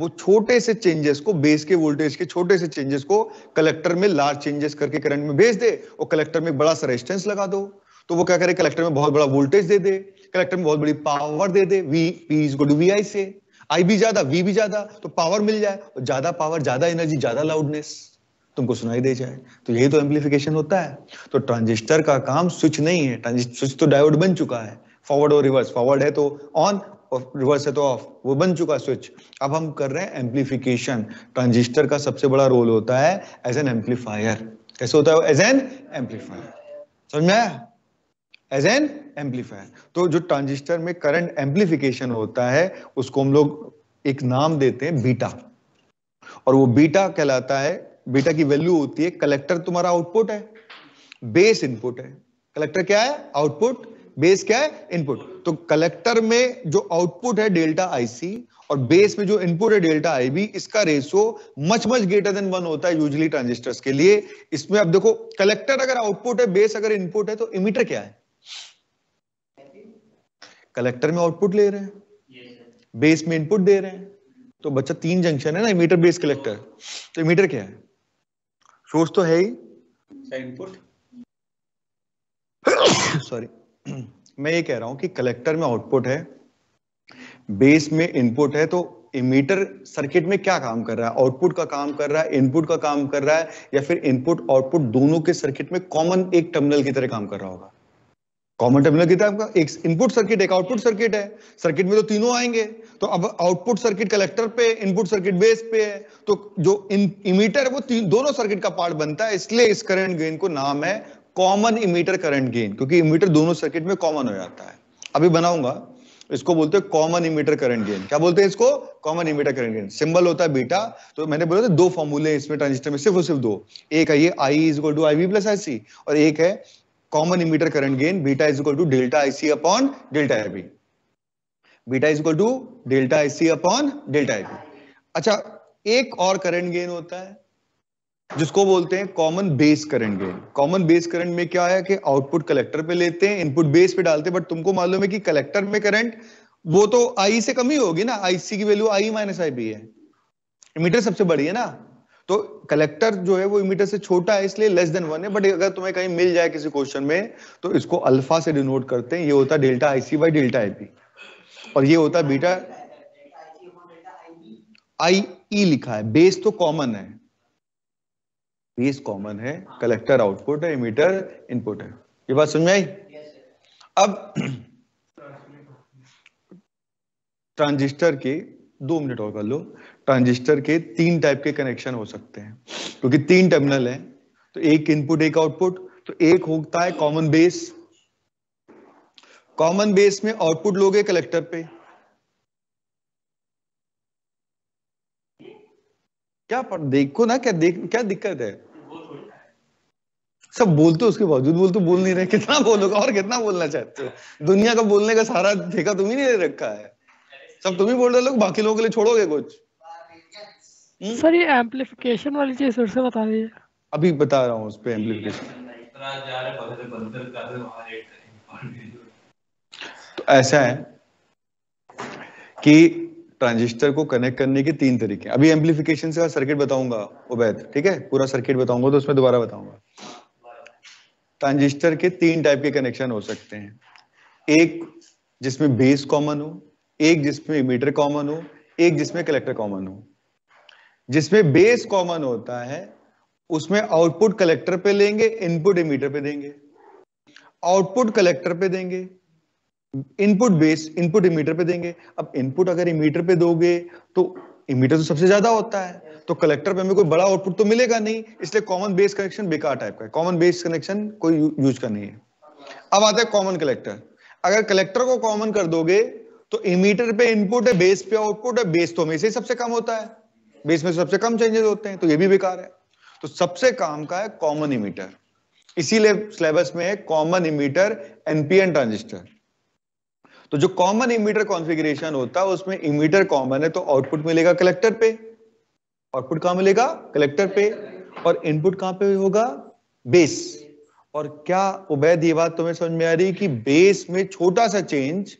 वो छोटे से चेंजेस को बेस के वोल्टेज के छोटे से चेंजेस को कलेक्टर में लार्ज चेंजेस करके करंट में भेज दे और कलेक्टर में बड़ा सा रेजिस्टेंस लगा दो तो वो क्या करे कलेक्टर में बहुत बड़ा वोल्टेज दे दे कलेक्टर में बहुत बड़ी पावर दे दे V P is good V I से आई भी ज्यादा वी भी ज्यादा तो पावर मिल जाए और ज्यादा पावर ज्यादा एनर्जी ज्यादा लाउडनेस तुमको सुनाई दे जाए तो यही तो एम्पलीफिकेशन होता है तो ट्रांजिस्टर का काम स्विच नहीं है स्विच तो डायोड बन चुका है फॉरवर्ड और रिवर्स फॉरवर्ड है तो ऑन और रिवर्स है तो ऑफ वो बन चुका स्विच अब हम कर रहे हैं एम्पलीफिकेशन ट्रांजिस्टर का सबसे बड़ा रोल होता है एज एन एम्पलीफायर कैसे होता है एज एन एम्पलीफायर समझ में एज एन एम्पलीफायर तो जो ट्रांजिस्टर में करंट एम्पलीफिकेशन होता है उसको हम लोग एक नाम देते हैं बीटा और वो बीटा कहलाता है बीटा की वैल्यू होती है कलेक्टर तुम्हारा आउटपुट है बेस इनपुट है कलेक्टर क्या है आउटपुट बेस क्या है इनपुट तो कलेक्टर में जो आउटपुट है डेल्टा आईसी और बेस में जो इनपुट है डेल्टा आईबी इसका ratio much much greater than one होता है यूजली ट्रांजिस्टर्स के लिए इसमें अब देखो कलेक्टर अगर आउटपुट है बेस अगर इनपुट है तो इमीटर क्या है कलेक्टर में आउटपुट ले रहे हैं बेस में इनपुट दे रहे हैं तो बच्चा तीन जंक्शन है ना इमीटर बेस कलेक्टर तो इमीटर क्या है सोर्स तो है ही अच्छा, इनपुट सॉरी मैं ये कह रहा हूं कि कलेक्टर में आउटपुट है बेस में इनपुट है तो इमीटर सर्किट में क्या काम कर रहा है आउटपुट का काम कर रहा है इनपुट का काम कर रहा है या फिर इनपुट आउटपुट दोनों के सर्किट में कॉमन एक टर्मिनल की तरह काम कर रहा होगा कॉमन टर्मिनल कितना है आपका एक इनपुट सर्किट एक आउटपुट सर्किट है सर्किट में तो तीनों आएंगे तो अब आउटपुट सर्किट कलेक्टर पे इनपुट सर्किट बेस पे है तो जो इमीटर है वो दोनों सर्किट का पार्ट बनता है इसलिए इस करंट गेन को नाम है कॉमन इमीटर करंट गेन क्योंकि इमीटर दोनों सर्किट में कॉमन हो जाता है अभी बनाऊंगा इसको बोलते हैं कॉमन इमीटर करंट गेन क्या बोलते हैं इसको common emitter current gain symbol होता है बीटा तो मैंने बोला था दो फॉर्मूले इसमें ट्रांजिस्टर में सिर्फ और सिर्फ दो एक है ये I is equal to I B plus I C और एक है common emitter current gain beta is equal to delta IC upon delta IB. Beta is equal to delta IC upon delta IB. acha ek aur current gain hota hai जिसको बोलते हैं common base current gain common base current में क्या है कि आउटपुट कलेक्टर पे लेते हैं इनपुट बेस पे डालते हैं बट तुमको मालूम है कि कलेक्टर में करंट वो तो आई से कम ही होगी ना आईसी की value I minus I B है इमीटर सबसे बड़ी है ना तो कलेक्टर जो है वो इमीटर से छोटा है इसलिए लेस देन वन है बट अगर तुम्हें कहीं मिल जाए किसी क्वेश्चन में तो इसको अल्फा से डिनोट करते हैं ये होता है delta IC by delta IP और ये होता है बीटा आई ई लिखा है बेस तो कॉमन है बेस कॉमन है कलेक्टर आउटपुट है इमीटर इनपुट है ये बात समझ आई अब ट्रांजिस्टर के दो मिनट और कर लो ट्रांजिस्टर के तीन टाइप के कनेक्शन हो सकते हैं क्योंकि तो तीन टर्मिनल हैं तो एक इनपुट एक आउटपुट तो एक होता है कॉमन बेस कॉमन बेस में आउटपुट लोगे कलेक्टर पे क्या पर देखो ना क्या देख क्या दिक्कत है सब बोलते हो उसके बावजूद बोलते तो बोल नहीं रहे कितना बोलोगे और कितना बोलना चाहते हो दुनिया का बोलने का सारा ठेका तुम्हें नहीं रखा है सब तुम्ही बोल रहे लोग बाकी लोगों के लिए छोड़ोगे कुछ हम्म? सर ये एम्पलीफिकेशन वाली चीज फिर से बता दीजिए अभी बता रहा हूँ उस पर एम्पलीफिकेशन तो ऐसा है कि ट्रांजिस्टर को कनेक्ट करने के तीन तरीके अभी एम्पलीफिकेशन से सर्किट बताऊंगा उबैद ठीक है पूरा सर्किट बताऊंगा तो उसमें दोबारा बताऊंगा ट्रांजिस्टर के तीन टाइप के कनेक्शन हो सकते हैं एक जिसमें बेस कॉमन हो एक जिसमें मीटर कॉमन हो एक जिसमें कलेक्टर कॉमन हो जिसमें बेस कॉमन होता है उसमें आउटपुट कलेक्टर पे लेंगे इनपुट इमीटर पे देंगे आउटपुट कलेक्टर पे देंगे इनपुट बेस इनपुट इमीटर पे देंगे अब इनपुट अगर इमीटर पे दोगे तो इमीटर तो सबसे ज्यादा होता है तो कलेक्टर पे हमें कोई बड़ा आउटपुट तो मिलेगा नहीं इसलिए कॉमन बेस कनेक्शन बेकार टाइप का है कॉमन बेस कनेक्शन कोई यूज का नहीं है अब आता है कॉमन कलेक्टर अगर कलेक्टर को कॉमन कर दोगे तो इमीटर पे इनपुट है बेस पे आउटपुट है बेस तो हमेशा ही सबसे कम होता है बेस में सबसे कम चेंजेस होते हैं तो ये भी बेकार है तो सबसे काम का है कॉमन इमीटर इसीलिए सिलेबस में है कॉमन इमीटर एनपीएन ट्रांजिस्टर तो जो कॉमन इमीटर कॉन्फ़िगरेशन होता है उसमें इमीटर कॉमन है तो आउटपुट मिलेगा कलेक्टर पे आउटपुट कहां मिलेगा कलेक्टर पे और इनपुट कहां पे होगा बेस और क्या उबैद ये बात तुम्हें समझ में आ रही है कि बेस में छोटा सा चेंज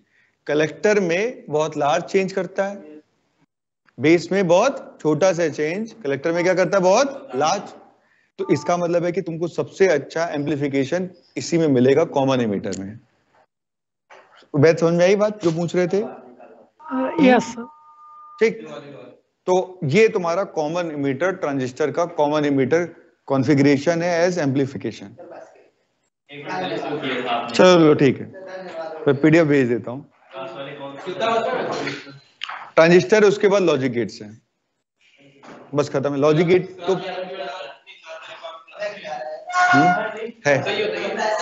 कलेक्टर में बहुत लार्ज चेंज करता है बेस में बहुत छोटा सा चेंज कलेक्टर में क्या करता है बहुत लार्ज तो इसका मतलब है कि तुमको सबसे अच्छा एम्पलीफिकेशन इसी में मिलेगा कॉमन एमीटर में बैठ समझ में आई बात जो पूछ रहे थे यस uh, ठीक तो ये तुम्हारा कॉमन इमीटर ट्रांजिस्टर का कॉमन इमीटर कॉन्फ़िगरेशन है एज एम्पलीफिकेशन चलो ठीक है मैं पीडीएफ भेज देता हूँ ट्रांजिस्टर उसके बाद लॉजिक गेट्स हैं बस खत्म है लॉजिक गेट तो हम्म? है